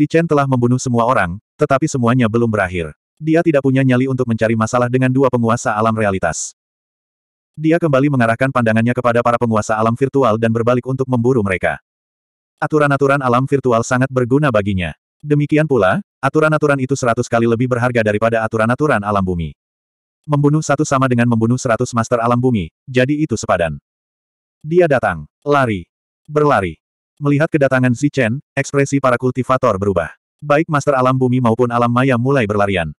Zichen telah membunuh semua orang, tetapi semuanya belum berakhir. Dia tidak punya nyali untuk mencari masalah dengan dua penguasa alam realitas. Dia kembali mengarahkan pandangannya kepada para penguasa alam virtual dan berbalik untuk memburu mereka. Aturan-aturan alam virtual sangat berguna baginya. Demikian pula, aturan-aturan itu seratus kali lebih berharga daripada aturan-aturan alam bumi. Membunuh satu sama dengan membunuh seratus master alam bumi, jadi itu sepadan. Dia datang, lari, berlari. Melihat kedatangan Chen, ekspresi para kultivator berubah. Baik Master Alam Bumi maupun Alam Maya mulai berlarian.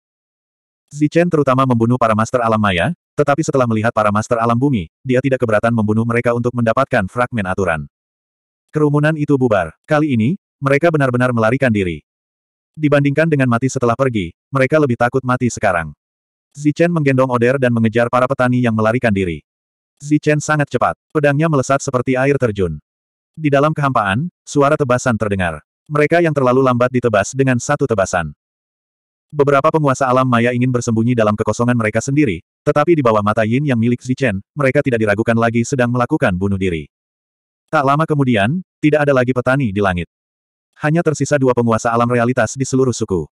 Chen terutama membunuh para Master Alam Maya, tetapi setelah melihat para Master Alam Bumi, dia tidak keberatan membunuh mereka untuk mendapatkan fragmen aturan. Kerumunan itu bubar. Kali ini, mereka benar-benar melarikan diri. Dibandingkan dengan mati setelah pergi, mereka lebih takut mati sekarang. Zichen menggendong Oder dan mengejar para petani yang melarikan diri. Zichen sangat cepat. Pedangnya melesat seperti air terjun. Di dalam kehampaan, suara tebasan terdengar. Mereka yang terlalu lambat ditebas dengan satu tebasan. Beberapa penguasa alam maya ingin bersembunyi dalam kekosongan mereka sendiri, tetapi di bawah mata Yin yang milik Zichen, mereka tidak diragukan lagi sedang melakukan bunuh diri. Tak lama kemudian, tidak ada lagi petani di langit. Hanya tersisa dua penguasa alam realitas di seluruh suku.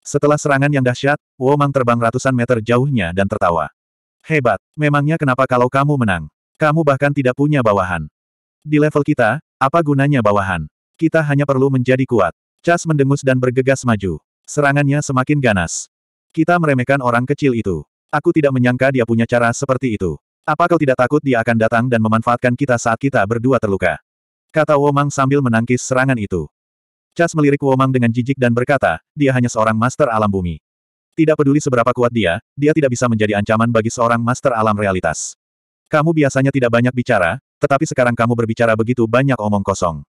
Setelah serangan yang dahsyat, Womang terbang ratusan meter jauhnya dan tertawa. Hebat, memangnya kenapa kalau kamu menang? Kamu bahkan tidak punya bawahan. Di level kita, apa gunanya bawahan? Kita hanya perlu menjadi kuat. Cas mendengus dan bergegas maju. Serangannya semakin ganas. Kita meremehkan orang kecil itu. Aku tidak menyangka dia punya cara seperti itu. Apa kau tidak takut dia akan datang dan memanfaatkan kita saat kita berdua terluka? Kata Womang sambil menangkis serangan itu. Cas melirik Womang dengan jijik dan berkata, dia hanya seorang master alam bumi. Tidak peduli seberapa kuat dia, dia tidak bisa menjadi ancaman bagi seorang master alam realitas. Kamu biasanya tidak banyak bicara, tetapi sekarang kamu berbicara begitu banyak omong kosong.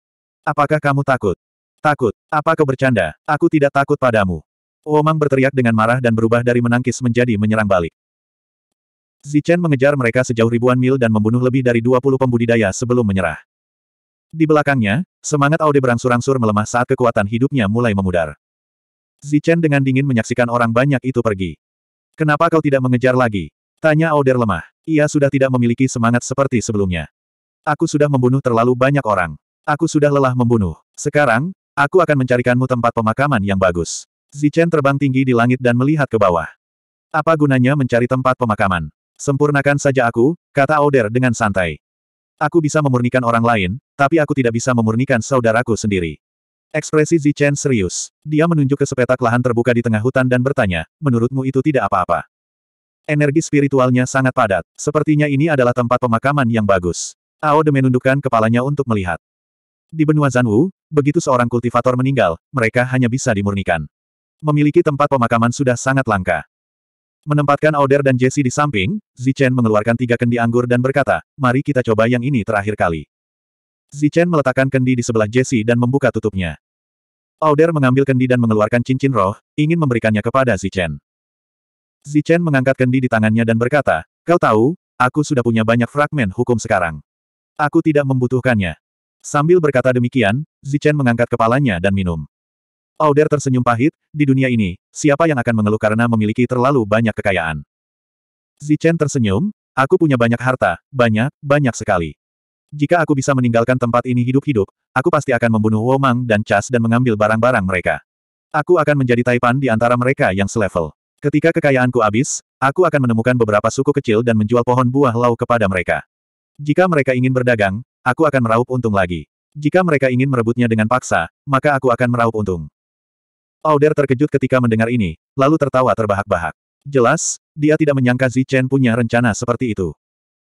Apakah kamu takut? Takut? Apa kau bercanda? Aku tidak takut padamu. Womang berteriak dengan marah dan berubah dari menangkis menjadi menyerang balik. Zichen mengejar mereka sejauh ribuan mil dan membunuh lebih dari 20 pembudidaya sebelum menyerah. Di belakangnya, semangat Aude berangsur-angsur melemah saat kekuatan hidupnya mulai memudar. Zichen dengan dingin menyaksikan orang banyak itu pergi. Kenapa kau tidak mengejar lagi? Tanya Auder lemah. Ia sudah tidak memiliki semangat seperti sebelumnya. Aku sudah membunuh terlalu banyak orang. Aku sudah lelah membunuh. Sekarang, aku akan mencarikanmu tempat pemakaman yang bagus. Zichen terbang tinggi di langit dan melihat ke bawah. Apa gunanya mencari tempat pemakaman? Sempurnakan saja aku, kata Oder dengan santai. Aku bisa memurnikan orang lain, tapi aku tidak bisa memurnikan saudaraku sendiri. Ekspresi Zichen serius. Dia menunjuk ke sepetak lahan terbuka di tengah hutan dan bertanya, menurutmu itu tidak apa-apa? Energi spiritualnya sangat padat. Sepertinya ini adalah tempat pemakaman yang bagus. Ao de menundukkan kepalanya untuk melihat. Di benua Zanwu, begitu seorang kultivator meninggal, mereka hanya bisa dimurnikan. Memiliki tempat pemakaman sudah sangat langka. Menempatkan Auder dan Jesse di samping, Zichen mengeluarkan tiga kendi anggur dan berkata, mari kita coba yang ini terakhir kali. Zichen meletakkan kendi di sebelah Jesse dan membuka tutupnya. Auder mengambil kendi dan mengeluarkan cincin roh, ingin memberikannya kepada Zichen. Zichen mengangkat kendi di tangannya dan berkata, kau tahu, aku sudah punya banyak fragmen hukum sekarang. Aku tidak membutuhkannya. Sambil berkata demikian, Zichen mengangkat kepalanya dan minum. Auder tersenyum pahit, di dunia ini, siapa yang akan mengeluh karena memiliki terlalu banyak kekayaan? Zichen tersenyum, aku punya banyak harta, banyak, banyak sekali. Jika aku bisa meninggalkan tempat ini hidup-hidup, aku pasti akan membunuh Womang dan Chas dan mengambil barang-barang mereka. Aku akan menjadi taipan di antara mereka yang selevel. Ketika kekayaanku habis, aku akan menemukan beberapa suku kecil dan menjual pohon buah lau kepada mereka. Jika mereka ingin berdagang, aku akan meraup untung lagi. Jika mereka ingin merebutnya dengan paksa, maka aku akan meraup untung. Auder terkejut ketika mendengar ini, lalu tertawa terbahak-bahak. Jelas, dia tidak menyangka Zichen punya rencana seperti itu.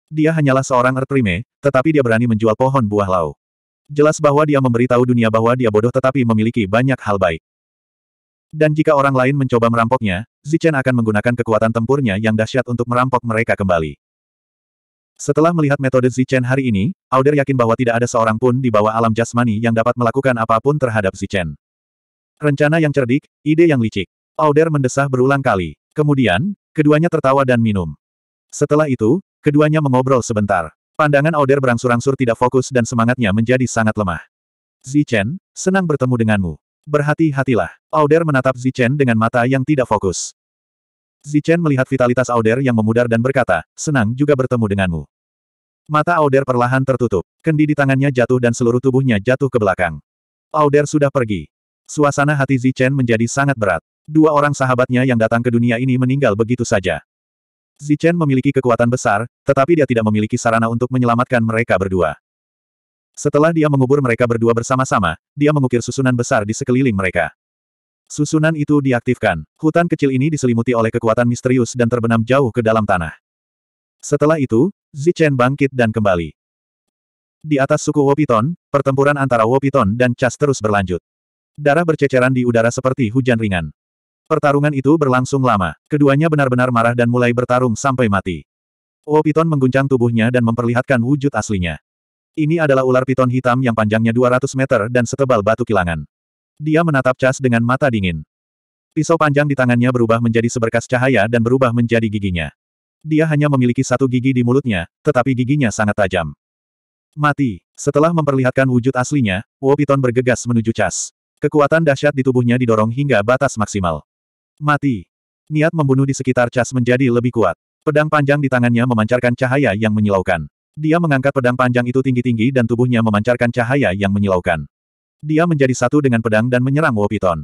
Dia hanyalah seorang Ertrime, tetapi dia berani menjual pohon buah lau. Jelas bahwa dia memberitahu dunia bahwa dia bodoh tetapi memiliki banyak hal baik. Dan jika orang lain mencoba merampoknya, Zichen akan menggunakan kekuatan tempurnya yang dahsyat untuk merampok mereka kembali. Setelah melihat metode Zichen hari ini, Auder yakin bahwa tidak ada seorang pun di bawah alam jasmani yang dapat melakukan apapun terhadap Zichen. Rencana yang cerdik, ide yang licik. Auder mendesah berulang kali. Kemudian, keduanya tertawa dan minum. Setelah itu, keduanya mengobrol sebentar. Pandangan Auder berangsur-angsur tidak fokus dan semangatnya menjadi sangat lemah. Zichen, senang bertemu denganmu. Berhati-hatilah. Auder menatap Zichen dengan mata yang tidak fokus. Zichen melihat vitalitas Auder yang memudar dan berkata, senang juga bertemu denganmu. Mata Auder perlahan tertutup. Kendi di tangannya jatuh dan seluruh tubuhnya jatuh ke belakang. Auder sudah pergi. Suasana hati Zichen menjadi sangat berat. Dua orang sahabatnya yang datang ke dunia ini meninggal begitu saja. Zichen memiliki kekuatan besar, tetapi dia tidak memiliki sarana untuk menyelamatkan mereka berdua. Setelah dia mengubur mereka berdua bersama-sama, dia mengukir susunan besar di sekeliling mereka. Susunan itu diaktifkan. Hutan kecil ini diselimuti oleh kekuatan misterius dan terbenam jauh ke dalam tanah. Setelah itu, Zichen bangkit dan kembali. Di atas suku Wopiton, pertempuran antara Wopiton dan Chas terus berlanjut. Darah berceceran di udara seperti hujan ringan. Pertarungan itu berlangsung lama. Keduanya benar-benar marah dan mulai bertarung sampai mati. Wopiton mengguncang tubuhnya dan memperlihatkan wujud aslinya. Ini adalah ular piton hitam yang panjangnya 200 meter dan setebal batu kilangan. Dia menatap Cas dengan mata dingin. Pisau panjang di tangannya berubah menjadi seberkas cahaya dan berubah menjadi giginya. Dia hanya memiliki satu gigi di mulutnya, tetapi giginya sangat tajam. Mati. Setelah memperlihatkan wujud aslinya, Wopiton bergegas menuju Cas. Kekuatan dahsyat di tubuhnya didorong hingga batas maksimal. Mati. Niat membunuh di sekitar Cas menjadi lebih kuat. Pedang panjang di tangannya memancarkan cahaya yang menyilaukan. Dia mengangkat pedang panjang itu tinggi-tinggi dan tubuhnya memancarkan cahaya yang menyilaukan. Dia menjadi satu dengan pedang dan menyerang Wopiton.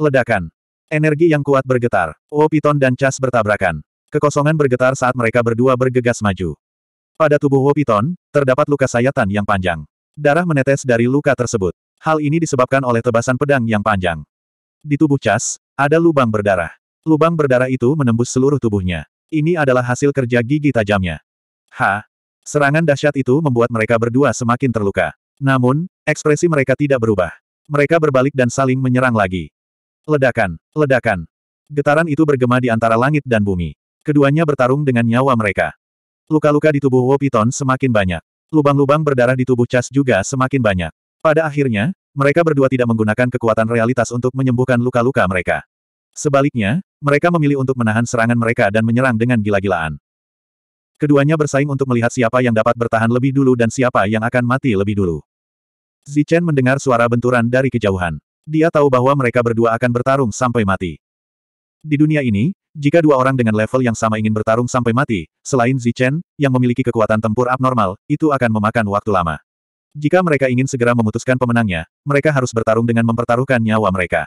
Ledakan. Energi yang kuat bergetar. Wopiton dan Chas bertabrakan. Kekosongan bergetar saat mereka berdua bergegas maju. Pada tubuh Wopiton, terdapat luka sayatan yang panjang. Darah menetes dari luka tersebut. Hal ini disebabkan oleh tebasan pedang yang panjang. Di tubuh Chas ada lubang berdarah. Lubang berdarah itu menembus seluruh tubuhnya. Ini adalah hasil kerja gigi tajamnya. Ha! Serangan dahsyat itu membuat mereka berdua semakin terluka. Namun, Ekspresi mereka tidak berubah. Mereka berbalik dan saling menyerang lagi. Ledakan, ledakan. Getaran itu bergema di antara langit dan bumi. Keduanya bertarung dengan nyawa mereka. Luka-luka di tubuh Wopiton semakin banyak. Lubang-lubang berdarah di tubuh Chas juga semakin banyak. Pada akhirnya, mereka berdua tidak menggunakan kekuatan realitas untuk menyembuhkan luka-luka mereka. Sebaliknya, mereka memilih untuk menahan serangan mereka dan menyerang dengan gila-gilaan. Keduanya bersaing untuk melihat siapa yang dapat bertahan lebih dulu dan siapa yang akan mati lebih dulu. Zichen mendengar suara benturan dari kejauhan. Dia tahu bahwa mereka berdua akan bertarung sampai mati. Di dunia ini, jika dua orang dengan level yang sama ingin bertarung sampai mati, selain Zichen, yang memiliki kekuatan tempur abnormal, itu akan memakan waktu lama. Jika mereka ingin segera memutuskan pemenangnya, mereka harus bertarung dengan mempertaruhkan nyawa mereka.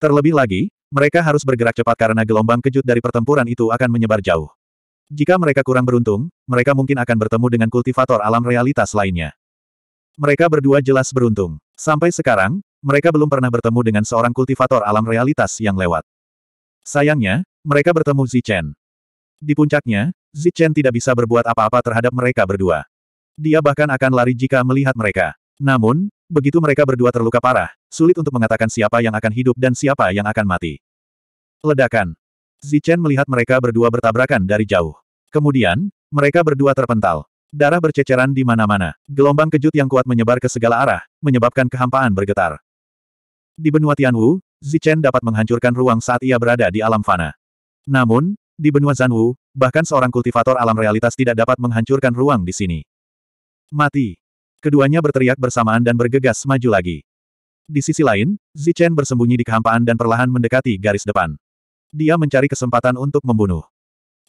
Terlebih lagi, mereka harus bergerak cepat karena gelombang kejut dari pertempuran itu akan menyebar jauh. Jika mereka kurang beruntung, mereka mungkin akan bertemu dengan kultivator alam realitas lainnya. Mereka berdua jelas beruntung. Sampai sekarang, mereka belum pernah bertemu dengan seorang kultivator alam realitas yang lewat. Sayangnya, mereka bertemu Zichen. Di puncaknya, Zichen tidak bisa berbuat apa-apa terhadap mereka berdua. Dia bahkan akan lari jika melihat mereka. Namun, begitu mereka berdua terluka parah, sulit untuk mengatakan siapa yang akan hidup dan siapa yang akan mati. Ledakan. Zichen melihat mereka berdua bertabrakan dari jauh. Kemudian, mereka berdua terpental. Darah berceceran di mana-mana. Gelombang kejut yang kuat menyebar ke segala arah, menyebabkan kehampaan bergetar. Di benua Tianwu, Zichen dapat menghancurkan ruang saat ia berada di alam fana. Namun, di benua Zanwu, bahkan seorang kultivator alam realitas tidak dapat menghancurkan ruang di sini. Mati. Keduanya berteriak bersamaan dan bergegas maju lagi. Di sisi lain, Zichen bersembunyi di kehampaan dan perlahan mendekati garis depan. Dia mencari kesempatan untuk membunuh.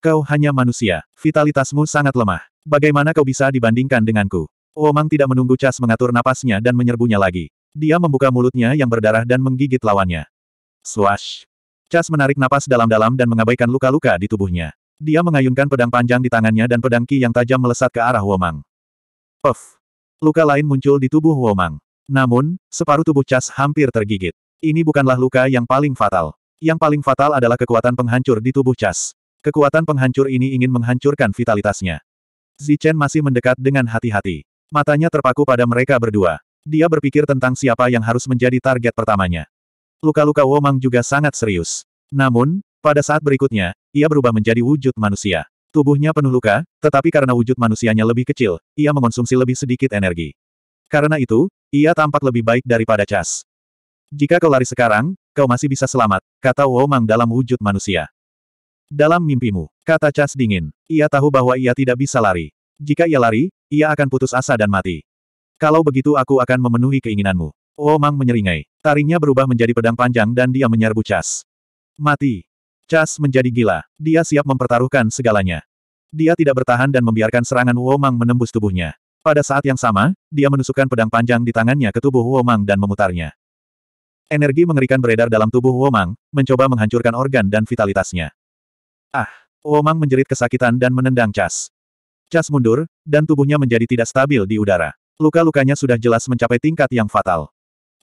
Kau hanya manusia, vitalitasmu sangat lemah. Bagaimana kau bisa dibandingkan denganku? Womang oh, tidak menunggu Cas mengatur napasnya dan menyerbunya lagi. Dia membuka mulutnya yang berdarah dan menggigit lawannya. Swash! Cas menarik napas dalam-dalam dan mengabaikan luka-luka di tubuhnya. Dia mengayunkan pedang panjang di tangannya dan pedang ki yang tajam melesat ke arah Womang. Puff! Luka lain muncul di tubuh Womang. Namun, separuh tubuh Cas hampir tergigit. Ini bukanlah luka yang paling fatal. Yang paling fatal adalah kekuatan penghancur di tubuh Cas. Kekuatan penghancur ini ingin menghancurkan vitalitasnya. Zichen masih mendekat dengan hati-hati. Matanya terpaku pada mereka berdua. Dia berpikir tentang siapa yang harus menjadi target pertamanya. Luka-luka Womang juga sangat serius. Namun, pada saat berikutnya, ia berubah menjadi wujud manusia. Tubuhnya penuh luka, tetapi karena wujud manusianya lebih kecil, ia mengonsumsi lebih sedikit energi. Karena itu, ia tampak lebih baik daripada Chas. Jika kau lari sekarang, kau masih bisa selamat, kata Womang dalam wujud manusia. Dalam mimpimu, kata Cas dingin. Ia tahu bahwa ia tidak bisa lari. Jika ia lari, ia akan putus asa dan mati. Kalau begitu aku akan memenuhi keinginanmu. Omang oh, menyeringai. Taringnya berubah menjadi pedang panjang dan dia menyerbu Cas. Mati. Cas menjadi gila. Dia siap mempertaruhkan segalanya. Dia tidak bertahan dan membiarkan serangan Womang menembus tubuhnya. Pada saat yang sama, dia menusukkan pedang panjang di tangannya ke tubuh Womang dan memutarnya. Energi mengerikan beredar dalam tubuh Womang, mencoba menghancurkan organ dan vitalitasnya. Ah! Womang menjerit kesakitan dan menendang Cas. Cas mundur, dan tubuhnya menjadi tidak stabil di udara. Luka-lukanya sudah jelas mencapai tingkat yang fatal.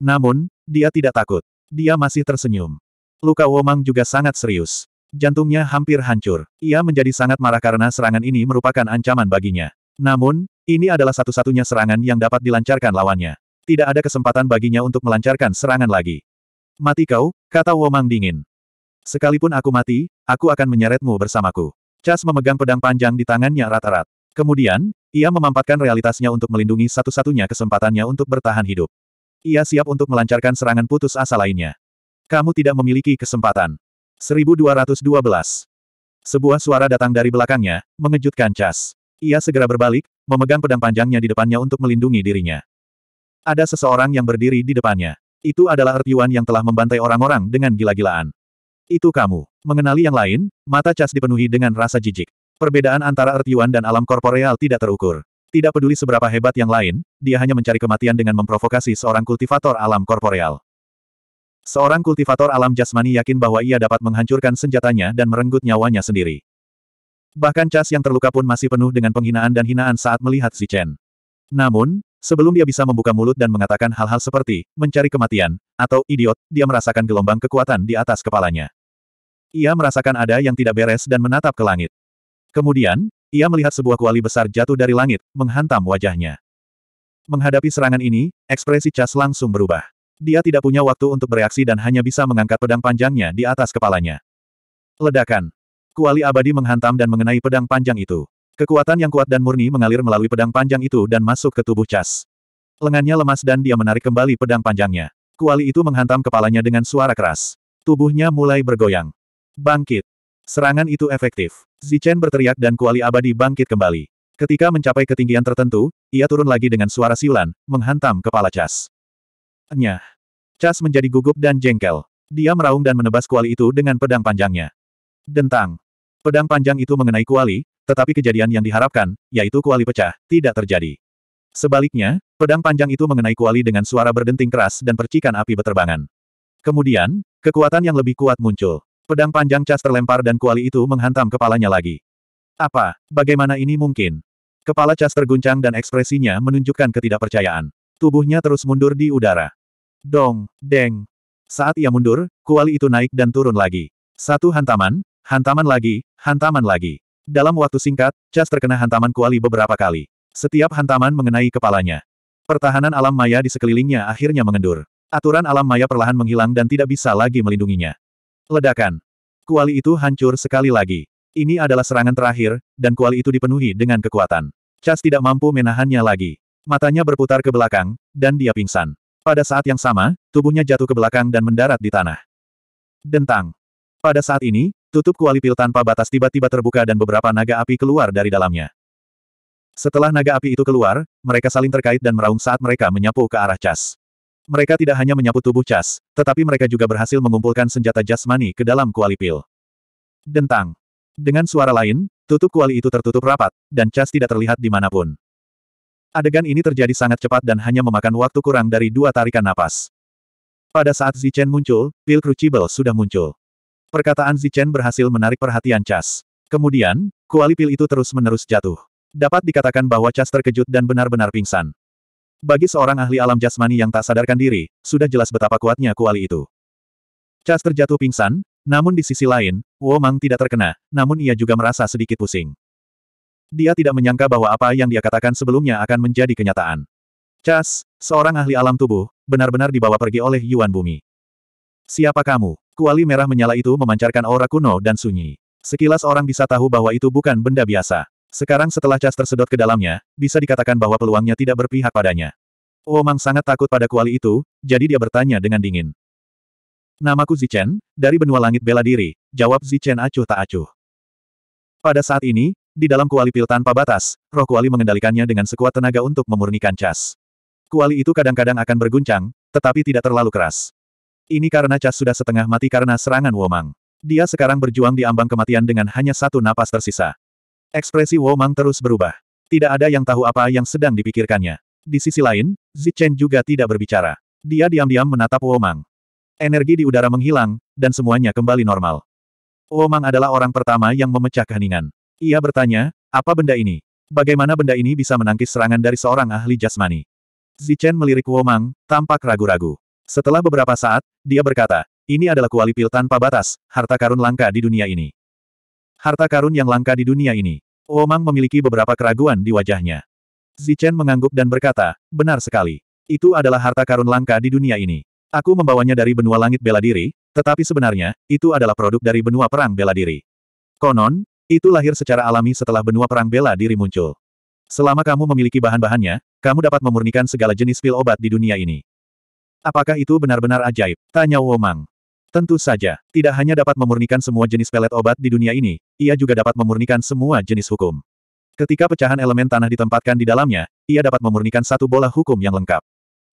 Namun, dia tidak takut. Dia masih tersenyum. Luka Womang juga sangat serius. Jantungnya hampir hancur. Ia menjadi sangat marah karena serangan ini merupakan ancaman baginya. Namun, ini adalah satu-satunya serangan yang dapat dilancarkan lawannya. Tidak ada kesempatan baginya untuk melancarkan serangan lagi. Mati kau, kata Womang dingin. Sekalipun aku mati, aku akan menyeretmu bersamaku. Chas memegang pedang panjang di tangannya rata-rat. Kemudian, ia memampatkan realitasnya untuk melindungi satu-satunya kesempatannya untuk bertahan hidup. Ia siap untuk melancarkan serangan putus asa lainnya. Kamu tidak memiliki kesempatan. 1212. Sebuah suara datang dari belakangnya, mengejutkan Chas. Ia segera berbalik, memegang pedang panjangnya di depannya untuk melindungi dirinya. Ada seseorang yang berdiri di depannya. Itu adalah Ertiwan yang telah membantai orang-orang dengan gila-gilaan. Itu kamu. Mengenali yang lain, mata Cas dipenuhi dengan rasa jijik. Perbedaan antara Ertiwan dan alam korporeal tidak terukur. Tidak peduli seberapa hebat yang lain, dia hanya mencari kematian dengan memprovokasi seorang kultivator alam korporeal. Seorang kultivator alam jasmani yakin bahwa ia dapat menghancurkan senjatanya dan merenggut nyawanya sendiri. Bahkan Cas yang terluka pun masih penuh dengan penghinaan dan hinaan saat melihat Si Chen. Namun, sebelum dia bisa membuka mulut dan mengatakan hal-hal seperti, mencari kematian, atau idiot, dia merasakan gelombang kekuatan di atas kepalanya. Ia merasakan ada yang tidak beres dan menatap ke langit. Kemudian, ia melihat sebuah kuali besar jatuh dari langit, menghantam wajahnya. Menghadapi serangan ini, ekspresi Chas langsung berubah. Dia tidak punya waktu untuk bereaksi dan hanya bisa mengangkat pedang panjangnya di atas kepalanya. Ledakan. Kuali abadi menghantam dan mengenai pedang panjang itu. Kekuatan yang kuat dan murni mengalir melalui pedang panjang itu dan masuk ke tubuh Chas. Lengannya lemas dan dia menarik kembali pedang panjangnya. Kuali itu menghantam kepalanya dengan suara keras. Tubuhnya mulai bergoyang. Bangkit. Serangan itu efektif. Zichen berteriak dan kuali abadi bangkit kembali. Ketika mencapai ketinggian tertentu, ia turun lagi dengan suara siulan, menghantam kepala Chas. Nyah. Chas menjadi gugup dan jengkel. Dia meraung dan menebas kuali itu dengan pedang panjangnya. Dentang. Pedang panjang itu mengenai kuali, tetapi kejadian yang diharapkan, yaitu kuali pecah, tidak terjadi. Sebaliknya, pedang panjang itu mengenai kuali dengan suara berdenting keras dan percikan api beterbangan. Kemudian, kekuatan yang lebih kuat muncul. Pedang panjang cas terlempar dan kuali itu menghantam kepalanya lagi. Apa? Bagaimana ini mungkin? Kepala cas terguncang dan ekspresinya menunjukkan ketidakpercayaan. Tubuhnya terus mundur di udara. Dong, deng. Saat ia mundur, kuali itu naik dan turun lagi. Satu hantaman, hantaman lagi, hantaman lagi. Dalam waktu singkat, Cas terkena hantaman kuali beberapa kali. Setiap hantaman mengenai kepalanya. Pertahanan alam maya di sekelilingnya akhirnya mengendur. Aturan alam maya perlahan menghilang dan tidak bisa lagi melindunginya. Ledakan. Kuali itu hancur sekali lagi. Ini adalah serangan terakhir, dan kuali itu dipenuhi dengan kekuatan. Chas tidak mampu menahannya lagi. Matanya berputar ke belakang, dan dia pingsan. Pada saat yang sama, tubuhnya jatuh ke belakang dan mendarat di tanah. Dentang. Pada saat ini, tutup kuali pil tanpa batas tiba-tiba terbuka dan beberapa naga api keluar dari dalamnya. Setelah naga api itu keluar, mereka saling terkait dan meraung saat mereka menyapu ke arah Chas. Mereka tidak hanya menyapu tubuh Chas, tetapi mereka juga berhasil mengumpulkan senjata jasmani ke dalam kuali pil. Dentang. Dengan suara lain, tutup kuali itu tertutup rapat, dan Chas tidak terlihat di dimanapun. Adegan ini terjadi sangat cepat dan hanya memakan waktu kurang dari dua tarikan napas. Pada saat Zichen muncul, pil Crucible sudah muncul. Perkataan Zichen berhasil menarik perhatian Chas. Kemudian, kuali pil itu terus-menerus jatuh. Dapat dikatakan bahwa Chas terkejut dan benar-benar pingsan. Bagi seorang ahli alam jasmani yang tak sadarkan diri, sudah jelas betapa kuatnya kuali itu. Cas terjatuh pingsan, namun di sisi lain, Womang tidak terkena, namun ia juga merasa sedikit pusing. Dia tidak menyangka bahwa apa yang dia katakan sebelumnya akan menjadi kenyataan. Cas, seorang ahli alam tubuh, benar-benar dibawa pergi oleh Yuan Bumi. Siapa kamu? Kuali merah menyala itu memancarkan aura kuno dan sunyi. Sekilas orang bisa tahu bahwa itu bukan benda biasa. Sekarang setelah cas tersedot ke dalamnya, bisa dikatakan bahwa peluangnya tidak berpihak padanya. Womang oh sangat takut pada kuali itu, jadi dia bertanya dengan dingin. Namaku Zichen, dari benua langit bela diri, jawab Zichen acuh tak acuh. Pada saat ini, di dalam kuali pil tanpa batas, roh kuali mengendalikannya dengan sekuat tenaga untuk memurnikan cas. Kuali itu kadang-kadang akan berguncang, tetapi tidak terlalu keras. Ini karena cas sudah setengah mati karena serangan Womang. Dia sekarang berjuang di ambang kematian dengan hanya satu napas tersisa. Ekspresi Womang terus berubah. Tidak ada yang tahu apa yang sedang dipikirkannya. Di sisi lain, Zichen juga tidak berbicara. Dia diam-diam menatap Womang. Energi di udara menghilang, dan semuanya kembali normal. Womang adalah orang pertama yang memecah keheningan. Ia bertanya, apa benda ini? Bagaimana benda ini bisa menangkis serangan dari seorang ahli jasmani? Zichen melirik Womang, tampak ragu-ragu. Setelah beberapa saat, dia berkata, ini adalah kuali pil tanpa batas, harta karun langka di dunia ini. Harta karun yang langka di dunia ini. Womang oh memiliki beberapa keraguan di wajahnya. Zichen mengangguk dan berkata, benar sekali. Itu adalah harta karun langka di dunia ini. Aku membawanya dari benua langit bela diri, tetapi sebenarnya, itu adalah produk dari benua perang bela diri. Konon, itu lahir secara alami setelah benua perang bela diri muncul. Selama kamu memiliki bahan-bahannya, kamu dapat memurnikan segala jenis pil obat di dunia ini. Apakah itu benar-benar ajaib? Tanya Womang. Oh Tentu saja, tidak hanya dapat memurnikan semua jenis pelet obat di dunia ini, ia juga dapat memurnikan semua jenis hukum. Ketika pecahan elemen tanah ditempatkan di dalamnya, ia dapat memurnikan satu bola hukum yang lengkap.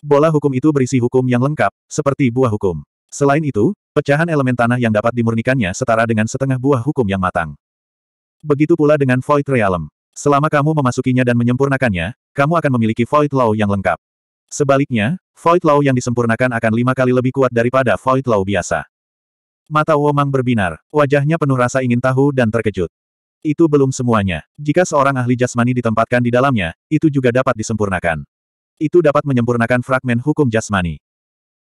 Bola hukum itu berisi hukum yang lengkap, seperti buah hukum. Selain itu, pecahan elemen tanah yang dapat dimurnikannya setara dengan setengah buah hukum yang matang. Begitu pula dengan Void Realm. Selama kamu memasukinya dan menyempurnakannya, kamu akan memiliki Void Law yang lengkap. Sebaliknya, Void Law yang disempurnakan akan lima kali lebih kuat daripada Void Law biasa. Mata Womang berbinar, wajahnya penuh rasa ingin tahu dan terkejut. Itu belum semuanya. Jika seorang ahli jasmani ditempatkan di dalamnya, itu juga dapat disempurnakan. Itu dapat menyempurnakan fragmen hukum jasmani.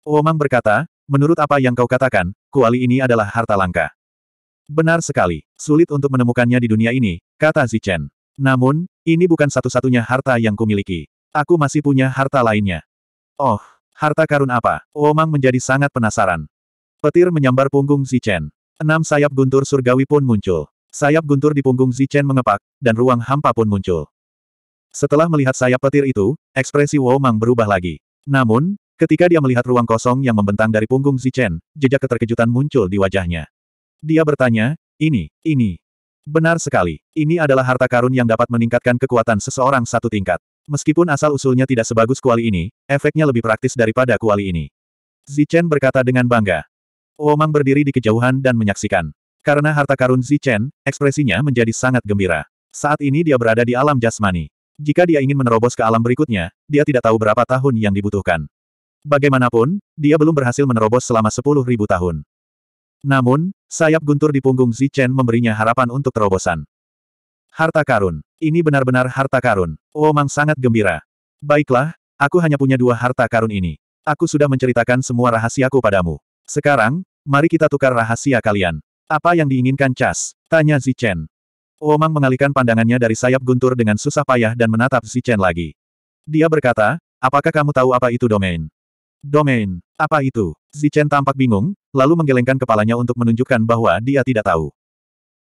Womang berkata, menurut apa yang kau katakan, kuali ini adalah harta langka. Benar sekali, sulit untuk menemukannya di dunia ini, kata Zichen. Namun, ini bukan satu-satunya harta yang kumiliki. Aku masih punya harta lainnya. Oh, harta karun apa? Womang menjadi sangat penasaran. Petir menyambar punggung Zichen. Enam sayap guntur surgawi pun muncul. Sayap guntur di punggung Zichen mengepak, dan ruang hampa pun muncul. Setelah melihat sayap petir itu, ekspresi Womang berubah lagi. Namun, ketika dia melihat ruang kosong yang membentang dari punggung Zichen, jejak keterkejutan muncul di wajahnya. Dia bertanya, ini, ini. Benar sekali, ini adalah harta karun yang dapat meningkatkan kekuatan seseorang satu tingkat. Meskipun asal-usulnya tidak sebagus kuali ini, efeknya lebih praktis daripada kuali ini. Zichen berkata dengan bangga. Womang oh berdiri di kejauhan dan menyaksikan. Karena harta karun Zichen, ekspresinya menjadi sangat gembira. Saat ini dia berada di alam jasmani. Jika dia ingin menerobos ke alam berikutnya, dia tidak tahu berapa tahun yang dibutuhkan. Bagaimanapun, dia belum berhasil menerobos selama 10.000 tahun. Namun, sayap guntur di punggung Zichen memberinya harapan untuk terobosan. Harta karun. Ini benar-benar harta karun. Womang oh, sangat gembira. Baiklah, aku hanya punya dua harta karun ini. Aku sudah menceritakan semua rahasiaku padamu. Sekarang, mari kita tukar rahasia kalian. Apa yang diinginkan Chas? Tanya Zichen. Womang oh, mengalihkan pandangannya dari sayap guntur dengan susah payah dan menatap Zichen lagi. Dia berkata, apakah kamu tahu apa itu domain? Domain, apa itu? Zichen tampak bingung, lalu menggelengkan kepalanya untuk menunjukkan bahwa dia tidak tahu.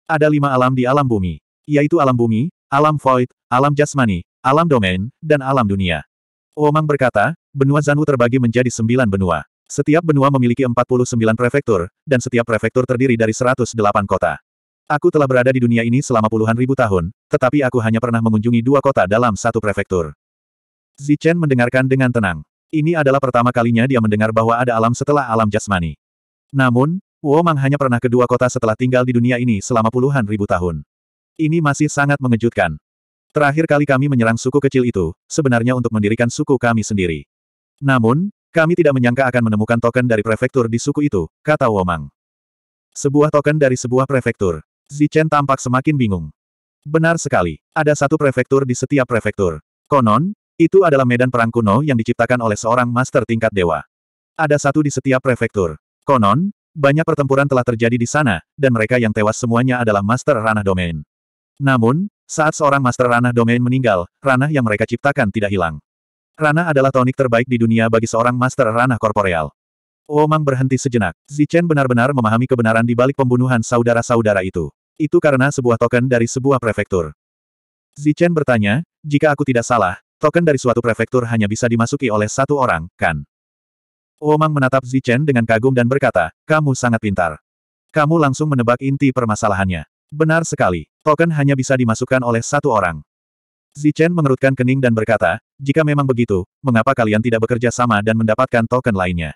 Ada lima alam di alam bumi yaitu alam bumi, alam void, alam jasmani, alam domain, dan alam dunia. Womang berkata, benua Zanwu terbagi menjadi sembilan benua. Setiap benua memiliki 49 prefektur, dan setiap prefektur terdiri dari 108 kota. Aku telah berada di dunia ini selama puluhan ribu tahun, tetapi aku hanya pernah mengunjungi dua kota dalam satu prefektur. Zichen mendengarkan dengan tenang. Ini adalah pertama kalinya dia mendengar bahwa ada alam setelah alam jasmani. Namun, Womang hanya pernah kedua kota setelah tinggal di dunia ini selama puluhan ribu tahun. Ini masih sangat mengejutkan. Terakhir kali kami menyerang suku kecil itu, sebenarnya untuk mendirikan suku kami sendiri. Namun, kami tidak menyangka akan menemukan token dari prefektur di suku itu, kata Womang. Sebuah token dari sebuah prefektur. Zichen tampak semakin bingung. Benar sekali, ada satu prefektur di setiap prefektur. Konon, itu adalah medan perang kuno yang diciptakan oleh seorang master tingkat dewa. Ada satu di setiap prefektur. Konon, banyak pertempuran telah terjadi di sana, dan mereka yang tewas semuanya adalah master ranah domain. Namun, saat seorang master ranah domain meninggal, ranah yang mereka ciptakan tidak hilang. Ranah adalah tonik terbaik di dunia bagi seorang master ranah korporeal. Womang oh berhenti sejenak. Zichen benar-benar memahami kebenaran di balik pembunuhan saudara-saudara itu. Itu karena sebuah token dari sebuah prefektur. Zichen bertanya, jika aku tidak salah, token dari suatu prefektur hanya bisa dimasuki oleh satu orang, kan? Womang oh menatap Zichen dengan kagum dan berkata, kamu sangat pintar. Kamu langsung menebak inti permasalahannya. Benar sekali. Token hanya bisa dimasukkan oleh satu orang. Zichen mengerutkan kening dan berkata, jika memang begitu, mengapa kalian tidak bekerja sama dan mendapatkan token lainnya?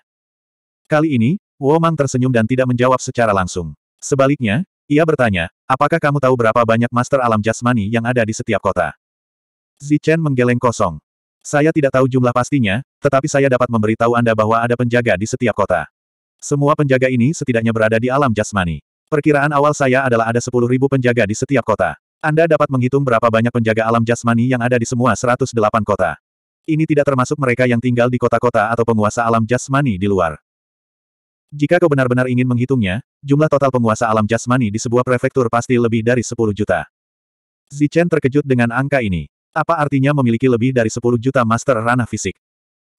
Kali ini, Womang tersenyum dan tidak menjawab secara langsung. Sebaliknya, ia bertanya, apakah kamu tahu berapa banyak master alam jasmani yang ada di setiap kota? Zichen menggeleng kosong. Saya tidak tahu jumlah pastinya, tetapi saya dapat memberitahu Anda bahwa ada penjaga di setiap kota. Semua penjaga ini setidaknya berada di alam jasmani. Perkiraan awal saya adalah ada 10.000 penjaga di setiap kota. Anda dapat menghitung berapa banyak penjaga alam jasmani yang ada di semua 108 kota. Ini tidak termasuk mereka yang tinggal di kota-kota atau penguasa alam jasmani di luar. Jika kau benar-benar ingin menghitungnya, jumlah total penguasa alam jasmani di sebuah prefektur pasti lebih dari 10 juta. Zichen terkejut dengan angka ini. Apa artinya memiliki lebih dari 10 juta master ranah fisik?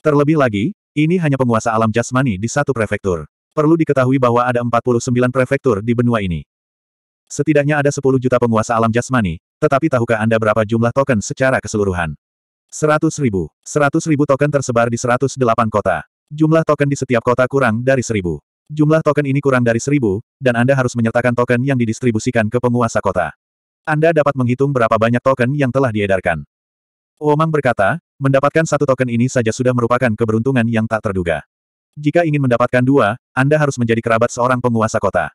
Terlebih lagi, ini hanya penguasa alam jasmani di satu prefektur. Perlu diketahui bahwa ada 49 prefektur di benua ini. Setidaknya ada 10 juta penguasa alam jasmani, tetapi tahukah Anda berapa jumlah token secara keseluruhan? 100 ribu. 100 ribu token tersebar di 108 kota. Jumlah token di setiap kota kurang dari 1000. Jumlah token ini kurang dari 1000, dan Anda harus menyertakan token yang didistribusikan ke penguasa kota. Anda dapat menghitung berapa banyak token yang telah diedarkan. Omang berkata, mendapatkan satu token ini saja sudah merupakan keberuntungan yang tak terduga. Jika ingin mendapatkan dua, Anda harus menjadi kerabat seorang penguasa kota.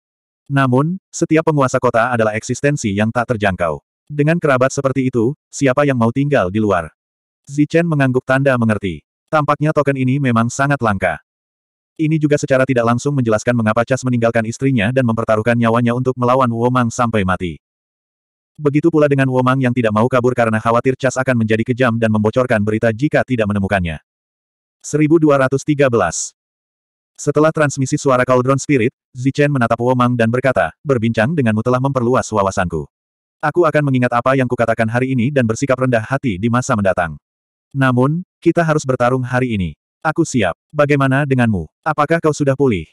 Namun, setiap penguasa kota adalah eksistensi yang tak terjangkau. Dengan kerabat seperti itu, siapa yang mau tinggal di luar? Zichen mengangguk tanda mengerti. Tampaknya token ini memang sangat langka. Ini juga secara tidak langsung menjelaskan mengapa Cas meninggalkan istrinya dan mempertaruhkan nyawanya untuk melawan Womang sampai mati. Begitu pula dengan Womang yang tidak mau kabur karena khawatir Cas akan menjadi kejam dan membocorkan berita jika tidak menemukannya. 1213 setelah transmisi suara Cauldron Spirit, Zichen menatap Womang dan berkata, berbincang denganmu telah memperluas wawasanku. Aku akan mengingat apa yang kukatakan hari ini dan bersikap rendah hati di masa mendatang. Namun, kita harus bertarung hari ini. Aku siap. Bagaimana denganmu? Apakah kau sudah pulih?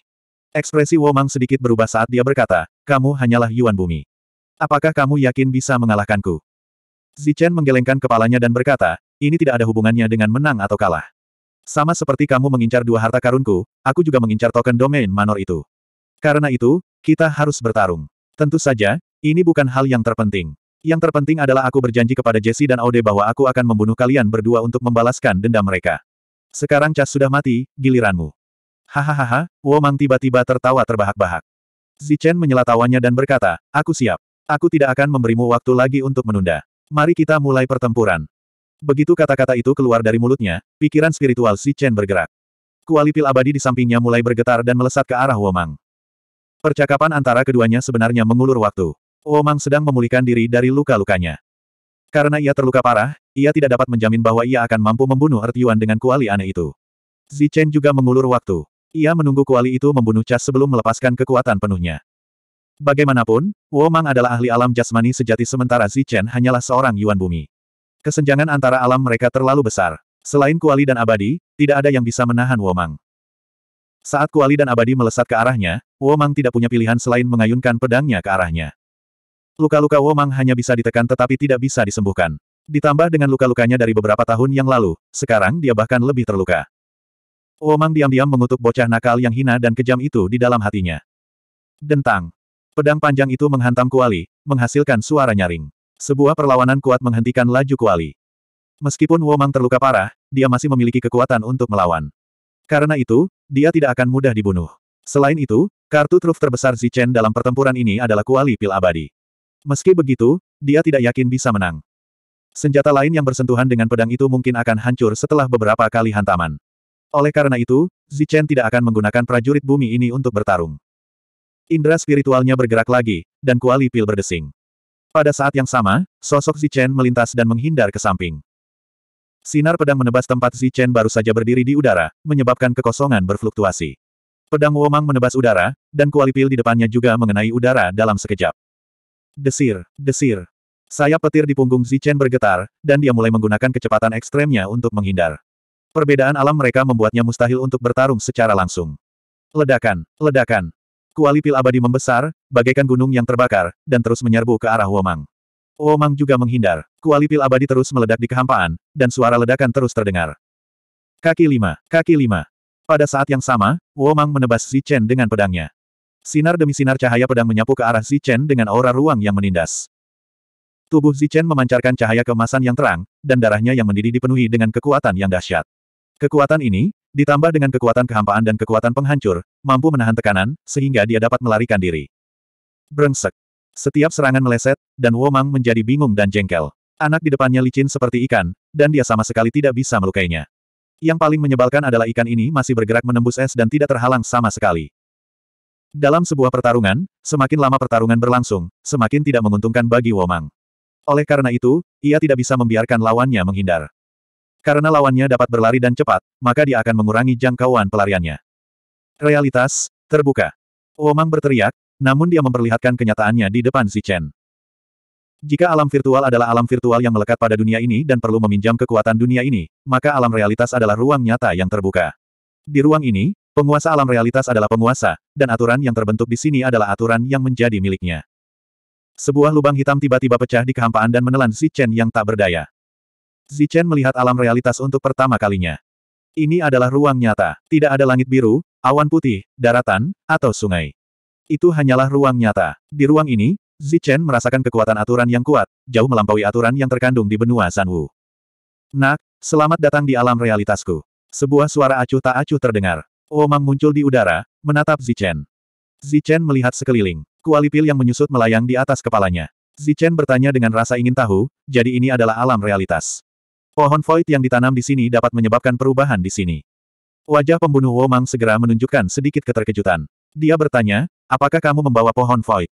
Ekspresi Womang sedikit berubah saat dia berkata, kamu hanyalah Yuan Bumi. Apakah kamu yakin bisa mengalahkanku? Zichen menggelengkan kepalanya dan berkata, ini tidak ada hubungannya dengan menang atau kalah. Sama seperti kamu mengincar dua harta karunku, aku juga mengincar token domain manor itu. Karena itu, kita harus bertarung. Tentu saja, ini bukan hal yang terpenting. Yang terpenting adalah aku berjanji kepada Jesse dan Aude bahwa aku akan membunuh kalian berdua untuk membalaskan dendam mereka. Sekarang Cas sudah mati, giliranmu. Hahaha, Womang tiba-tiba tertawa terbahak-bahak. Zichen menyela tawanya dan berkata, aku siap. Aku tidak akan memberimu waktu lagi untuk menunda. Mari kita mulai pertempuran. Begitu kata-kata itu keluar dari mulutnya, pikiran spiritual Si Chen bergerak. Pil abadi di sampingnya mulai bergetar dan melesat ke arah Womang. Percakapan antara keduanya sebenarnya mengulur waktu. Womang sedang memulihkan diri dari luka-lukanya. Karena ia terluka parah, ia tidak dapat menjamin bahwa ia akan mampu membunuh Earth Yuan dengan kuali aneh itu. Zi Chen juga mengulur waktu. Ia menunggu kuali itu membunuh Cha sebelum melepaskan kekuatan penuhnya. Bagaimanapun, Womang adalah ahli alam jasmani sejati sementara Zi Chen hanyalah seorang Yuan Bumi. Kesenjangan antara alam mereka terlalu besar. Selain Kuali dan Abadi, tidak ada yang bisa menahan Womang. Saat Kuali dan Abadi melesat ke arahnya, Womang tidak punya pilihan selain mengayunkan pedangnya ke arahnya. Luka-luka Womang hanya bisa ditekan tetapi tidak bisa disembuhkan. Ditambah dengan luka-lukanya dari beberapa tahun yang lalu, sekarang dia bahkan lebih terluka. Womang diam-diam mengutuk bocah nakal yang hina dan kejam itu di dalam hatinya. Dentang. Pedang panjang itu menghantam Kuali, menghasilkan suara nyaring. Sebuah perlawanan kuat menghentikan laju kuali. Meskipun Womang terluka parah, dia masih memiliki kekuatan untuk melawan. Karena itu, dia tidak akan mudah dibunuh. Selain itu, kartu truf terbesar Zichen dalam pertempuran ini adalah kuali pil abadi. Meski begitu, dia tidak yakin bisa menang. Senjata lain yang bersentuhan dengan pedang itu mungkin akan hancur setelah beberapa kali hantaman. Oleh karena itu, Zichen tidak akan menggunakan prajurit bumi ini untuk bertarung. Indra spiritualnya bergerak lagi, dan kuali pil berdesing. Pada saat yang sama, sosok Zichen melintas dan menghindar ke samping. Sinar pedang menebas tempat Zichen baru saja berdiri di udara, menyebabkan kekosongan berfluktuasi. Pedang Womang menebas udara, dan kuali pil di depannya juga mengenai udara dalam sekejap. Desir, desir. Sayap petir di punggung Zichen bergetar, dan dia mulai menggunakan kecepatan ekstremnya untuk menghindar. Perbedaan alam mereka membuatnya mustahil untuk bertarung secara langsung. Ledakan, ledakan. Kuali Pil abadi membesar, bagaikan gunung yang terbakar, dan terus menyerbu ke arah Womang. Womang oh, juga menghindar. Kuali Pil abadi terus meledak di kehampaan, dan suara ledakan terus terdengar. Kaki lima, kaki lima. Pada saat yang sama, Womang menebas Zichen dengan pedangnya. Sinar demi sinar cahaya pedang menyapu ke arah Zichen dengan aura ruang yang menindas. Tubuh Zichen memancarkan cahaya kemasan yang terang, dan darahnya yang mendidih dipenuhi dengan kekuatan yang dahsyat. Kekuatan ini, Ditambah dengan kekuatan kehampaan dan kekuatan penghancur, mampu menahan tekanan, sehingga dia dapat melarikan diri. Brengsek. Setiap serangan meleset, dan Womang menjadi bingung dan jengkel. Anak di depannya licin seperti ikan, dan dia sama sekali tidak bisa melukainya. Yang paling menyebalkan adalah ikan ini masih bergerak menembus es dan tidak terhalang sama sekali. Dalam sebuah pertarungan, semakin lama pertarungan berlangsung, semakin tidak menguntungkan bagi Womang. Oleh karena itu, ia tidak bisa membiarkan lawannya menghindar. Karena lawannya dapat berlari dan cepat, maka dia akan mengurangi jangkauan pelariannya. Realitas, terbuka. Womang oh berteriak, namun dia memperlihatkan kenyataannya di depan si Chen. Jika alam virtual adalah alam virtual yang melekat pada dunia ini dan perlu meminjam kekuatan dunia ini, maka alam realitas adalah ruang nyata yang terbuka. Di ruang ini, penguasa alam realitas adalah penguasa, dan aturan yang terbentuk di sini adalah aturan yang menjadi miliknya. Sebuah lubang hitam tiba-tiba pecah di kehampaan dan menelan si Chen yang tak berdaya. Zichen melihat alam realitas untuk pertama kalinya. Ini adalah ruang nyata. Tidak ada langit biru, awan putih, daratan, atau sungai. Itu hanyalah ruang nyata. Di ruang ini, Zichen merasakan kekuatan aturan yang kuat, jauh melampaui aturan yang terkandung di benua Sanwu. Nak, selamat datang di alam realitasku. Sebuah suara acuh tak acuh terdengar. Omang oh muncul di udara, menatap Zichen. Zichen melihat sekeliling. Kuali pil yang menyusut melayang di atas kepalanya. Zichen bertanya dengan rasa ingin tahu, jadi ini adalah alam realitas. Pohon void yang ditanam di sini dapat menyebabkan perubahan di sini. Wajah pembunuh Womang segera menunjukkan sedikit keterkejutan. Dia bertanya, apakah kamu membawa pohon void?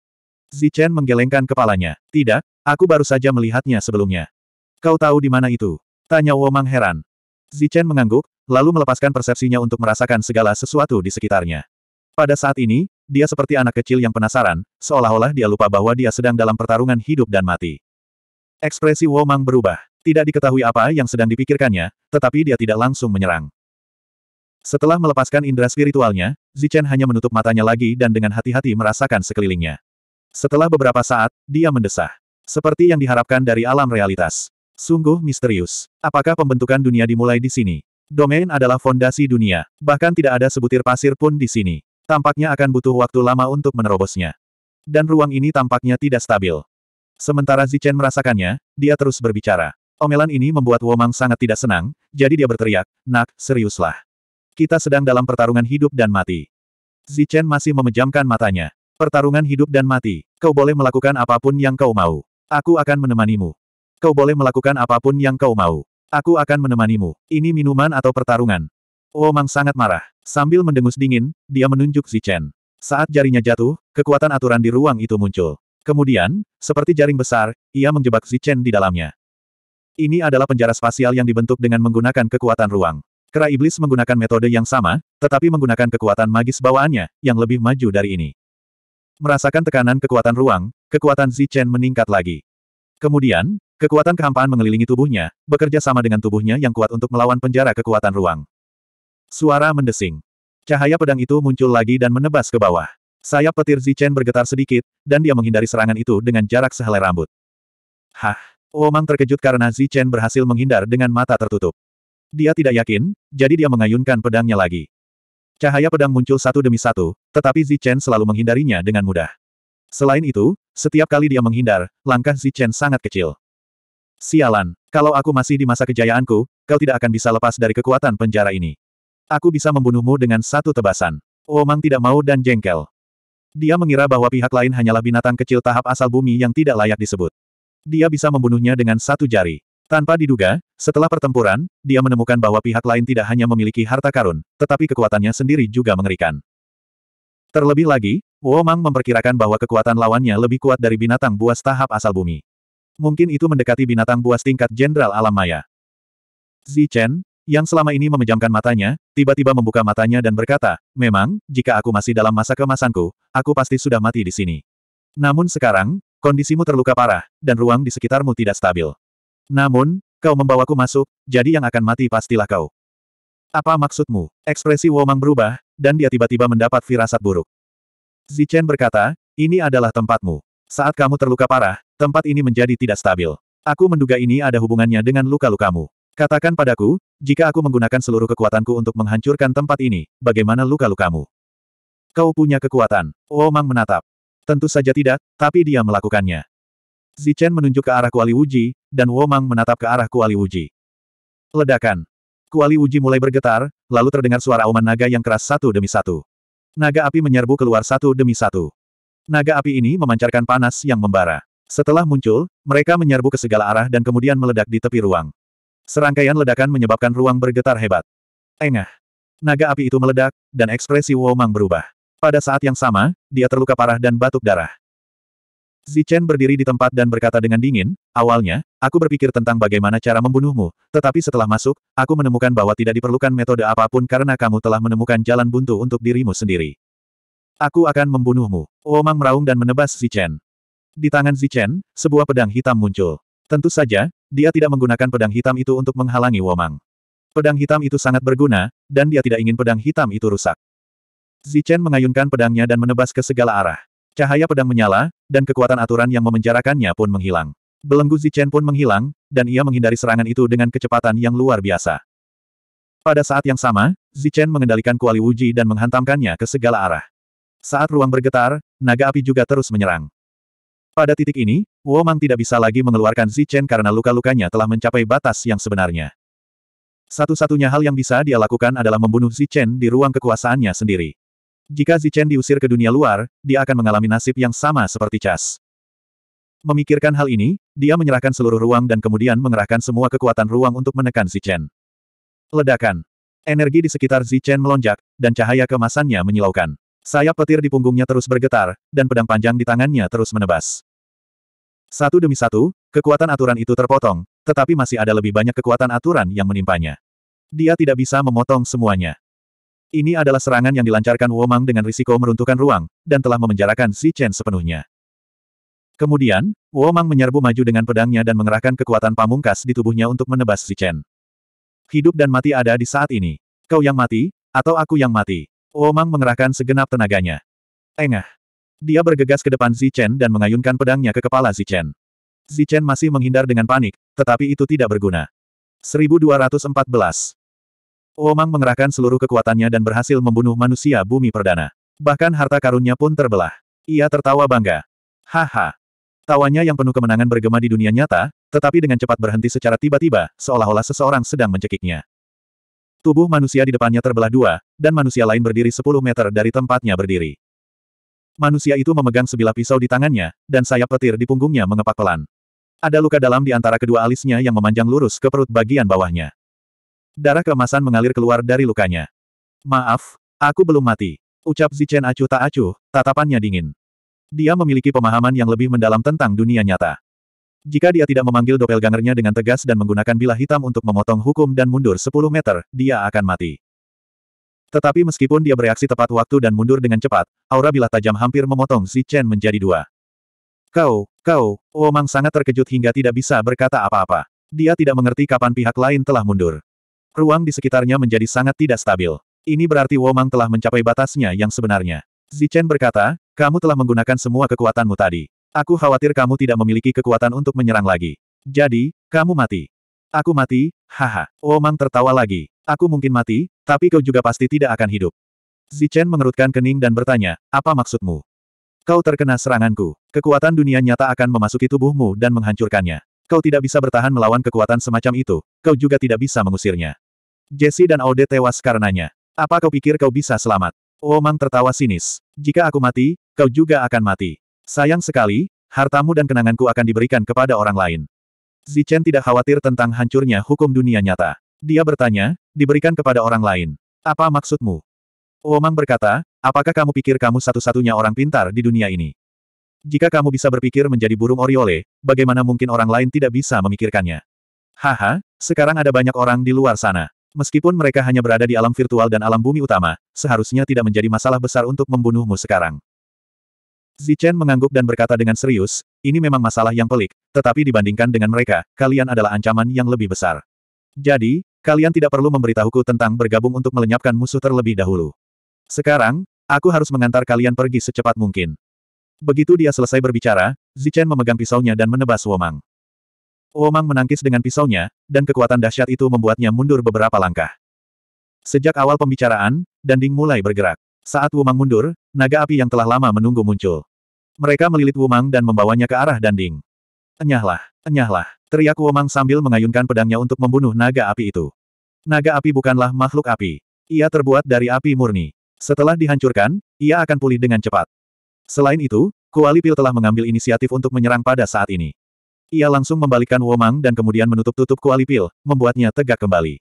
Zichen menggelengkan kepalanya. Tidak, aku baru saja melihatnya sebelumnya. Kau tahu di mana itu? Tanya Womang heran. Zichen mengangguk, lalu melepaskan persepsinya untuk merasakan segala sesuatu di sekitarnya. Pada saat ini, dia seperti anak kecil yang penasaran, seolah-olah dia lupa bahwa dia sedang dalam pertarungan hidup dan mati. Ekspresi Womang berubah. Tidak diketahui apa yang sedang dipikirkannya, tetapi dia tidak langsung menyerang. Setelah melepaskan indera spiritualnya, Zichen hanya menutup matanya lagi dan dengan hati-hati merasakan sekelilingnya. Setelah beberapa saat, dia mendesah. Seperti yang diharapkan dari alam realitas. Sungguh misterius. Apakah pembentukan dunia dimulai di sini? Domain adalah fondasi dunia, bahkan tidak ada sebutir pasir pun di sini. Tampaknya akan butuh waktu lama untuk menerobosnya. Dan ruang ini tampaknya tidak stabil. Sementara Zichen merasakannya, dia terus berbicara. Omelan ini membuat Womang sangat tidak senang, jadi dia berteriak, Nak, seriuslah. Kita sedang dalam pertarungan hidup dan mati. Zichen masih memejamkan matanya. Pertarungan hidup dan mati. Kau boleh melakukan apapun yang kau mau. Aku akan menemanimu. Kau boleh melakukan apapun yang kau mau. Aku akan menemanimu. Ini minuman atau pertarungan? Womang sangat marah. Sambil mendengus dingin, dia menunjuk Zichen. Saat jarinya jatuh, kekuatan aturan di ruang itu muncul. Kemudian, seperti jaring besar, ia menjebak Zichen di dalamnya. Ini adalah penjara spasial yang dibentuk dengan menggunakan kekuatan ruang. Kera iblis menggunakan metode yang sama, tetapi menggunakan kekuatan magis bawaannya, yang lebih maju dari ini. Merasakan tekanan kekuatan ruang, kekuatan Zichen meningkat lagi. Kemudian, kekuatan kehampaan mengelilingi tubuhnya, bekerja sama dengan tubuhnya yang kuat untuk melawan penjara kekuatan ruang. Suara mendesing. Cahaya pedang itu muncul lagi dan menebas ke bawah. Sayap petir Zichen bergetar sedikit, dan dia menghindari serangan itu dengan jarak sehelai rambut. Hah! Omang oh terkejut karena Zi Chen berhasil menghindar dengan mata tertutup. Dia tidak yakin, jadi dia mengayunkan pedangnya lagi. Cahaya pedang muncul satu demi satu, tetapi Zi Chen selalu menghindarinya dengan mudah. Selain itu, setiap kali dia menghindar, langkah Zi Chen sangat kecil. Sialan, kalau aku masih di masa kejayaanku, kau tidak akan bisa lepas dari kekuatan penjara ini. Aku bisa membunuhmu dengan satu tebasan. Omang oh tidak mau dan jengkel. Dia mengira bahwa pihak lain hanyalah binatang kecil tahap asal bumi yang tidak layak disebut dia bisa membunuhnya dengan satu jari. Tanpa diduga, setelah pertempuran, dia menemukan bahwa pihak lain tidak hanya memiliki harta karun, tetapi kekuatannya sendiri juga mengerikan. Terlebih lagi, Womang memperkirakan bahwa kekuatan lawannya lebih kuat dari binatang buas tahap asal bumi. Mungkin itu mendekati binatang buas tingkat jenderal alam maya. Zi Chen, yang selama ini memejamkan matanya, tiba-tiba membuka matanya dan berkata, memang, jika aku masih dalam masa kemasanku, aku pasti sudah mati di sini. Namun sekarang, Kondisimu terluka parah, dan ruang di sekitarmu tidak stabil. Namun, kau membawaku masuk, jadi yang akan mati pastilah kau. Apa maksudmu? Ekspresi Womang berubah, dan dia tiba-tiba mendapat firasat buruk. Zichen berkata, ini adalah tempatmu. Saat kamu terluka parah, tempat ini menjadi tidak stabil. Aku menduga ini ada hubungannya dengan luka-lukamu. Katakan padaku, jika aku menggunakan seluruh kekuatanku untuk menghancurkan tempat ini, bagaimana luka-lukamu? Kau punya kekuatan. Womang menatap. Tentu saja tidak, tapi dia melakukannya. Zichen menunjuk ke arah Kuali Wuji, dan Womang menatap ke arah Kuali Wuji. Ledakan. Kuali Wuji mulai bergetar, lalu terdengar suara auman naga yang keras satu demi satu. Naga api menyerbu keluar satu demi satu. Naga api ini memancarkan panas yang membara. Setelah muncul, mereka menyerbu ke segala arah dan kemudian meledak di tepi ruang. Serangkaian ledakan menyebabkan ruang bergetar hebat. Engah. Naga api itu meledak, dan ekspresi Womang berubah. Pada saat yang sama, dia terluka parah dan batuk darah. Zichen berdiri di tempat dan berkata dengan dingin, awalnya, aku berpikir tentang bagaimana cara membunuhmu, tetapi setelah masuk, aku menemukan bahwa tidak diperlukan metode apapun karena kamu telah menemukan jalan buntu untuk dirimu sendiri. Aku akan membunuhmu. Womang meraung dan menebas Zichen. Di tangan Zichen, sebuah pedang hitam muncul. Tentu saja, dia tidak menggunakan pedang hitam itu untuk menghalangi Womang. Pedang hitam itu sangat berguna, dan dia tidak ingin pedang hitam itu rusak. Zichen mengayunkan pedangnya dan menebas ke segala arah. Cahaya pedang menyala, dan kekuatan aturan yang memenjarakannya pun menghilang. Belenggu Zichen pun menghilang, dan ia menghindari serangan itu dengan kecepatan yang luar biasa. Pada saat yang sama, Zichen mengendalikan kuali Wuji dan menghantamkannya ke segala arah. Saat ruang bergetar, naga api juga terus menyerang. Pada titik ini, Womang tidak bisa lagi mengeluarkan Zichen karena luka-lukanya telah mencapai batas yang sebenarnya. Satu-satunya hal yang bisa dia lakukan adalah membunuh Zichen di ruang kekuasaannya sendiri. Jika Zichen diusir ke dunia luar, dia akan mengalami nasib yang sama seperti Chas. Memikirkan hal ini, dia menyerahkan seluruh ruang dan kemudian mengerahkan semua kekuatan ruang untuk menekan Zichen. Ledakan. Energi di sekitar Zichen melonjak, dan cahaya kemasannya menyilaukan. Sayap petir di punggungnya terus bergetar, dan pedang panjang di tangannya terus menebas. Satu demi satu, kekuatan aturan itu terpotong, tetapi masih ada lebih banyak kekuatan aturan yang menimpanya. Dia tidak bisa memotong semuanya. Ini adalah serangan yang dilancarkan Womang dengan risiko meruntuhkan ruang, dan telah memenjarakan Si Chen sepenuhnya. Kemudian, Womang menyerbu maju dengan pedangnya dan mengerahkan kekuatan pamungkas di tubuhnya untuk menebas Si Chen. Hidup dan mati ada di saat ini. Kau yang mati, atau aku yang mati. Womang mengerahkan segenap tenaganya. Engah. Dia bergegas ke depan Zichen dan mengayunkan pedangnya ke kepala Zichen. Zichen masih menghindar dengan panik, tetapi itu tidak berguna. 1214. Womang mengerahkan seluruh kekuatannya dan berhasil membunuh manusia bumi perdana. Bahkan harta karunnya pun terbelah. Ia tertawa bangga. Haha. Tawanya yang penuh kemenangan bergema di dunia nyata, tetapi dengan cepat berhenti secara tiba-tiba, seolah-olah seseorang sedang mencekiknya. Tubuh manusia di depannya terbelah dua, dan manusia lain berdiri 10 meter dari tempatnya berdiri. Manusia itu memegang sebilah pisau di tangannya, dan sayap petir di punggungnya mengepak pelan. Ada luka dalam di antara kedua alisnya yang memanjang lurus ke perut bagian bawahnya. Darah kemasan mengalir keluar dari lukanya. Maaf, aku belum mati. Ucap Zichen acuh tak acuh, tatapannya dingin. Dia memiliki pemahaman yang lebih mendalam tentang dunia nyata. Jika dia tidak memanggil doppelgangernya dengan tegas dan menggunakan bilah hitam untuk memotong hukum dan mundur 10 meter, dia akan mati. Tetapi meskipun dia bereaksi tepat waktu dan mundur dengan cepat, aura bilah tajam hampir memotong Zichen menjadi dua. Kau, kau, Omang sangat terkejut hingga tidak bisa berkata apa-apa. Dia tidak mengerti kapan pihak lain telah mundur. Ruang di sekitarnya menjadi sangat tidak stabil. Ini berarti Womang telah mencapai batasnya yang sebenarnya. Zichen berkata, kamu telah menggunakan semua kekuatanmu tadi. Aku khawatir kamu tidak memiliki kekuatan untuk menyerang lagi. Jadi, kamu mati. Aku mati, haha. Womang tertawa lagi. Aku mungkin mati, tapi kau juga pasti tidak akan hidup. Zichen mengerutkan kening dan bertanya, apa maksudmu? Kau terkena seranganku. Kekuatan dunia nyata akan memasuki tubuhmu dan menghancurkannya. Kau tidak bisa bertahan melawan kekuatan semacam itu, kau juga tidak bisa mengusirnya. Jesse dan Ode tewas karenanya. Apa kau pikir kau bisa selamat? Womang oh, tertawa sinis. Jika aku mati, kau juga akan mati. Sayang sekali, hartamu dan kenanganku akan diberikan kepada orang lain. Zichen tidak khawatir tentang hancurnya hukum dunia nyata. Dia bertanya, diberikan kepada orang lain. Apa maksudmu? Womang oh, berkata, apakah kamu pikir kamu satu-satunya orang pintar di dunia ini? Jika kamu bisa berpikir menjadi burung Oriole, bagaimana mungkin orang lain tidak bisa memikirkannya? Haha, sekarang ada banyak orang di luar sana. Meskipun mereka hanya berada di alam virtual dan alam bumi utama, seharusnya tidak menjadi masalah besar untuk membunuhmu sekarang. Zichen mengangguk dan berkata dengan serius, ini memang masalah yang pelik, tetapi dibandingkan dengan mereka, kalian adalah ancaman yang lebih besar. Jadi, kalian tidak perlu memberitahuku tentang bergabung untuk melenyapkan musuh terlebih dahulu. Sekarang, aku harus mengantar kalian pergi secepat mungkin. Begitu dia selesai berbicara, Zichen memegang pisaunya dan menebas Womang. Womang menangkis dengan pisaunya, dan kekuatan dahsyat itu membuatnya mundur beberapa langkah. Sejak awal pembicaraan, Danding mulai bergerak. Saat Womang mundur, naga api yang telah lama menunggu muncul. Mereka melilit Womang dan membawanya ke arah Danding. Enyahlah, enyahlah, teriak Womang sambil mengayunkan pedangnya untuk membunuh naga api itu. Naga api bukanlah makhluk api. Ia terbuat dari api murni. Setelah dihancurkan, ia akan pulih dengan cepat. Selain itu, Kuali Pil telah mengambil inisiatif untuk menyerang pada saat ini. Ia langsung membalikkan Womang dan kemudian menutup-tutup Kuali Pil, membuatnya tegak kembali.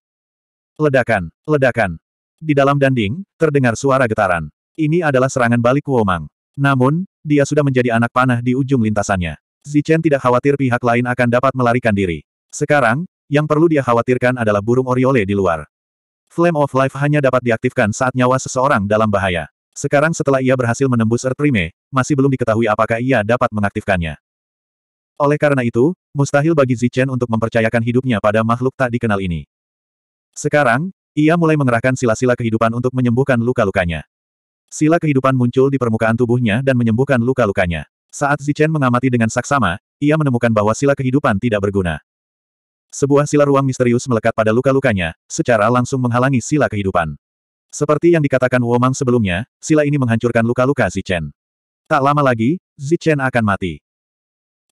Ledakan, ledakan. Di dalam danding, terdengar suara getaran. Ini adalah serangan balik Womang. Namun, dia sudah menjadi anak panah di ujung lintasannya. Zichen tidak khawatir pihak lain akan dapat melarikan diri. Sekarang, yang perlu dia khawatirkan adalah burung oriole di luar. Flame of Life hanya dapat diaktifkan saat nyawa seseorang dalam bahaya. Sekarang setelah ia berhasil menembus Earth Prime, masih belum diketahui apakah ia dapat mengaktifkannya. Oleh karena itu, mustahil bagi Zichen untuk mempercayakan hidupnya pada makhluk tak dikenal ini. Sekarang, ia mulai mengerahkan sila-sila kehidupan untuk menyembuhkan luka-lukanya. Sila kehidupan muncul di permukaan tubuhnya dan menyembuhkan luka-lukanya. Saat Zichen mengamati dengan saksama, ia menemukan bahwa sila kehidupan tidak berguna. Sebuah sila ruang misterius melekat pada luka-lukanya, secara langsung menghalangi sila kehidupan. Seperti yang dikatakan Womang sebelumnya, sila ini menghancurkan luka-luka Zichen. Tak lama lagi, Zichen akan mati.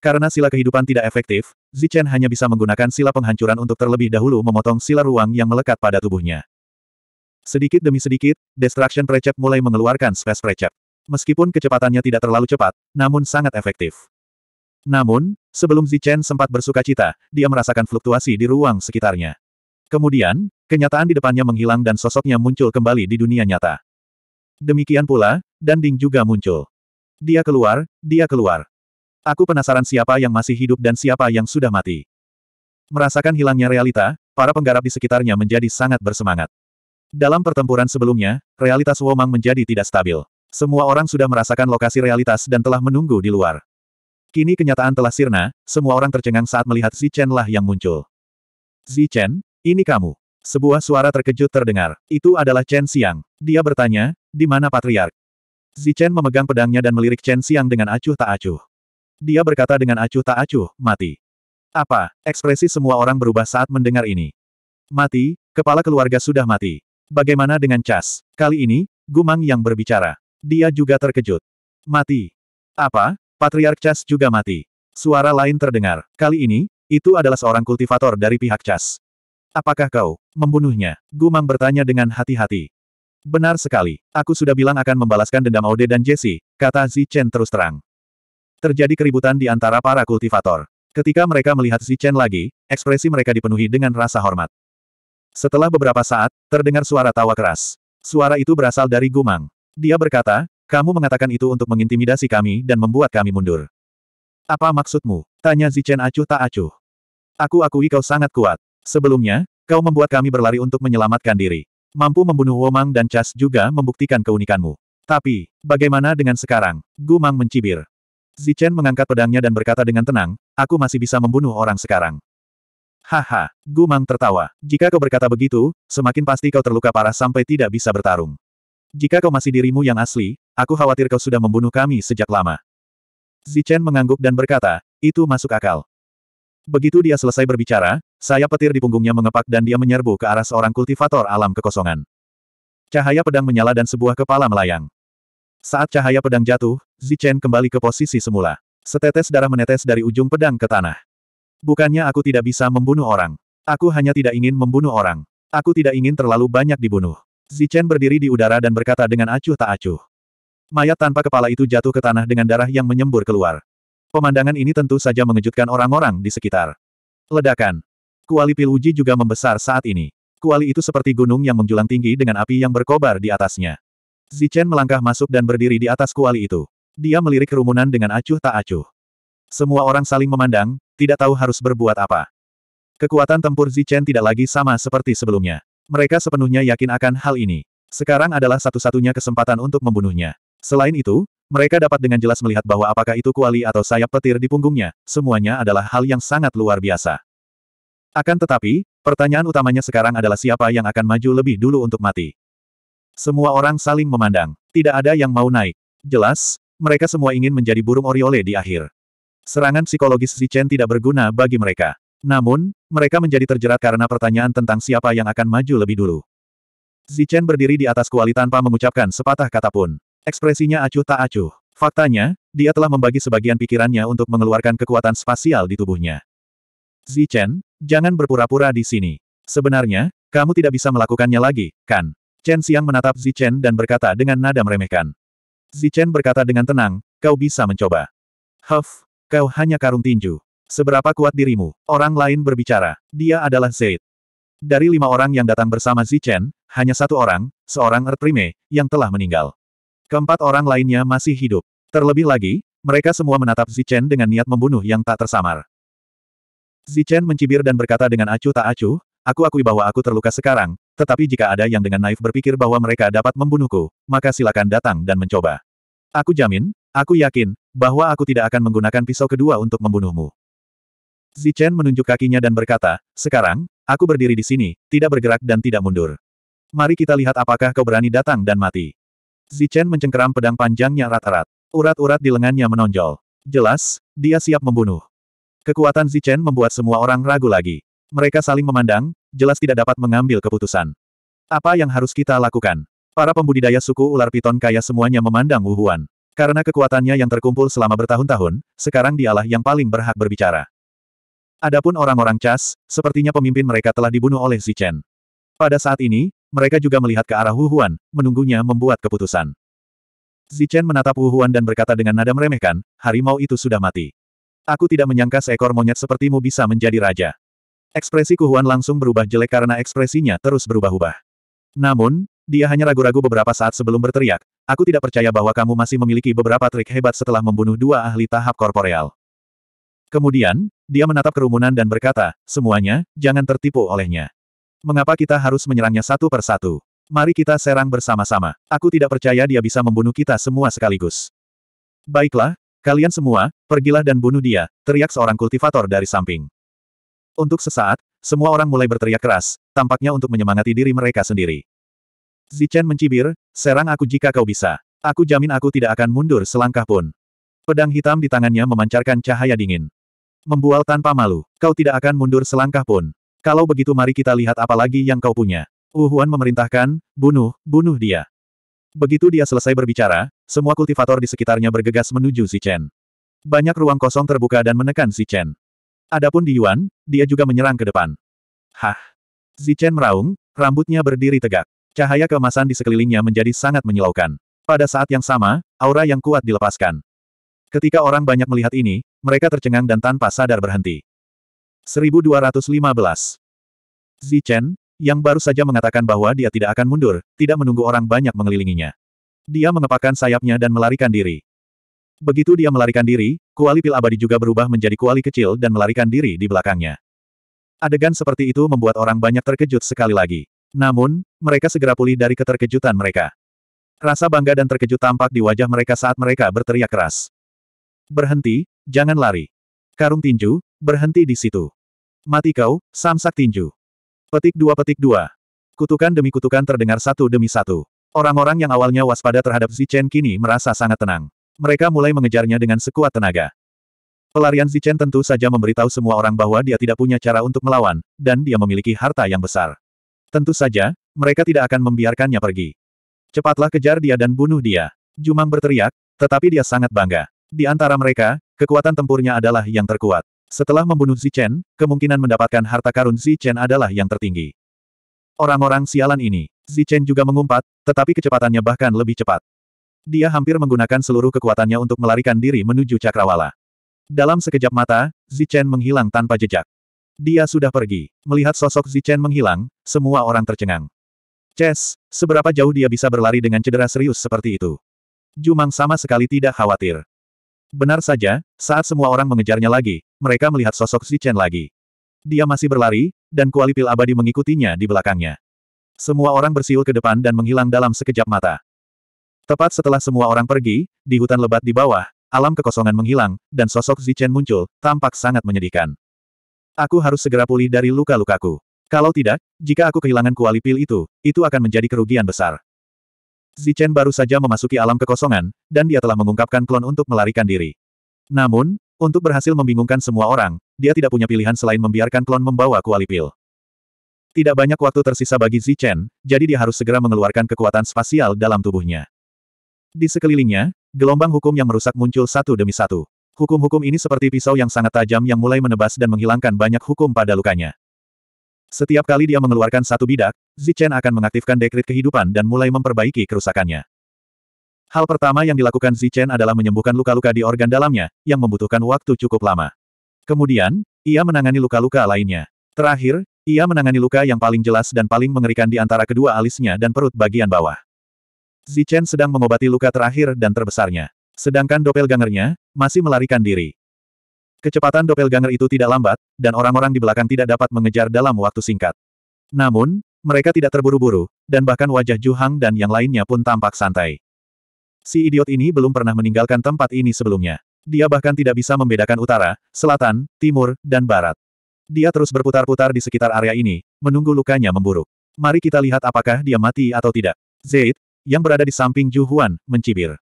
Karena sila kehidupan tidak efektif, Zichen hanya bisa menggunakan sila penghancuran untuk terlebih dahulu memotong sila ruang yang melekat pada tubuhnya. Sedikit demi sedikit, Destruction Precept mulai mengeluarkan Space Precept. Meskipun kecepatannya tidak terlalu cepat, namun sangat efektif. Namun, sebelum Zichen sempat bersuka cita, dia merasakan fluktuasi di ruang sekitarnya. Kemudian, Kenyataan di depannya menghilang dan sosoknya muncul kembali di dunia nyata. Demikian pula, Danding juga muncul. Dia keluar, dia keluar. Aku penasaran siapa yang masih hidup dan siapa yang sudah mati. Merasakan hilangnya realita, para penggarap di sekitarnya menjadi sangat bersemangat. Dalam pertempuran sebelumnya, realitas Womang menjadi tidak stabil. Semua orang sudah merasakan lokasi realitas dan telah menunggu di luar. Kini kenyataan telah sirna, semua orang tercengang saat melihat Zichen lah yang muncul. Zichen, ini kamu. Sebuah suara terkejut terdengar. Itu adalah Chen Xiang. Dia bertanya, di mana Patriark? Zichen memegang pedangnya dan melirik Chen Xiang dengan acuh tak acuh. Dia berkata dengan acuh tak acuh, mati. Apa? Ekspresi semua orang berubah saat mendengar ini. Mati, kepala keluarga sudah mati. Bagaimana dengan Chas? Kali ini, Gumang yang berbicara. Dia juga terkejut. Mati. Apa? Patriark Chas juga mati. Suara lain terdengar. Kali ini, itu adalah seorang kultivator dari pihak Chas. Apakah kau membunuhnya? Gumang bertanya dengan hati-hati. Benar sekali, aku sudah bilang akan membalaskan dendam Ode dan Jesse, kata Zi Chen terus terang. Terjadi keributan di antara para kultivator. Ketika mereka melihat Zi Chen lagi, ekspresi mereka dipenuhi dengan rasa hormat. Setelah beberapa saat, terdengar suara tawa keras. Suara itu berasal dari Gumang. Dia berkata, kamu mengatakan itu untuk mengintimidasi kami dan membuat kami mundur. Apa maksudmu? Tanya Zichen acuh tak acuh. Aku akui kau sangat kuat. Sebelumnya, kau membuat kami berlari untuk menyelamatkan diri. Mampu membunuh Womang dan Chas juga membuktikan keunikanmu. Tapi, bagaimana dengan sekarang? Gumang mencibir. Zichen mengangkat pedangnya dan berkata dengan tenang, aku masih bisa membunuh orang sekarang. Haha, Gumang tertawa. Jika kau berkata begitu, semakin pasti kau terluka parah sampai tidak bisa bertarung. Jika kau masih dirimu yang asli, aku khawatir kau sudah membunuh kami sejak lama. Zichen mengangguk dan berkata, itu masuk akal. Begitu dia selesai berbicara, saya petir di punggungnya mengepak dan dia menyerbu ke arah seorang kultivator alam kekosongan. Cahaya pedang menyala dan sebuah kepala melayang. Saat cahaya pedang jatuh, Zichen kembali ke posisi semula. Setetes darah menetes dari ujung pedang ke tanah. Bukannya aku tidak bisa membunuh orang. Aku hanya tidak ingin membunuh orang. Aku tidak ingin terlalu banyak dibunuh. Zichen berdiri di udara dan berkata dengan acuh tak acuh. Mayat tanpa kepala itu jatuh ke tanah dengan darah yang menyembur keluar. Pemandangan ini tentu saja mengejutkan orang-orang di sekitar. Ledakan. Kuali piluji juga membesar saat ini. Kuali itu seperti gunung yang menjulang tinggi dengan api yang berkobar di atasnya. Zichen melangkah masuk dan berdiri di atas kuali itu. Dia melirik kerumunan dengan acuh tak acuh. Semua orang saling memandang, tidak tahu harus berbuat apa. Kekuatan tempur Zichen tidak lagi sama seperti sebelumnya. Mereka sepenuhnya yakin akan hal ini. Sekarang adalah satu-satunya kesempatan untuk membunuhnya. Selain itu, mereka dapat dengan jelas melihat bahwa apakah itu kuali atau sayap petir di punggungnya, semuanya adalah hal yang sangat luar biasa. Akan tetapi, pertanyaan utamanya sekarang adalah siapa yang akan maju lebih dulu untuk mati. Semua orang saling memandang. Tidak ada yang mau naik. Jelas, mereka semua ingin menjadi burung oriole di akhir. Serangan psikologis Zichen tidak berguna bagi mereka. Namun, mereka menjadi terjerat karena pertanyaan tentang siapa yang akan maju lebih dulu. Zichen berdiri di atas kuali tanpa mengucapkan sepatah kata pun. Ekspresinya acuh tak acuh. Faktanya, dia telah membagi sebagian pikirannya untuk mengeluarkan kekuatan spasial di tubuhnya. Zichen, jangan berpura-pura di sini. Sebenarnya, kamu tidak bisa melakukannya lagi, kan? Chen Xiang menatap Zichen dan berkata dengan nada meremehkan. Zichen berkata dengan tenang, kau bisa mencoba. Huff, kau hanya karung tinju. Seberapa kuat dirimu? Orang lain berbicara. Dia adalah Zaid. Dari lima orang yang datang bersama Zichen, hanya satu orang, seorang Earth yang telah meninggal. Keempat orang lainnya masih hidup. Terlebih lagi, mereka semua menatap Zichen dengan niat membunuh yang tak tersamar. Zichen mencibir dan berkata dengan acuh tak acuh, aku akui bahwa aku terluka sekarang, tetapi jika ada yang dengan naif berpikir bahwa mereka dapat membunuhku, maka silakan datang dan mencoba. Aku jamin, aku yakin, bahwa aku tidak akan menggunakan pisau kedua untuk membunuhmu. Zichen menunjuk kakinya dan berkata, sekarang, aku berdiri di sini, tidak bergerak dan tidak mundur. Mari kita lihat apakah kau berani datang dan mati. Zichen mencengkeram pedang panjangnya rata rat Urat-urat di lengannya menonjol. Jelas, dia siap membunuh. Kekuatan Zichen membuat semua orang ragu lagi. Mereka saling memandang, jelas tidak dapat mengambil keputusan. Apa yang harus kita lakukan? Para pembudidaya suku ular piton kaya semuanya memandang Wuhuan. Karena kekuatannya yang terkumpul selama bertahun-tahun, sekarang dialah yang paling berhak berbicara. Adapun orang-orang cas, sepertinya pemimpin mereka telah dibunuh oleh Zichen. Pada saat ini, mereka juga melihat ke arah Wu Huan, menunggunya membuat keputusan. Zichen menatap Wu Huan dan berkata dengan nada meremehkan, harimau itu sudah mati. Aku tidak menyangka seekor monyet sepertimu bisa menjadi raja. Ekspresi Ku Huan langsung berubah jelek karena ekspresinya terus berubah-ubah. Namun, dia hanya ragu-ragu beberapa saat sebelum berteriak, aku tidak percaya bahwa kamu masih memiliki beberapa trik hebat setelah membunuh dua ahli tahap korporeal. Kemudian, dia menatap kerumunan dan berkata, semuanya, jangan tertipu olehnya. Mengapa kita harus menyerangnya satu persatu? Mari kita serang bersama-sama. Aku tidak percaya dia bisa membunuh kita semua sekaligus. Baiklah, kalian semua, pergilah dan bunuh dia, teriak seorang kultivator dari samping. Untuk sesaat, semua orang mulai berteriak keras, tampaknya untuk menyemangati diri mereka sendiri. Zichen mencibir, serang aku jika kau bisa. Aku jamin aku tidak akan mundur selangkah pun. Pedang hitam di tangannya memancarkan cahaya dingin. Membual tanpa malu, kau tidak akan mundur selangkah pun. Kalau begitu mari kita lihat apa lagi yang kau punya. Uhuan uh, memerintahkan, bunuh, bunuh dia. Begitu dia selesai berbicara, semua kultivator di sekitarnya bergegas menuju Si Chen. Banyak ruang kosong terbuka dan menekan Si Chen. Adapun di Yuan, dia juga menyerang ke depan. Hah! Si Chen meraung, rambutnya berdiri tegak. Cahaya keemasan di sekelilingnya menjadi sangat menyilaukan. Pada saat yang sama, aura yang kuat dilepaskan. Ketika orang banyak melihat ini, mereka tercengang dan tanpa sadar berhenti. 1215. Zichen, yang baru saja mengatakan bahwa dia tidak akan mundur, tidak menunggu orang banyak mengelilinginya. Dia mengepakkan sayapnya dan melarikan diri. Begitu dia melarikan diri, kuali pil abadi juga berubah menjadi kuali kecil dan melarikan diri di belakangnya. Adegan seperti itu membuat orang banyak terkejut sekali lagi. Namun, mereka segera pulih dari keterkejutan mereka. Rasa bangga dan terkejut tampak di wajah mereka saat mereka berteriak keras. Berhenti, jangan lari. Karung tinju, berhenti di situ. Mati kau, samsak tinju. Petik dua petik dua. Kutukan demi kutukan terdengar satu demi satu. Orang-orang yang awalnya waspada terhadap Zichen kini merasa sangat tenang. Mereka mulai mengejarnya dengan sekuat tenaga. Pelarian Zichen tentu saja memberitahu semua orang bahwa dia tidak punya cara untuk melawan, dan dia memiliki harta yang besar. Tentu saja, mereka tidak akan membiarkannya pergi. Cepatlah kejar dia dan bunuh dia. Jumang berteriak, tetapi dia sangat bangga. Di antara mereka, kekuatan tempurnya adalah yang terkuat. Setelah membunuh Zichen, kemungkinan mendapatkan harta karun Zichen adalah yang tertinggi. Orang-orang sialan ini, Zichen juga mengumpat, tetapi kecepatannya bahkan lebih cepat. Dia hampir menggunakan seluruh kekuatannya untuk melarikan diri menuju Cakrawala. Dalam sekejap mata, Zichen menghilang tanpa jejak. Dia sudah pergi. Melihat sosok Zichen menghilang, semua orang tercengang. Chess, seberapa jauh dia bisa berlari dengan cedera serius seperti itu? Jumang sama sekali tidak khawatir. Benar saja, saat semua orang mengejarnya lagi, mereka melihat sosok Xi Chen lagi. Dia masih berlari, dan kuali pil abadi mengikutinya di belakangnya. Semua orang bersiul ke depan dan menghilang dalam sekejap mata. Tepat setelah semua orang pergi, di hutan lebat di bawah, alam kekosongan menghilang, dan sosok Xi Chen muncul, tampak sangat menyedihkan. Aku harus segera pulih dari luka-lukaku. Kalau tidak, jika aku kehilangan kuali pil itu, itu akan menjadi kerugian besar. Zichen baru saja memasuki alam kekosongan, dan dia telah mengungkapkan klon untuk melarikan diri. Namun, untuk berhasil membingungkan semua orang, dia tidak punya pilihan selain membiarkan klon membawa kuali pil. Tidak banyak waktu tersisa bagi Zichen, jadi dia harus segera mengeluarkan kekuatan spasial dalam tubuhnya. Di sekelilingnya, gelombang hukum yang merusak muncul satu demi satu. Hukum-hukum ini seperti pisau yang sangat tajam yang mulai menebas dan menghilangkan banyak hukum pada lukanya. Setiap kali dia mengeluarkan satu bidak, Zichen akan mengaktifkan dekrit kehidupan dan mulai memperbaiki kerusakannya. Hal pertama yang dilakukan Zichen adalah menyembuhkan luka-luka di organ dalamnya, yang membutuhkan waktu cukup lama. Kemudian, ia menangani luka-luka lainnya. Terakhir, ia menangani luka yang paling jelas dan paling mengerikan di antara kedua alisnya dan perut bagian bawah. Zichen sedang mengobati luka terakhir dan terbesarnya. Sedangkan doppelgangernya, masih melarikan diri. Kecepatan doppelganger itu tidak lambat, dan orang-orang di belakang tidak dapat mengejar dalam waktu singkat. Namun, mereka tidak terburu-buru, dan bahkan wajah Juhang dan yang lainnya pun tampak santai. Si idiot ini belum pernah meninggalkan tempat ini sebelumnya. Dia bahkan tidak bisa membedakan utara, selatan, timur, dan barat. Dia terus berputar-putar di sekitar area ini, menunggu lukanya memburuk. Mari kita lihat apakah dia mati atau tidak. Zaid, yang berada di samping Juhuan, mencibir.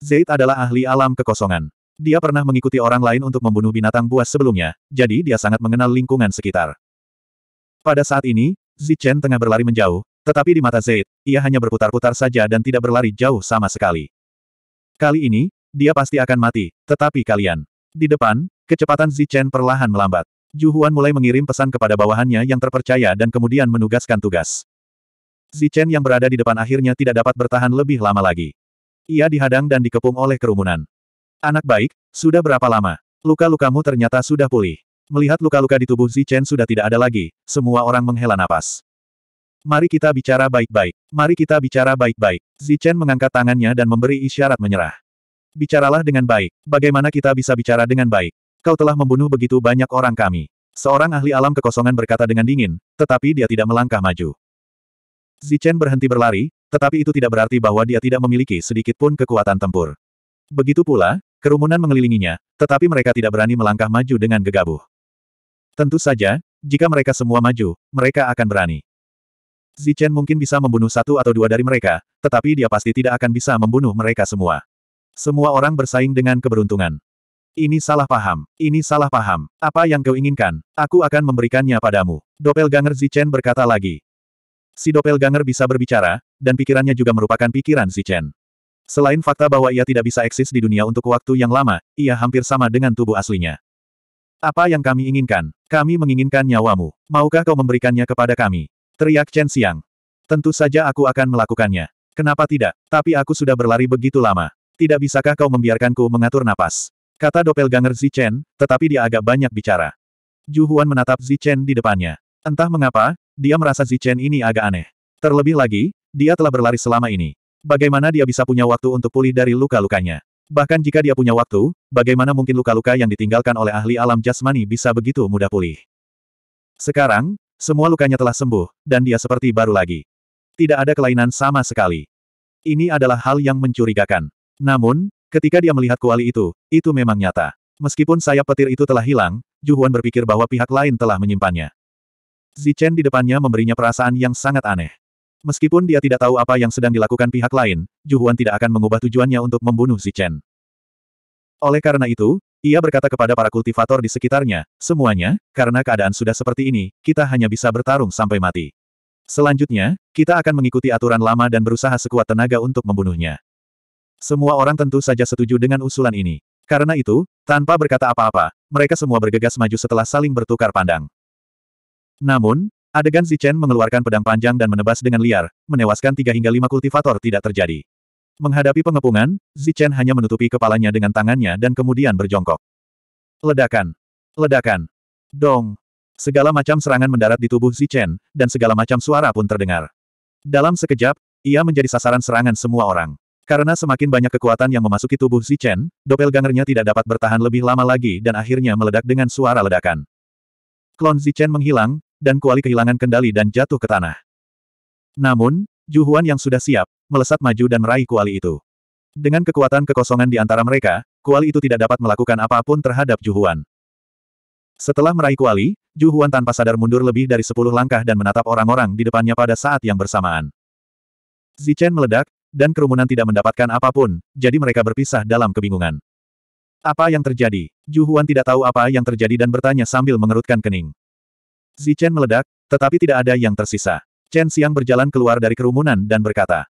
Zaid adalah ahli alam kekosongan. Dia pernah mengikuti orang lain untuk membunuh binatang buas sebelumnya, jadi dia sangat mengenal lingkungan sekitar. Pada saat ini, Zichen tengah berlari menjauh, tetapi di mata Zaid, ia hanya berputar-putar saja dan tidak berlari jauh sama sekali. Kali ini, dia pasti akan mati, tetapi kalian. Di depan, kecepatan Zichen perlahan melambat. Juhuan mulai mengirim pesan kepada bawahannya yang terpercaya dan kemudian menugaskan tugas. Zichen yang berada di depan akhirnya tidak dapat bertahan lebih lama lagi. Ia dihadang dan dikepung oleh kerumunan. Anak baik, sudah berapa lama? Luka-lukamu ternyata sudah pulih. Melihat luka-luka di tubuh Zichen sudah tidak ada lagi, semua orang menghela napas. Mari kita bicara baik-baik. Mari kita bicara baik-baik. Zichen mengangkat tangannya dan memberi isyarat menyerah. Bicaralah dengan baik. Bagaimana kita bisa bicara dengan baik? Kau telah membunuh begitu banyak orang kami. Seorang ahli alam kekosongan berkata dengan dingin, tetapi dia tidak melangkah maju. Zichen berhenti berlari, tetapi itu tidak berarti bahwa dia tidak memiliki sedikit pun kekuatan tempur. Begitu pula, Kerumunan mengelilinginya, tetapi mereka tidak berani melangkah maju dengan gegabah. Tentu saja, jika mereka semua maju, mereka akan berani. Zichen mungkin bisa membunuh satu atau dua dari mereka, tetapi dia pasti tidak akan bisa membunuh mereka semua. Semua orang bersaing dengan keberuntungan. Ini salah paham, ini salah paham. Apa yang kau inginkan, aku akan memberikannya padamu. Doppelganger Zichen berkata lagi. Si doppelganger bisa berbicara, dan pikirannya juga merupakan pikiran Zichen. Selain fakta bahwa ia tidak bisa eksis di dunia untuk waktu yang lama, ia hampir sama dengan tubuh aslinya. Apa yang kami inginkan? Kami menginginkan nyawamu. Maukah kau memberikannya kepada kami? Teriak Chen Xiang. Tentu saja aku akan melakukannya. Kenapa tidak? Tapi aku sudah berlari begitu lama. Tidak bisakah kau membiarkanku mengatur napas? Kata doppelganger Zi Chen. tetapi dia agak banyak bicara. Ju Huan menatap Chen di depannya. Entah mengapa, dia merasa Zi Chen ini agak aneh. Terlebih lagi, dia telah berlari selama ini. Bagaimana dia bisa punya waktu untuk pulih dari luka-lukanya? Bahkan jika dia punya waktu, bagaimana mungkin luka-luka yang ditinggalkan oleh ahli alam jasmani bisa begitu mudah pulih? Sekarang, semua lukanya telah sembuh, dan dia seperti baru lagi. Tidak ada kelainan sama sekali. Ini adalah hal yang mencurigakan. Namun, ketika dia melihat kuali itu, itu memang nyata. Meskipun sayap petir itu telah hilang, Juhuan berpikir bahwa pihak lain telah menyimpannya. Zichen di depannya memberinya perasaan yang sangat aneh. Meskipun dia tidak tahu apa yang sedang dilakukan pihak lain, Juhuan tidak akan mengubah tujuannya untuk membunuh Zichen. Oleh karena itu, ia berkata kepada para kultivator di sekitarnya, semuanya, karena keadaan sudah seperti ini, kita hanya bisa bertarung sampai mati. Selanjutnya, kita akan mengikuti aturan lama dan berusaha sekuat tenaga untuk membunuhnya. Semua orang tentu saja setuju dengan usulan ini. Karena itu, tanpa berkata apa-apa, mereka semua bergegas maju setelah saling bertukar pandang. Namun, Adegan Zichen mengeluarkan pedang panjang dan menebas dengan liar, menewaskan tiga hingga lima kultivator tidak terjadi. Menghadapi pengepungan, Zichen hanya menutupi kepalanya dengan tangannya dan kemudian berjongkok. Ledakan! Ledakan! Dong! Segala macam serangan mendarat di tubuh Zichen, dan segala macam suara pun terdengar. Dalam sekejap, ia menjadi sasaran serangan semua orang. Karena semakin banyak kekuatan yang memasuki tubuh Zichen, doppelgangernya tidak dapat bertahan lebih lama lagi dan akhirnya meledak dengan suara ledakan. Klon Zichen menghilang, dan kuali kehilangan kendali dan jatuh ke tanah. Namun, Juhuan yang sudah siap, melesat maju dan meraih kuali itu. Dengan kekuatan kekosongan di antara mereka, kuali itu tidak dapat melakukan apapun terhadap Juhuan. Setelah meraih kuali, Juhuan tanpa sadar mundur lebih dari sepuluh langkah dan menatap orang-orang di depannya pada saat yang bersamaan. Zichen meledak, dan kerumunan tidak mendapatkan apapun, jadi mereka berpisah dalam kebingungan. Apa yang terjadi? Juhuan tidak tahu apa yang terjadi dan bertanya sambil mengerutkan kening. Zichen meledak, tetapi tidak ada yang tersisa. Chen Xiang berjalan keluar dari kerumunan dan berkata.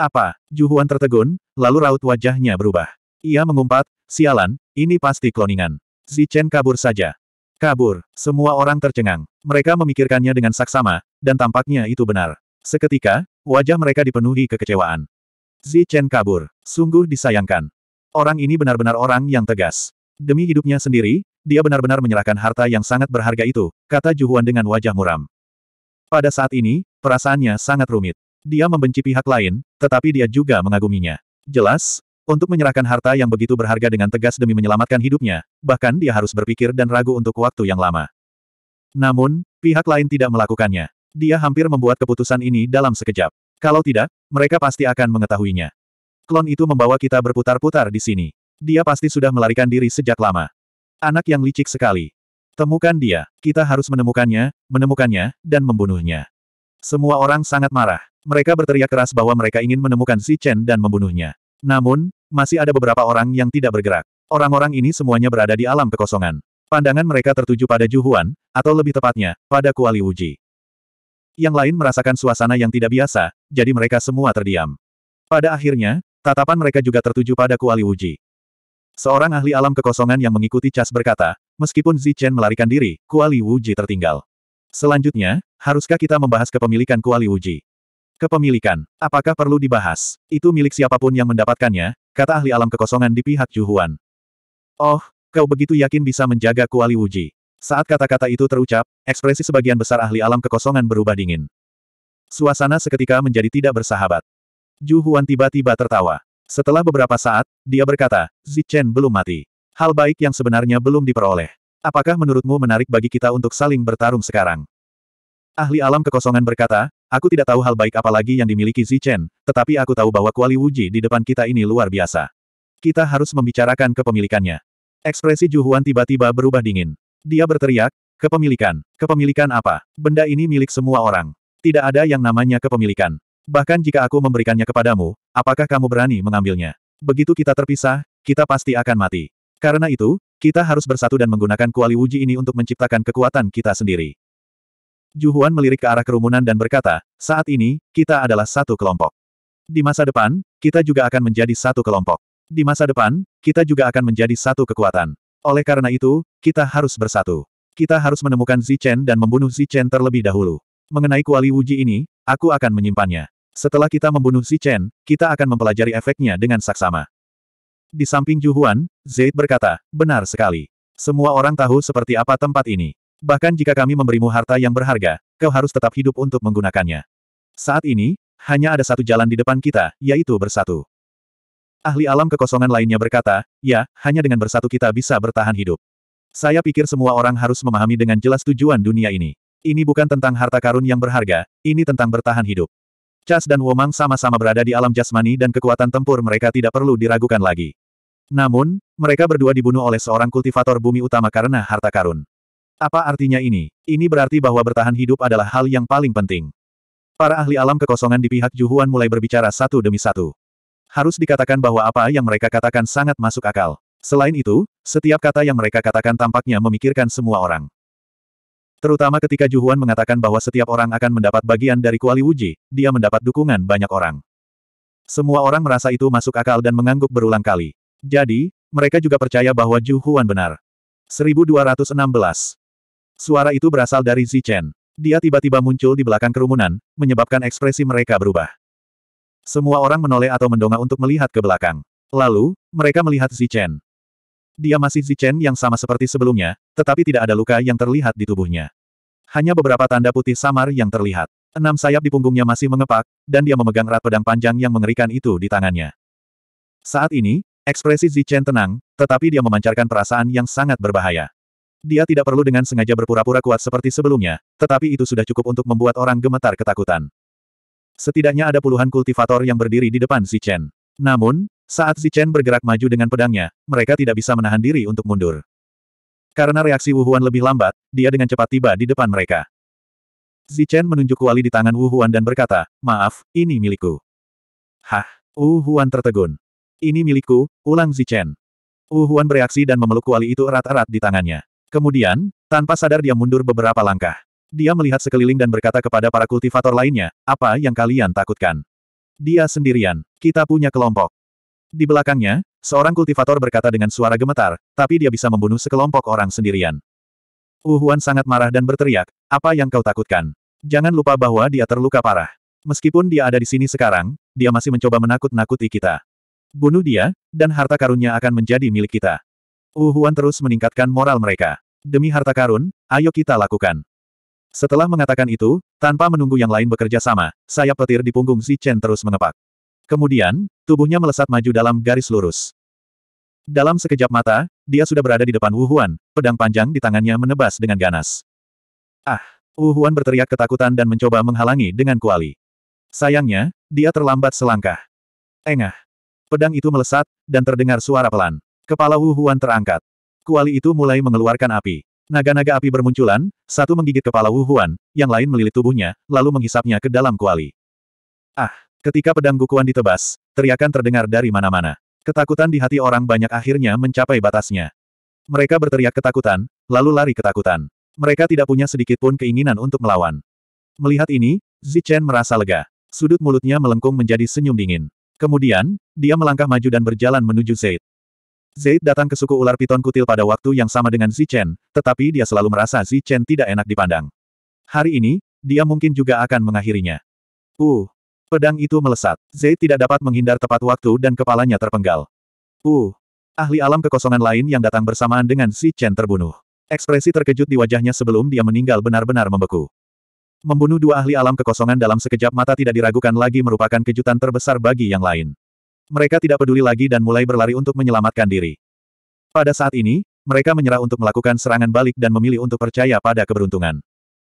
Apa? Juhuan tertegun, lalu raut wajahnya berubah. Ia mengumpat, sialan, ini pasti kloningan. Zichen kabur saja. Kabur, semua orang tercengang. Mereka memikirkannya dengan saksama, dan tampaknya itu benar. Seketika, wajah mereka dipenuhi kekecewaan. Zichen kabur. Sungguh disayangkan. Orang ini benar-benar orang yang tegas. Demi hidupnya sendiri, dia benar-benar menyerahkan harta yang sangat berharga itu, kata Juhuan dengan wajah muram. Pada saat ini, perasaannya sangat rumit. Dia membenci pihak lain, tetapi dia juga mengaguminya. Jelas, untuk menyerahkan harta yang begitu berharga dengan tegas demi menyelamatkan hidupnya, bahkan dia harus berpikir dan ragu untuk waktu yang lama. Namun, pihak lain tidak melakukannya. Dia hampir membuat keputusan ini dalam sekejap. Kalau tidak, mereka pasti akan mengetahuinya. Klon itu membawa kita berputar-putar di sini. Dia pasti sudah melarikan diri sejak lama. Anak yang licik sekali. Temukan dia, kita harus menemukannya, menemukannya, dan membunuhnya. Semua orang sangat marah. Mereka berteriak keras bahwa mereka ingin menemukan si Chen dan membunuhnya. Namun, masih ada beberapa orang yang tidak bergerak. Orang-orang ini semuanya berada di alam kekosongan. Pandangan mereka tertuju pada Juhuan, atau lebih tepatnya, pada Kuali Wuji. Yang lain merasakan suasana yang tidak biasa, jadi mereka semua terdiam. Pada akhirnya, tatapan mereka juga tertuju pada Kuali Wuji. Seorang ahli alam kekosongan yang mengikuti Cas berkata, meskipun Chen melarikan diri, Kuali Wuji tertinggal. Selanjutnya, haruskah kita membahas kepemilikan Kuali Wuji? Kepemilikan, apakah perlu dibahas? Itu milik siapapun yang mendapatkannya, kata ahli alam kekosongan di pihak Juhuan. Oh, kau begitu yakin bisa menjaga Kuali Wuji. Saat kata-kata itu terucap, ekspresi sebagian besar ahli alam kekosongan berubah dingin. Suasana seketika menjadi tidak bersahabat. Juhuan tiba-tiba tertawa. Setelah beberapa saat, dia berkata, Zichen belum mati. Hal baik yang sebenarnya belum diperoleh. Apakah menurutmu menarik bagi kita untuk saling bertarung sekarang? Ahli alam kekosongan berkata, aku tidak tahu hal baik apa lagi yang dimiliki Zichen, tetapi aku tahu bahwa kuali Wuji di depan kita ini luar biasa. Kita harus membicarakan kepemilikannya. Ekspresi Juhuan tiba-tiba berubah dingin. Dia berteriak, kepemilikan, kepemilikan apa? Benda ini milik semua orang. Tidak ada yang namanya kepemilikan. Bahkan jika aku memberikannya kepadamu, Apakah kamu berani mengambilnya? Begitu kita terpisah, kita pasti akan mati. Karena itu, kita harus bersatu dan menggunakan kuali wuji ini untuk menciptakan kekuatan kita sendiri. Juhuan melirik ke arah kerumunan dan berkata, saat ini, kita adalah satu kelompok. Di masa depan, kita juga akan menjadi satu kelompok. Di masa depan, kita juga akan menjadi satu kekuatan. Oleh karena itu, kita harus bersatu. Kita harus menemukan Zichen dan membunuh Zichen terlebih dahulu. Mengenai kuali wuji ini, aku akan menyimpannya. Setelah kita membunuh si Chen, kita akan mempelajari efeknya dengan saksama. Di samping Juhuan, Zaid berkata, benar sekali. Semua orang tahu seperti apa tempat ini. Bahkan jika kami memberimu harta yang berharga, kau harus tetap hidup untuk menggunakannya. Saat ini, hanya ada satu jalan di depan kita, yaitu bersatu. Ahli alam kekosongan lainnya berkata, ya, hanya dengan bersatu kita bisa bertahan hidup. Saya pikir semua orang harus memahami dengan jelas tujuan dunia ini. Ini bukan tentang harta karun yang berharga, ini tentang bertahan hidup. Chas dan Womang sama-sama berada di alam jasmani dan kekuatan tempur mereka tidak perlu diragukan lagi. Namun, mereka berdua dibunuh oleh seorang kultivator bumi utama karena harta karun. Apa artinya ini? Ini berarti bahwa bertahan hidup adalah hal yang paling penting. Para ahli alam kekosongan di pihak Juhuan mulai berbicara satu demi satu. Harus dikatakan bahwa apa yang mereka katakan sangat masuk akal. Selain itu, setiap kata yang mereka katakan tampaknya memikirkan semua orang. Terutama ketika Juhuan mengatakan bahwa setiap orang akan mendapat bagian dari kuali Wuji, dia mendapat dukungan banyak orang. Semua orang merasa itu masuk akal dan mengangguk berulang kali. Jadi, mereka juga percaya bahwa Juhuan benar. 1216. Suara itu berasal dari Zichen. Dia tiba-tiba muncul di belakang kerumunan, menyebabkan ekspresi mereka berubah. Semua orang menoleh atau mendongak untuk melihat ke belakang. Lalu, mereka melihat Zichen. Dia masih Zichen yang sama seperti sebelumnya, tetapi tidak ada luka yang terlihat di tubuhnya. Hanya beberapa tanda putih samar yang terlihat. Enam sayap di punggungnya masih mengepak, dan dia memegang erat pedang panjang yang mengerikan itu di tangannya. Saat ini, ekspresi Zichen tenang, tetapi dia memancarkan perasaan yang sangat berbahaya. Dia tidak perlu dengan sengaja berpura-pura kuat seperti sebelumnya, tetapi itu sudah cukup untuk membuat orang gemetar ketakutan. Setidaknya ada puluhan kultivator yang berdiri di depan Zichen. Namun, saat Zichen bergerak maju dengan pedangnya, mereka tidak bisa menahan diri untuk mundur. Karena reaksi Wu Huan lebih lambat, dia dengan cepat tiba di depan mereka. Zichen menunjuk kuali di tangan Wu Huan dan berkata, Maaf, ini milikku. Hah, Wu Huan tertegun. Ini milikku, ulang Zichen. Huan bereaksi dan memeluk kuali itu erat-erat di tangannya. Kemudian, tanpa sadar dia mundur beberapa langkah. Dia melihat sekeliling dan berkata kepada para kultivator lainnya, apa yang kalian takutkan? Dia sendirian, kita punya kelompok. Di belakangnya, seorang kultivator berkata dengan suara gemetar, tapi dia bisa membunuh sekelompok orang sendirian. Huan sangat marah dan berteriak, apa yang kau takutkan? Jangan lupa bahwa dia terluka parah. Meskipun dia ada di sini sekarang, dia masih mencoba menakut-nakuti kita. Bunuh dia, dan harta karunnya akan menjadi milik kita. Huan terus meningkatkan moral mereka. Demi harta karun, ayo kita lakukan. Setelah mengatakan itu, tanpa menunggu yang lain bekerja sama, sayap petir di punggung Zichen terus mengepak. Kemudian, tubuhnya melesat maju dalam garis lurus. Dalam sekejap mata, dia sudah berada di depan Wu Huan. pedang panjang di tangannya menebas dengan ganas. Ah! Wu Huan berteriak ketakutan dan mencoba menghalangi dengan kuali. Sayangnya, dia terlambat selangkah. Engah! Pedang itu melesat, dan terdengar suara pelan. Kepala Wu Huan terangkat. Kuali itu mulai mengeluarkan api. Naga-naga api bermunculan, satu menggigit kepala Wu Huan, yang lain melilit tubuhnya, lalu menghisapnya ke dalam kuali. Ah! Ketika pedang gukuan ditebas, teriakan terdengar dari mana-mana. Ketakutan di hati orang banyak akhirnya mencapai batasnya. Mereka berteriak ketakutan, lalu lari ketakutan. Mereka tidak punya sedikit pun keinginan untuk melawan. Melihat ini, Zichen merasa lega. Sudut mulutnya melengkung menjadi senyum dingin. Kemudian, dia melangkah maju dan berjalan menuju Zaid. Zaid datang ke suku ular piton kutil pada waktu yang sama dengan Zichen, tetapi dia selalu merasa Zichen tidak enak dipandang. Hari ini, dia mungkin juga akan mengakhirinya. Uh, Pedang itu melesat. Zai tidak dapat menghindar tepat waktu dan kepalanya terpenggal. Uh! Ahli alam kekosongan lain yang datang bersamaan dengan si Chen terbunuh. Ekspresi terkejut di wajahnya sebelum dia meninggal benar-benar membeku. Membunuh dua ahli alam kekosongan dalam sekejap mata tidak diragukan lagi merupakan kejutan terbesar bagi yang lain. Mereka tidak peduli lagi dan mulai berlari untuk menyelamatkan diri. Pada saat ini, mereka menyerah untuk melakukan serangan balik dan memilih untuk percaya pada keberuntungan.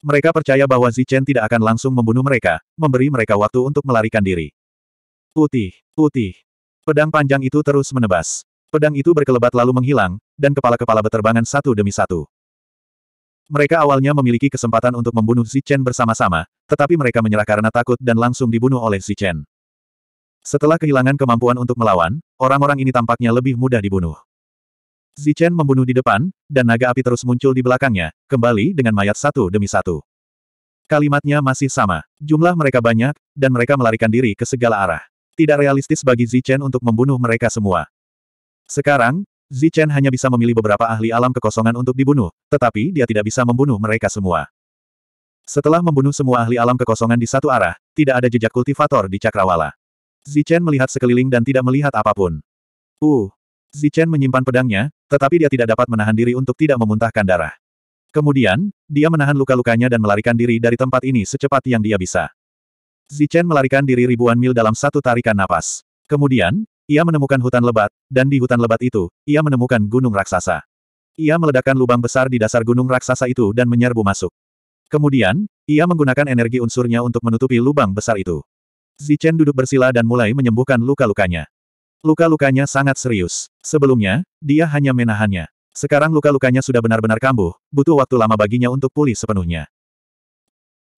Mereka percaya bahwa Zichen tidak akan langsung membunuh mereka, memberi mereka waktu untuk melarikan diri. Putih, putih. Pedang panjang itu terus menebas. Pedang itu berkelebat lalu menghilang, dan kepala-kepala beterbangan satu demi satu. Mereka awalnya memiliki kesempatan untuk membunuh Zichen bersama-sama, tetapi mereka menyerah karena takut dan langsung dibunuh oleh Zichen. Setelah kehilangan kemampuan untuk melawan, orang-orang ini tampaknya lebih mudah dibunuh. Zichen membunuh di depan, dan naga api terus muncul di belakangnya, kembali dengan mayat satu demi satu. Kalimatnya masih sama. Jumlah mereka banyak, dan mereka melarikan diri ke segala arah. Tidak realistis bagi Zichen untuk membunuh mereka semua. Sekarang, Zichen hanya bisa memilih beberapa ahli alam kekosongan untuk dibunuh, tetapi dia tidak bisa membunuh mereka semua. Setelah membunuh semua ahli alam kekosongan di satu arah, tidak ada jejak kultivator di Cakrawala. Zichen melihat sekeliling dan tidak melihat apapun. Uh, Zichen menyimpan pedangnya, tetapi dia tidak dapat menahan diri untuk tidak memuntahkan darah. Kemudian, dia menahan luka-lukanya dan melarikan diri dari tempat ini secepat yang dia bisa. Zichen melarikan diri ribuan mil dalam satu tarikan napas. Kemudian, ia menemukan hutan lebat, dan di hutan lebat itu, ia menemukan gunung raksasa. Ia meledakkan lubang besar di dasar gunung raksasa itu dan menyerbu masuk. Kemudian, ia menggunakan energi unsurnya untuk menutupi lubang besar itu. Zichen duduk bersila dan mulai menyembuhkan luka-lukanya. Luka-lukanya sangat serius. Sebelumnya, dia hanya menahannya. Sekarang luka-lukanya sudah benar-benar kambuh, butuh waktu lama baginya untuk pulih sepenuhnya.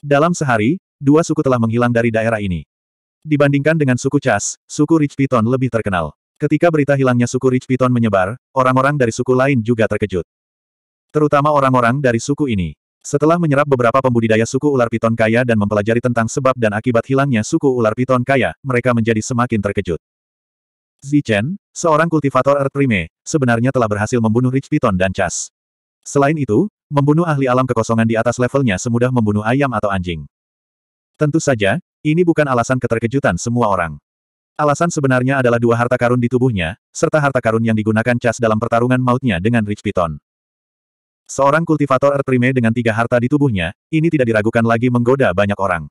Dalam sehari, dua suku telah menghilang dari daerah ini. Dibandingkan dengan suku Chas, suku Rich Piton lebih terkenal. Ketika berita hilangnya suku Rich Piton menyebar, orang-orang dari suku lain juga terkejut. Terutama orang-orang dari suku ini. Setelah menyerap beberapa pembudidaya suku ular piton kaya dan mempelajari tentang sebab dan akibat hilangnya suku ular piton kaya, mereka menjadi semakin terkejut. Zichen, seorang kultivator Earth Prime, sebenarnya telah berhasil membunuh Rich Piton dan Chas. Selain itu, membunuh ahli alam kekosongan di atas levelnya semudah membunuh ayam atau anjing. Tentu saja, ini bukan alasan keterkejutan semua orang. Alasan sebenarnya adalah dua harta karun di tubuhnya, serta harta karun yang digunakan Chas dalam pertarungan mautnya dengan Rich Piton. Seorang kultivator Earth Prime dengan tiga harta di tubuhnya, ini tidak diragukan lagi menggoda banyak orang.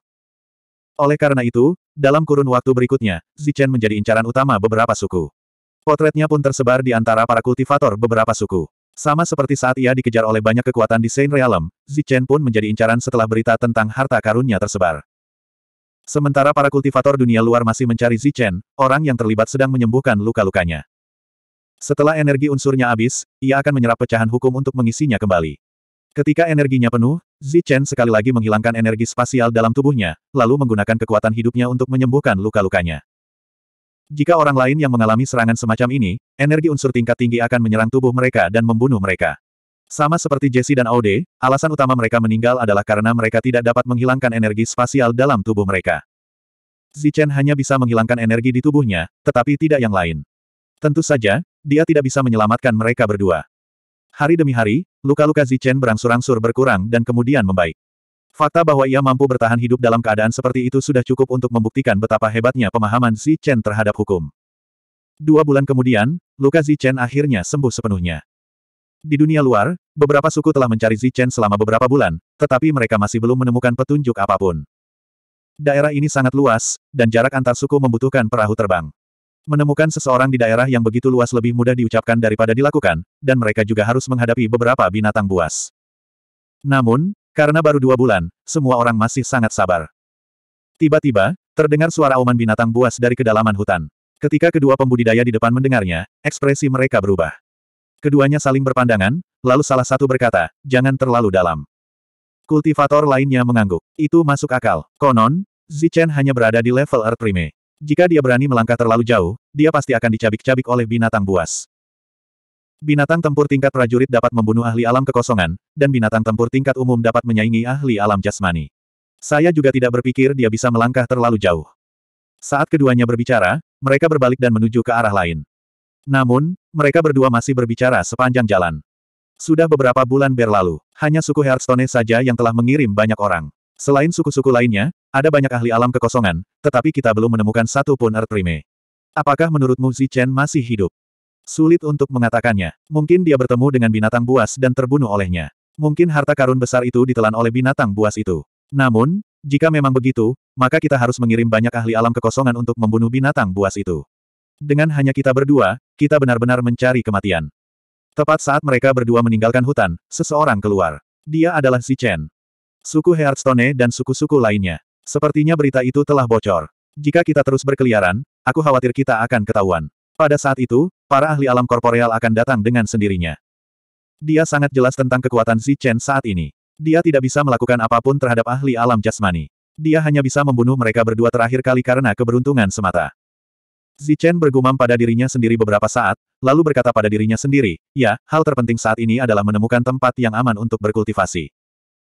Oleh karena itu, dalam kurun waktu berikutnya, Zichen menjadi incaran utama beberapa suku. Potretnya pun tersebar di antara para kultivator beberapa suku. Sama seperti saat ia dikejar oleh banyak kekuatan di Saint Realm, Zichen pun menjadi incaran setelah berita tentang harta karunnya tersebar. Sementara para kultivator dunia luar masih mencari Zichen, orang yang terlibat sedang menyembuhkan luka-lukanya. Setelah energi unsurnya habis, ia akan menyerap pecahan hukum untuk mengisinya kembali. Ketika energinya penuh, Zichen sekali lagi menghilangkan energi spasial dalam tubuhnya, lalu menggunakan kekuatan hidupnya untuk menyembuhkan luka-lukanya. Jika orang lain yang mengalami serangan semacam ini, energi unsur tingkat tinggi akan menyerang tubuh mereka dan membunuh mereka. Sama seperti Jesse dan Aude, alasan utama mereka meninggal adalah karena mereka tidak dapat menghilangkan energi spasial dalam tubuh mereka. Zichen hanya bisa menghilangkan energi di tubuhnya, tetapi tidak yang lain. Tentu saja, dia tidak bisa menyelamatkan mereka berdua. Hari demi hari, luka-luka Zichen berangsur-angsur berkurang dan kemudian membaik. Fakta bahwa ia mampu bertahan hidup dalam keadaan seperti itu sudah cukup untuk membuktikan betapa hebatnya pemahaman Zichen terhadap hukum. Dua bulan kemudian, luka Zichen akhirnya sembuh sepenuhnya. Di dunia luar, beberapa suku telah mencari Zichen selama beberapa bulan, tetapi mereka masih belum menemukan petunjuk apapun. Daerah ini sangat luas, dan jarak antar suku membutuhkan perahu terbang. Menemukan seseorang di daerah yang begitu luas lebih mudah diucapkan daripada dilakukan, dan mereka juga harus menghadapi beberapa binatang buas. Namun, karena baru dua bulan, semua orang masih sangat sabar. Tiba-tiba, terdengar suara auman binatang buas dari kedalaman hutan. Ketika kedua pembudidaya di depan mendengarnya, ekspresi mereka berubah. Keduanya saling berpandangan, lalu salah satu berkata, jangan terlalu dalam. Kultivator lainnya mengangguk. Itu masuk akal. Konon, Zichen hanya berada di level Earth Prime. Jika dia berani melangkah terlalu jauh, dia pasti akan dicabik-cabik oleh binatang buas. Binatang tempur tingkat prajurit dapat membunuh ahli alam kekosongan, dan binatang tempur tingkat umum dapat menyaingi ahli alam jasmani. Saya juga tidak berpikir dia bisa melangkah terlalu jauh. Saat keduanya berbicara, mereka berbalik dan menuju ke arah lain. Namun, mereka berdua masih berbicara sepanjang jalan. Sudah beberapa bulan berlalu, hanya suku Hearthstone saja yang telah mengirim banyak orang. Selain suku-suku lainnya, ada banyak ahli alam kekosongan, tetapi kita belum menemukan satu pun Earth Prime. Apakah menurutmu Zichen masih hidup? Sulit untuk mengatakannya. Mungkin dia bertemu dengan binatang buas dan terbunuh olehnya. Mungkin harta karun besar itu ditelan oleh binatang buas itu. Namun, jika memang begitu, maka kita harus mengirim banyak ahli alam kekosongan untuk membunuh binatang buas itu. Dengan hanya kita berdua, kita benar-benar mencari kematian. Tepat saat mereka berdua meninggalkan hutan, seseorang keluar. Dia adalah Zichen suku Hearthstone dan suku-suku lainnya. Sepertinya berita itu telah bocor. Jika kita terus berkeliaran, aku khawatir kita akan ketahuan. Pada saat itu, para ahli alam korporeal akan datang dengan sendirinya. Dia sangat jelas tentang kekuatan Xi Chen saat ini. Dia tidak bisa melakukan apapun terhadap ahli alam jasmani. Dia hanya bisa membunuh mereka berdua terakhir kali karena keberuntungan semata. Zichen bergumam pada dirinya sendiri beberapa saat, lalu berkata pada dirinya sendiri, ya, hal terpenting saat ini adalah menemukan tempat yang aman untuk berkultivasi.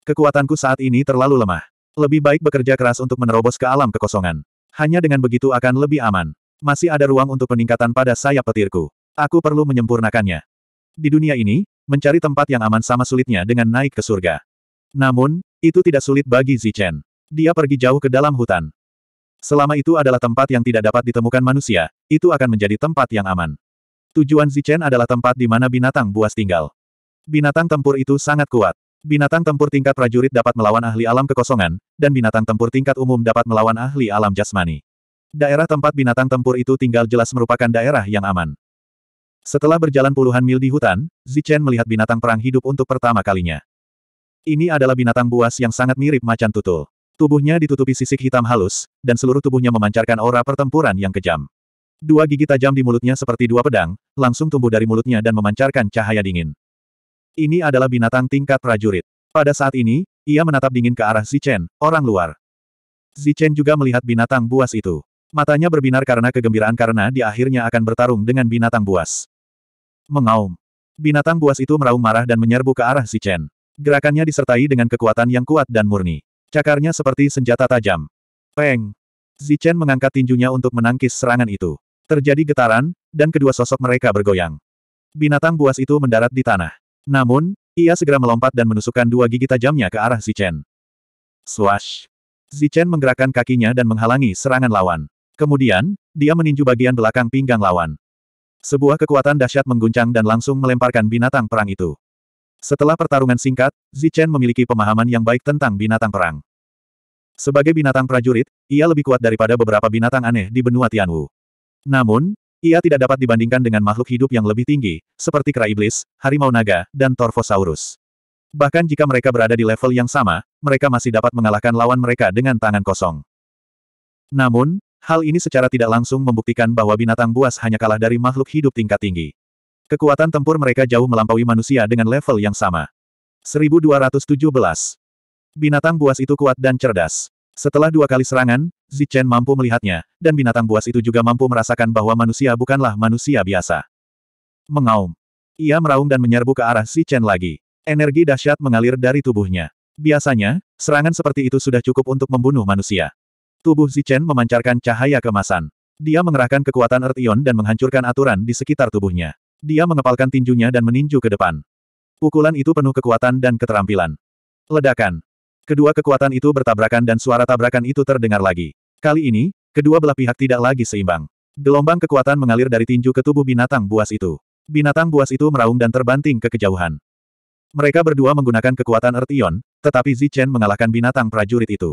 Kekuatanku saat ini terlalu lemah. Lebih baik bekerja keras untuk menerobos ke alam kekosongan. Hanya dengan begitu akan lebih aman. Masih ada ruang untuk peningkatan pada sayap petirku. Aku perlu menyempurnakannya. Di dunia ini, mencari tempat yang aman sama sulitnya dengan naik ke surga. Namun, itu tidak sulit bagi Zichen. Dia pergi jauh ke dalam hutan. Selama itu adalah tempat yang tidak dapat ditemukan manusia, itu akan menjadi tempat yang aman. Tujuan Zichen adalah tempat di mana binatang buas tinggal. Binatang tempur itu sangat kuat. Binatang tempur tingkat prajurit dapat melawan ahli alam kekosongan, dan binatang tempur tingkat umum dapat melawan ahli alam jasmani. Daerah tempat binatang tempur itu tinggal jelas merupakan daerah yang aman. Setelah berjalan puluhan mil di hutan, Zichen melihat binatang perang hidup untuk pertama kalinya. Ini adalah binatang buas yang sangat mirip macan tutul. Tubuhnya ditutupi sisik hitam halus, dan seluruh tubuhnya memancarkan aura pertempuran yang kejam. Dua gigi tajam di mulutnya seperti dua pedang, langsung tumbuh dari mulutnya dan memancarkan cahaya dingin. Ini adalah binatang tingkat prajurit. Pada saat ini, ia menatap dingin ke arah Zichen, orang luar. Zichen juga melihat binatang buas itu. Matanya berbinar karena kegembiraan karena di akhirnya akan bertarung dengan binatang buas. Mengaum. Binatang buas itu meraung marah dan menyerbu ke arah Zichen. Gerakannya disertai dengan kekuatan yang kuat dan murni. Cakarnya seperti senjata tajam. Peng! Zichen mengangkat tinjunya untuk menangkis serangan itu. Terjadi getaran, dan kedua sosok mereka bergoyang. Binatang buas itu mendarat di tanah. Namun, ia segera melompat dan menusukkan dua gigi tajamnya ke arah Zichen. Swash! Zichen menggerakkan kakinya dan menghalangi serangan lawan. Kemudian, dia meninju bagian belakang pinggang lawan. Sebuah kekuatan dahsyat mengguncang dan langsung melemparkan binatang perang itu. Setelah pertarungan singkat, Zichen memiliki pemahaman yang baik tentang binatang perang. Sebagai binatang prajurit, ia lebih kuat daripada beberapa binatang aneh di benua Tianwu. Namun, ia tidak dapat dibandingkan dengan makhluk hidup yang lebih tinggi, seperti kera iblis, harimau naga, dan Torvosaurus. Bahkan jika mereka berada di level yang sama, mereka masih dapat mengalahkan lawan mereka dengan tangan kosong. Namun, hal ini secara tidak langsung membuktikan bahwa binatang buas hanya kalah dari makhluk hidup tingkat tinggi. Kekuatan tempur mereka jauh melampaui manusia dengan level yang sama. 1217. Binatang buas itu kuat dan cerdas. Setelah dua kali serangan, Zichen mampu melihatnya, dan binatang buas itu juga mampu merasakan bahwa manusia bukanlah manusia biasa. Mengaum. Ia meraung dan menyerbu ke arah Zichen lagi. Energi dahsyat mengalir dari tubuhnya. Biasanya, serangan seperti itu sudah cukup untuk membunuh manusia. Tubuh Zichen memancarkan cahaya kemasan. Dia mengerahkan kekuatan Earth Ion dan menghancurkan aturan di sekitar tubuhnya. Dia mengepalkan tinjunya dan meninju ke depan. Pukulan itu penuh kekuatan dan keterampilan. Ledakan. Kedua kekuatan itu bertabrakan dan suara tabrakan itu terdengar lagi. Kali ini, kedua belah pihak tidak lagi seimbang. Gelombang kekuatan mengalir dari tinju ke tubuh binatang buas itu. Binatang buas itu meraung dan terbanting ke kejauhan. Mereka berdua menggunakan kekuatan Ertion, tetapi Zichen mengalahkan binatang prajurit itu.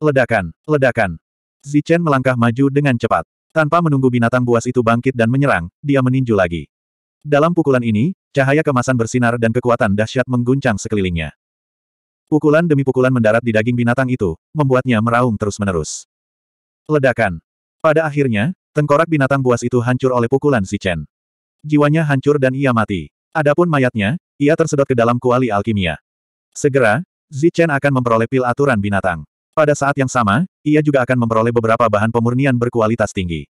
Ledakan, ledakan. Zichen melangkah maju dengan cepat. Tanpa menunggu binatang buas itu bangkit dan menyerang, dia meninju lagi. Dalam pukulan ini, cahaya kemasan bersinar dan kekuatan dahsyat mengguncang sekelilingnya. Pukulan demi pukulan mendarat di daging binatang itu, membuatnya meraung terus-menerus. Ledakan. Pada akhirnya, tengkorak binatang buas itu hancur oleh pukulan si Chen. Jiwanya hancur dan ia mati. Adapun mayatnya, ia tersedot ke dalam kuali alkimia. Segera, Zichen akan memperoleh pil aturan binatang. Pada saat yang sama, ia juga akan memperoleh beberapa bahan pemurnian berkualitas tinggi.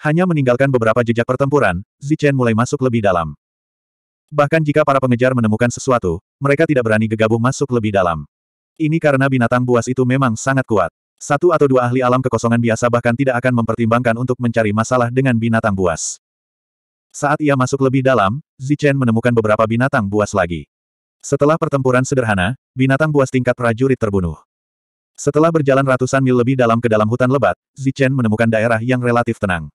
Hanya meninggalkan beberapa jejak pertempuran, Zichen mulai masuk lebih dalam. Bahkan jika para pengejar menemukan sesuatu, mereka tidak berani gegabah masuk lebih dalam. Ini karena binatang buas itu memang sangat kuat. Satu atau dua ahli alam kekosongan biasa bahkan tidak akan mempertimbangkan untuk mencari masalah dengan binatang buas. Saat ia masuk lebih dalam, Zichen menemukan beberapa binatang buas lagi. Setelah pertempuran sederhana, binatang buas tingkat prajurit terbunuh. Setelah berjalan ratusan mil lebih dalam ke dalam hutan lebat, Zichen menemukan daerah yang relatif tenang.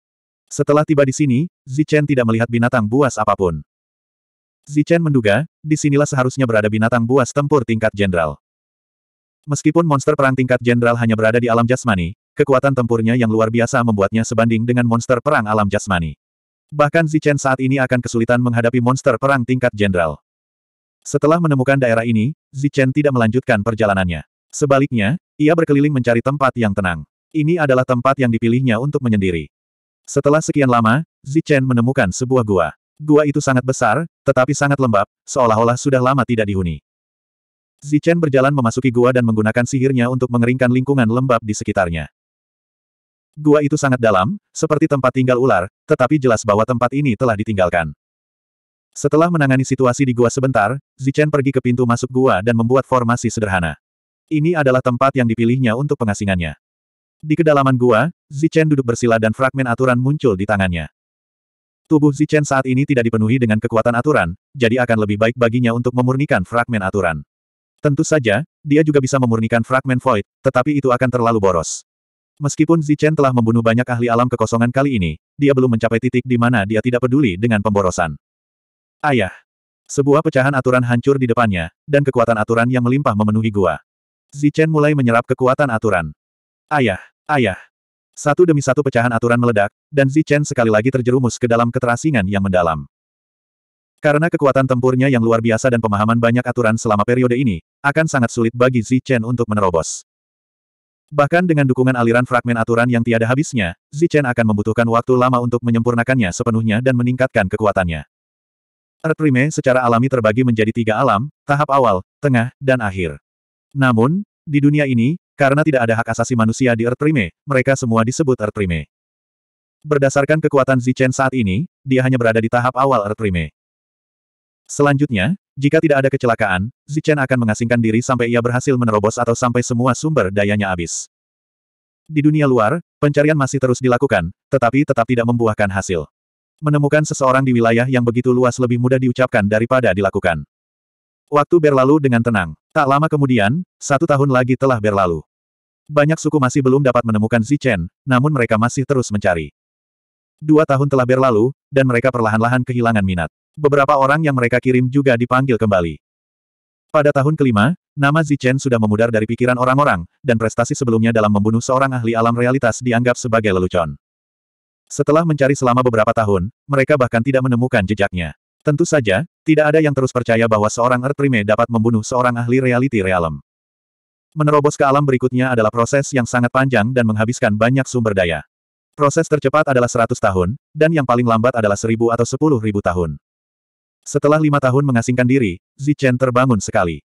Setelah tiba di sini, Zichen tidak melihat binatang buas apapun. Zichen menduga, disinilah seharusnya berada binatang buas tempur tingkat jenderal. Meskipun monster perang tingkat jenderal hanya berada di alam jasmani, kekuatan tempurnya yang luar biasa membuatnya sebanding dengan monster perang alam jasmani. Bahkan Zichen saat ini akan kesulitan menghadapi monster perang tingkat jenderal. Setelah menemukan daerah ini, Zichen tidak melanjutkan perjalanannya. Sebaliknya, ia berkeliling mencari tempat yang tenang. Ini adalah tempat yang dipilihnya untuk menyendiri. Setelah sekian lama, Zichen menemukan sebuah gua. Gua itu sangat besar, tetapi sangat lembab, seolah-olah sudah lama tidak dihuni. Zichen berjalan memasuki gua dan menggunakan sihirnya untuk mengeringkan lingkungan lembab di sekitarnya. Gua itu sangat dalam, seperti tempat tinggal ular, tetapi jelas bahwa tempat ini telah ditinggalkan. Setelah menangani situasi di gua sebentar, Zichen pergi ke pintu masuk gua dan membuat formasi sederhana. Ini adalah tempat yang dipilihnya untuk pengasingannya. Di kedalaman gua, Zichen duduk bersila dan fragmen aturan muncul di tangannya. Tubuh Zichen saat ini tidak dipenuhi dengan kekuatan aturan, jadi akan lebih baik baginya untuk memurnikan fragmen aturan. Tentu saja, dia juga bisa memurnikan fragmen void, tetapi itu akan terlalu boros. Meskipun Zichen telah membunuh banyak ahli alam kekosongan kali ini, dia belum mencapai titik di mana dia tidak peduli dengan pemborosan. Ayah. Sebuah pecahan aturan hancur di depannya, dan kekuatan aturan yang melimpah memenuhi gua. Zichen mulai menyerap kekuatan aturan. Ayah, ayah. Satu demi satu pecahan aturan meledak, dan Zichen sekali lagi terjerumus ke dalam keterasingan yang mendalam. Karena kekuatan tempurnya yang luar biasa dan pemahaman banyak aturan selama periode ini, akan sangat sulit bagi Zi Chen untuk menerobos. Bahkan dengan dukungan aliran fragmen aturan yang tiada habisnya, Zi Chen akan membutuhkan waktu lama untuk menyempurnakannya sepenuhnya dan meningkatkan kekuatannya. Earth Prime secara alami terbagi menjadi tiga alam, tahap awal, tengah, dan akhir. Namun, di dunia ini, karena tidak ada hak asasi manusia di Earth Prime, mereka semua disebut Earth Prime. Berdasarkan kekuatan Zi Chen saat ini, dia hanya berada di tahap awal Earth Prime. Selanjutnya, jika tidak ada kecelakaan, Zichen akan mengasingkan diri sampai ia berhasil menerobos atau sampai semua sumber dayanya habis. Di dunia luar, pencarian masih terus dilakukan, tetapi tetap tidak membuahkan hasil. Menemukan seseorang di wilayah yang begitu luas lebih mudah diucapkan daripada dilakukan. Waktu berlalu dengan tenang. Tak lama kemudian, satu tahun lagi telah berlalu. Banyak suku masih belum dapat menemukan Zichen, namun mereka masih terus mencari. Dua tahun telah berlalu, dan mereka perlahan-lahan kehilangan minat. Beberapa orang yang mereka kirim juga dipanggil kembali. Pada tahun kelima, nama Zichen sudah memudar dari pikiran orang-orang, dan prestasi sebelumnya dalam membunuh seorang ahli alam realitas dianggap sebagai lelucon. Setelah mencari selama beberapa tahun, mereka bahkan tidak menemukan jejaknya. Tentu saja, tidak ada yang terus percaya bahwa seorang Earth Prime dapat membunuh seorang ahli reality realm. Menerobos ke alam berikutnya adalah proses yang sangat panjang dan menghabiskan banyak sumber daya. Proses tercepat adalah 100 tahun, dan yang paling lambat adalah 1000 atau 10.000 tahun. Setelah lima tahun mengasingkan diri, Zichen terbangun sekali.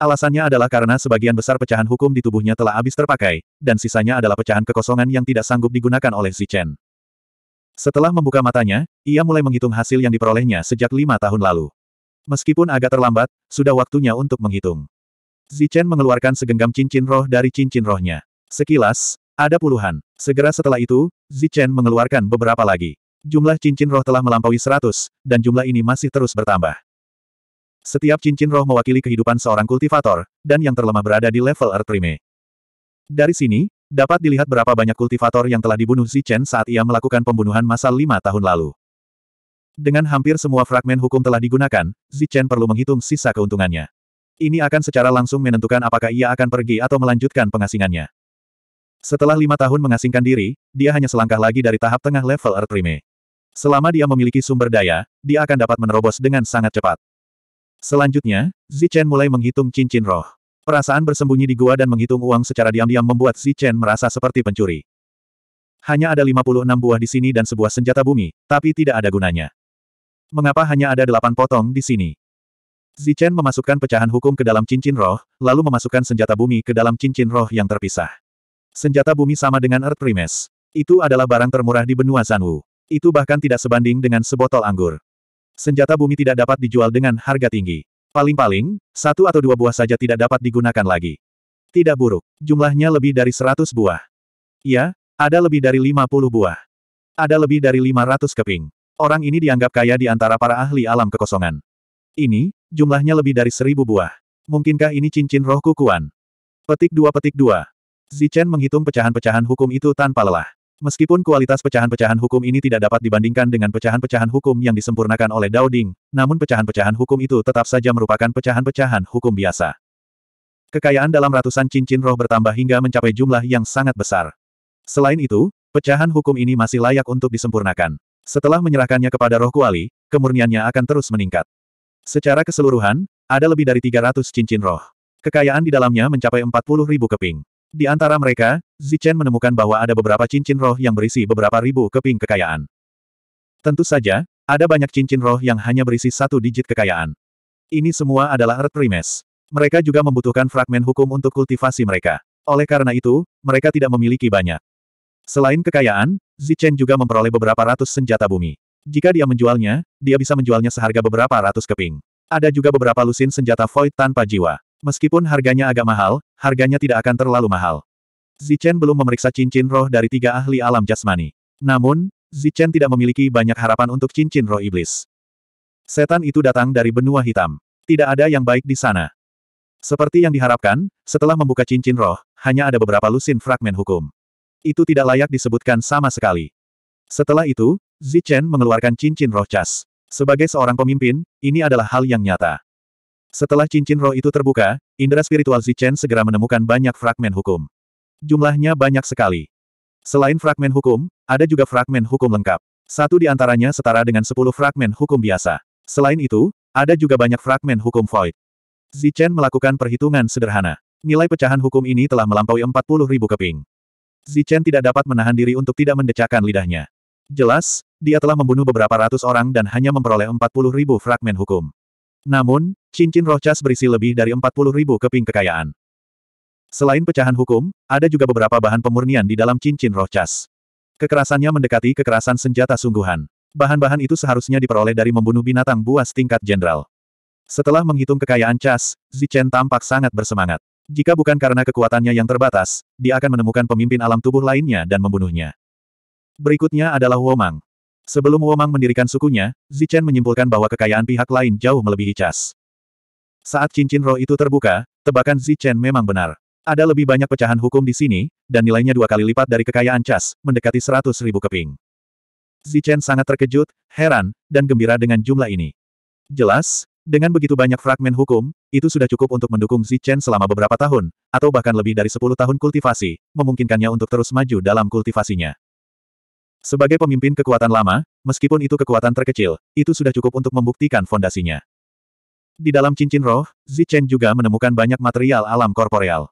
Alasannya adalah karena sebagian besar pecahan hukum di tubuhnya telah habis terpakai, dan sisanya adalah pecahan kekosongan yang tidak sanggup digunakan oleh Zichen. Setelah membuka matanya, ia mulai menghitung hasil yang diperolehnya sejak lima tahun lalu. Meskipun agak terlambat, sudah waktunya untuk menghitung. Zichen mengeluarkan segenggam cincin roh dari cincin rohnya. Sekilas, ada puluhan. Segera setelah itu, Zichen mengeluarkan beberapa lagi. Jumlah cincin roh telah melampaui seratus, dan jumlah ini masih terus bertambah. Setiap cincin roh mewakili kehidupan seorang kultivator, dan yang terlemah berada di level Earth Prime. Dari sini, dapat dilihat berapa banyak kultivator yang telah dibunuh Zichen saat ia melakukan pembunuhan massal lima tahun lalu. Dengan hampir semua fragmen hukum telah digunakan, Zichen perlu menghitung sisa keuntungannya. Ini akan secara langsung menentukan apakah ia akan pergi atau melanjutkan pengasingannya. Setelah lima tahun mengasingkan diri, dia hanya selangkah lagi dari tahap tengah level Earth Prime. Selama dia memiliki sumber daya, dia akan dapat menerobos dengan sangat cepat. Selanjutnya, Zichen mulai menghitung cincin roh. Perasaan bersembunyi di gua dan menghitung uang secara diam-diam membuat Zichen merasa seperti pencuri. Hanya ada 56 buah di sini dan sebuah senjata bumi, tapi tidak ada gunanya. Mengapa hanya ada delapan potong di sini? Zichen memasukkan pecahan hukum ke dalam cincin roh, lalu memasukkan senjata bumi ke dalam cincin roh yang terpisah. Senjata bumi sama dengan Earth Primes. Itu adalah barang termurah di benua Zanwu. Itu bahkan tidak sebanding dengan sebotol anggur. Senjata bumi tidak dapat dijual dengan harga tinggi. Paling-paling, satu atau dua buah saja tidak dapat digunakan lagi. Tidak buruk, jumlahnya lebih dari seratus buah. Ya, ada lebih dari lima puluh buah. Ada lebih dari lima ratus keping. Orang ini dianggap kaya di antara para ahli alam kekosongan. Ini, jumlahnya lebih dari seribu buah. Mungkinkah ini cincin roh kukuan? Petik dua petik dua. Zichen menghitung pecahan-pecahan hukum itu tanpa lelah. Meskipun kualitas pecahan-pecahan hukum ini tidak dapat dibandingkan dengan pecahan-pecahan hukum yang disempurnakan oleh Dao Ding, namun pecahan-pecahan hukum itu tetap saja merupakan pecahan-pecahan hukum biasa. Kekayaan dalam ratusan cincin roh bertambah hingga mencapai jumlah yang sangat besar. Selain itu, pecahan hukum ini masih layak untuk disempurnakan. Setelah menyerahkannya kepada roh kuali, kemurniannya akan terus meningkat. Secara keseluruhan, ada lebih dari 300 cincin roh. Kekayaan di dalamnya mencapai 40 ribu keping. Di antara mereka, Zichen menemukan bahwa ada beberapa cincin roh yang berisi beberapa ribu keping kekayaan. Tentu saja, ada banyak cincin roh yang hanya berisi satu digit kekayaan. Ini semua adalah Earth Primes. Mereka juga membutuhkan fragmen hukum untuk kultivasi mereka. Oleh karena itu, mereka tidak memiliki banyak. Selain kekayaan, Zichen juga memperoleh beberapa ratus senjata bumi. Jika dia menjualnya, dia bisa menjualnya seharga beberapa ratus keping. Ada juga beberapa lusin senjata void tanpa jiwa. Meskipun harganya agak mahal, harganya tidak akan terlalu mahal. Zichen belum memeriksa cincin roh dari tiga ahli alam jasmani. Namun, Zichen tidak memiliki banyak harapan untuk cincin roh iblis. Setan itu datang dari benua hitam. Tidak ada yang baik di sana. Seperti yang diharapkan, setelah membuka cincin roh, hanya ada beberapa lusin fragmen hukum. Itu tidak layak disebutkan sama sekali. Setelah itu, Zichen mengeluarkan cincin roh cas. Sebagai seorang pemimpin, ini adalah hal yang nyata. Setelah cincin roh itu terbuka, indera spiritual Zichen segera menemukan banyak fragmen hukum. Jumlahnya banyak sekali. Selain fragmen hukum, ada juga fragmen hukum lengkap. Satu di antaranya setara dengan sepuluh fragmen hukum biasa. Selain itu, ada juga banyak fragmen hukum void. Zichen melakukan perhitungan sederhana. Nilai pecahan hukum ini telah melampaui empat puluh ribu keping. Zichen tidak dapat menahan diri untuk tidak mendecakkan lidahnya. Jelas, dia telah membunuh beberapa ratus orang dan hanya memperoleh empat puluh ribu fragmen hukum. Namun, cincin roh cas berisi lebih dari 40 ribu keping kekayaan. Selain pecahan hukum, ada juga beberapa bahan pemurnian di dalam cincin roh cas. Kekerasannya mendekati kekerasan senjata sungguhan. Bahan-bahan itu seharusnya diperoleh dari membunuh binatang buas tingkat jenderal. Setelah menghitung kekayaan cas, Zichen tampak sangat bersemangat. Jika bukan karena kekuatannya yang terbatas, dia akan menemukan pemimpin alam tubuh lainnya dan membunuhnya. Berikutnya adalah Womang. Sebelum Womang mendirikan sukunya, Zichen menyimpulkan bahwa kekayaan pihak lain jauh melebihi Cas. Saat cincin roh itu terbuka, tebakan Zichen memang benar. Ada lebih banyak pecahan hukum di sini, dan nilainya dua kali lipat dari kekayaan Cas, mendekati seratus ribu keping. Zichen sangat terkejut, heran, dan gembira dengan jumlah ini. Jelas, dengan begitu banyak fragmen hukum, itu sudah cukup untuk mendukung Zichen selama beberapa tahun, atau bahkan lebih dari sepuluh tahun kultivasi, memungkinkannya untuk terus maju dalam kultivasinya. Sebagai pemimpin kekuatan lama, meskipun itu kekuatan terkecil, itu sudah cukup untuk membuktikan fondasinya. Di dalam cincin roh, Zichen juga menemukan banyak material alam korporeal.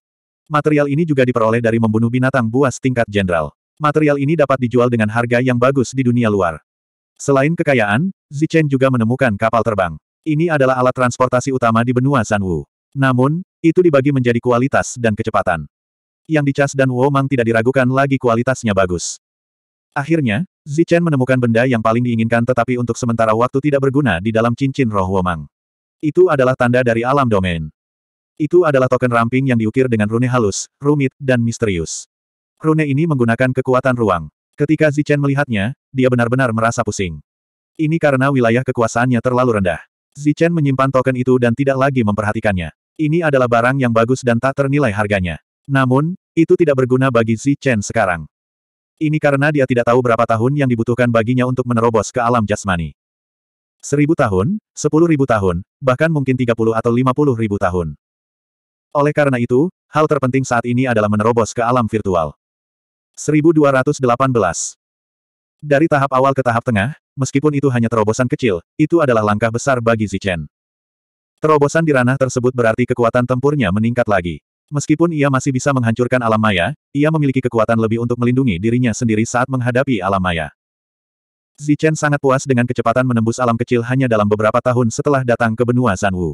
Material ini juga diperoleh dari membunuh binatang buas tingkat jenderal. Material ini dapat dijual dengan harga yang bagus di dunia luar. Selain kekayaan, Zichen juga menemukan kapal terbang. Ini adalah alat transportasi utama di benua Sanwu. Namun, itu dibagi menjadi kualitas dan kecepatan. Yang dicas dan Womang tidak diragukan lagi kualitasnya bagus. Akhirnya, Zichen menemukan benda yang paling diinginkan tetapi untuk sementara waktu tidak berguna di dalam cincin roh Womang. Itu adalah tanda dari alam domain. Itu adalah token ramping yang diukir dengan rune halus, rumit, dan misterius. Rune ini menggunakan kekuatan ruang. Ketika Zichen melihatnya, dia benar-benar merasa pusing. Ini karena wilayah kekuasaannya terlalu rendah. Zichen menyimpan token itu dan tidak lagi memperhatikannya. Ini adalah barang yang bagus dan tak ternilai harganya. Namun, itu tidak berguna bagi Zichen sekarang. Ini karena dia tidak tahu berapa tahun yang dibutuhkan baginya untuk menerobos ke alam jasmani. Seribu tahun, sepuluh ribu tahun, bahkan mungkin tiga puluh atau lima puluh ribu tahun. Oleh karena itu, hal terpenting saat ini adalah menerobos ke alam virtual. 1218 Dari tahap awal ke tahap tengah, meskipun itu hanya terobosan kecil, itu adalah langkah besar bagi Zichen. Terobosan di ranah tersebut berarti kekuatan tempurnya meningkat lagi. Meskipun ia masih bisa menghancurkan alam maya, ia memiliki kekuatan lebih untuk melindungi dirinya sendiri saat menghadapi alam maya. Zichen sangat puas dengan kecepatan menembus alam kecil hanya dalam beberapa tahun setelah datang ke benua Sanwu.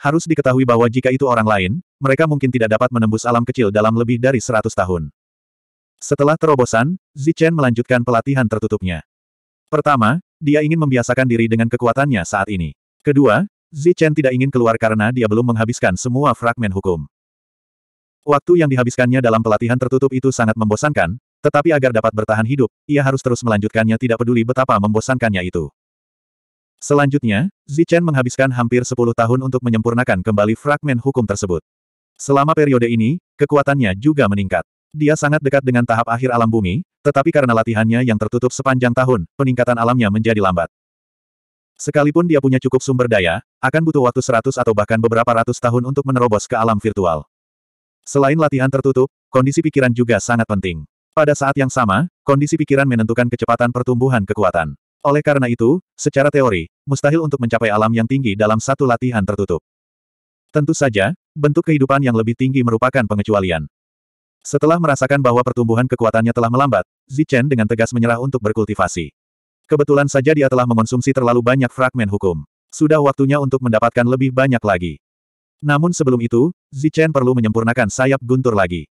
Harus diketahui bahwa jika itu orang lain, mereka mungkin tidak dapat menembus alam kecil dalam lebih dari 100 tahun. Setelah terobosan, Zichen melanjutkan pelatihan tertutupnya. Pertama, dia ingin membiasakan diri dengan kekuatannya saat ini. Kedua, Zichen tidak ingin keluar karena dia belum menghabiskan semua fragmen hukum. Waktu yang dihabiskannya dalam pelatihan tertutup itu sangat membosankan, tetapi agar dapat bertahan hidup, ia harus terus melanjutkannya tidak peduli betapa membosankannya itu. Selanjutnya, Zichen menghabiskan hampir 10 tahun untuk menyempurnakan kembali fragmen hukum tersebut. Selama periode ini, kekuatannya juga meningkat. Dia sangat dekat dengan tahap akhir alam bumi, tetapi karena latihannya yang tertutup sepanjang tahun, peningkatan alamnya menjadi lambat. Sekalipun dia punya cukup sumber daya, akan butuh waktu seratus atau bahkan beberapa ratus tahun untuk menerobos ke alam virtual. Selain latihan tertutup, kondisi pikiran juga sangat penting. Pada saat yang sama, kondisi pikiran menentukan kecepatan pertumbuhan kekuatan. Oleh karena itu, secara teori, mustahil untuk mencapai alam yang tinggi dalam satu latihan tertutup. Tentu saja, bentuk kehidupan yang lebih tinggi merupakan pengecualian. Setelah merasakan bahwa pertumbuhan kekuatannya telah melambat, Zichen dengan tegas menyerah untuk berkultivasi. Kebetulan saja dia telah mengonsumsi terlalu banyak fragmen hukum. Sudah waktunya untuk mendapatkan lebih banyak lagi. Namun sebelum itu, Zichen perlu menyempurnakan sayap guntur lagi.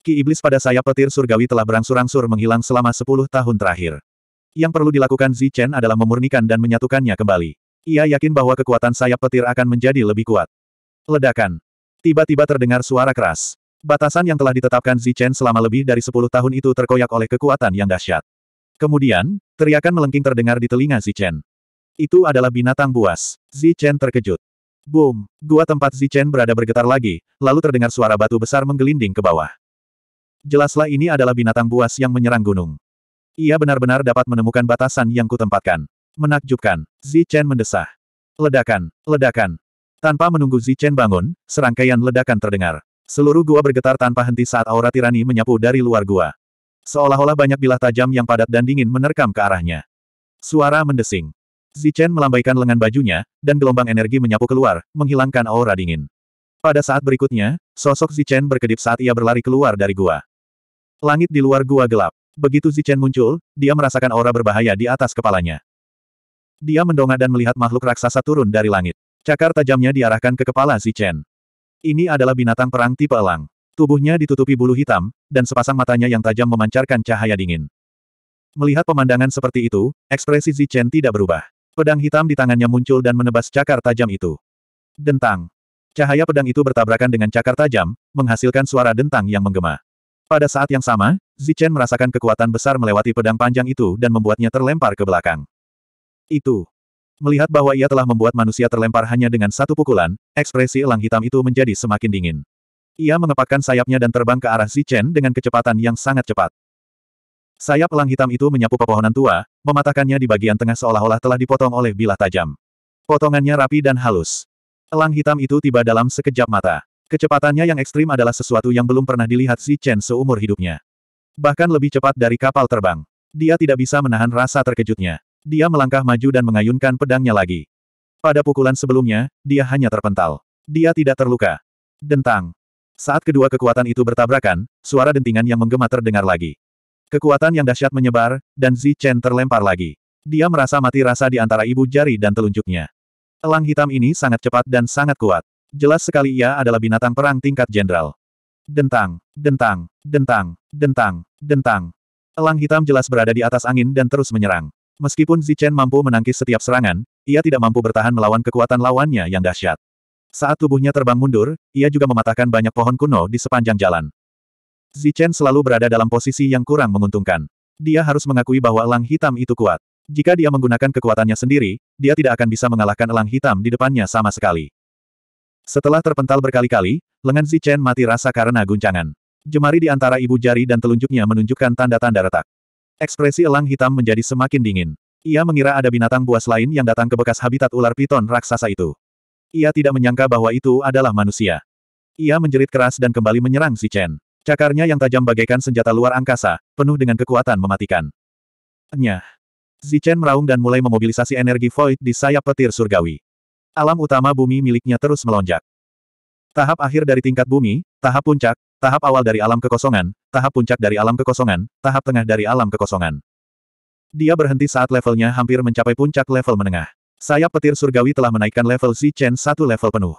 Ki Iblis pada sayap petir surgawi telah berangsur-angsur menghilang selama 10 tahun terakhir. Yang perlu dilakukan Zichen adalah memurnikan dan menyatukannya kembali. Ia yakin bahwa kekuatan sayap petir akan menjadi lebih kuat. Ledakan. Tiba-tiba terdengar suara keras. Batasan yang telah ditetapkan Zichen selama lebih dari 10 tahun itu terkoyak oleh kekuatan yang dahsyat. Kemudian, teriakan melengking terdengar di telinga Zichen. Itu adalah binatang buas. Zichen terkejut. Boom! Gua tempat Zichen berada bergetar lagi, lalu terdengar suara batu besar menggelinding ke bawah. Jelaslah ini adalah binatang buas yang menyerang gunung. Ia benar-benar dapat menemukan batasan yang kutempatkan. Menakjubkan, Zichen mendesah. Ledakan, ledakan. Tanpa menunggu Zichen bangun, serangkaian ledakan terdengar. Seluruh gua bergetar tanpa henti saat aura tirani menyapu dari luar gua. Seolah-olah banyak bilah tajam yang padat dan dingin menerkam ke arahnya. Suara mendesing. Zichen melambaikan lengan bajunya, dan gelombang energi menyapu keluar, menghilangkan aura dingin. Pada saat berikutnya, sosok Zichen berkedip saat ia berlari keluar dari gua. Langit di luar gua gelap. Begitu Zichen muncul, dia merasakan aura berbahaya di atas kepalanya. Dia mendongak dan melihat makhluk raksasa turun dari langit. Cakar tajamnya diarahkan ke kepala Zichen. Ini adalah binatang perang tipe elang. Tubuhnya ditutupi bulu hitam, dan sepasang matanya yang tajam memancarkan cahaya dingin. Melihat pemandangan seperti itu, ekspresi Zichen tidak berubah. Pedang hitam di tangannya muncul dan menebas cakar tajam itu. Dentang. Cahaya pedang itu bertabrakan dengan cakar tajam, menghasilkan suara dentang yang menggema. Pada saat yang sama, Zichen merasakan kekuatan besar melewati pedang panjang itu dan membuatnya terlempar ke belakang. Itu. Melihat bahwa ia telah membuat manusia terlempar hanya dengan satu pukulan, ekspresi elang hitam itu menjadi semakin dingin. Ia mengepakkan sayapnya dan terbang ke arah Zichen dengan kecepatan yang sangat cepat. Sayap elang hitam itu menyapu pepohonan tua, mematahkannya di bagian tengah seolah-olah telah dipotong oleh bilah tajam. Potongannya rapi dan halus. Elang hitam itu tiba dalam sekejap mata. Kecepatannya yang ekstrim adalah sesuatu yang belum pernah dilihat si Chen seumur hidupnya. Bahkan lebih cepat dari kapal terbang. Dia tidak bisa menahan rasa terkejutnya. Dia melangkah maju dan mengayunkan pedangnya lagi. Pada pukulan sebelumnya, dia hanya terpental. Dia tidak terluka. Dentang. Saat kedua kekuatan itu bertabrakan, suara dentingan yang menggema terdengar lagi. Kekuatan yang dahsyat menyebar, dan Zi Chen terlempar lagi. Dia merasa mati rasa di antara ibu jari dan telunjuknya. Elang hitam ini sangat cepat dan sangat kuat. Jelas sekali ia adalah binatang perang tingkat jenderal. Dentang, dentang, dentang, dentang, dentang. Elang hitam jelas berada di atas angin dan terus menyerang. Meskipun Zichen mampu menangkis setiap serangan, ia tidak mampu bertahan melawan kekuatan lawannya yang dahsyat. Saat tubuhnya terbang mundur, ia juga mematahkan banyak pohon kuno di sepanjang jalan. Zichen selalu berada dalam posisi yang kurang menguntungkan. Dia harus mengakui bahwa elang hitam itu kuat. Jika dia menggunakan kekuatannya sendiri, dia tidak akan bisa mengalahkan elang hitam di depannya sama sekali. Setelah terpental berkali-kali, lengan Zichen mati rasa karena guncangan. Jemari di antara ibu jari dan telunjuknya menunjukkan tanda-tanda retak. Ekspresi elang hitam menjadi semakin dingin. Ia mengira ada binatang buas lain yang datang ke bekas habitat ular piton raksasa itu. Ia tidak menyangka bahwa itu adalah manusia. Ia menjerit keras dan kembali menyerang Zichen. Cakarnya yang tajam bagaikan senjata luar angkasa, penuh dengan kekuatan mematikan. Nyah. Zichen meraung dan mulai memobilisasi energi void di sayap petir surgawi. Alam utama bumi miliknya terus melonjak. Tahap akhir dari tingkat bumi, tahap puncak, tahap awal dari alam kekosongan, tahap puncak dari alam kekosongan, tahap tengah dari alam kekosongan. Dia berhenti saat levelnya hampir mencapai puncak level menengah. Sayap petir surgawi telah menaikkan level Zichen satu level penuh.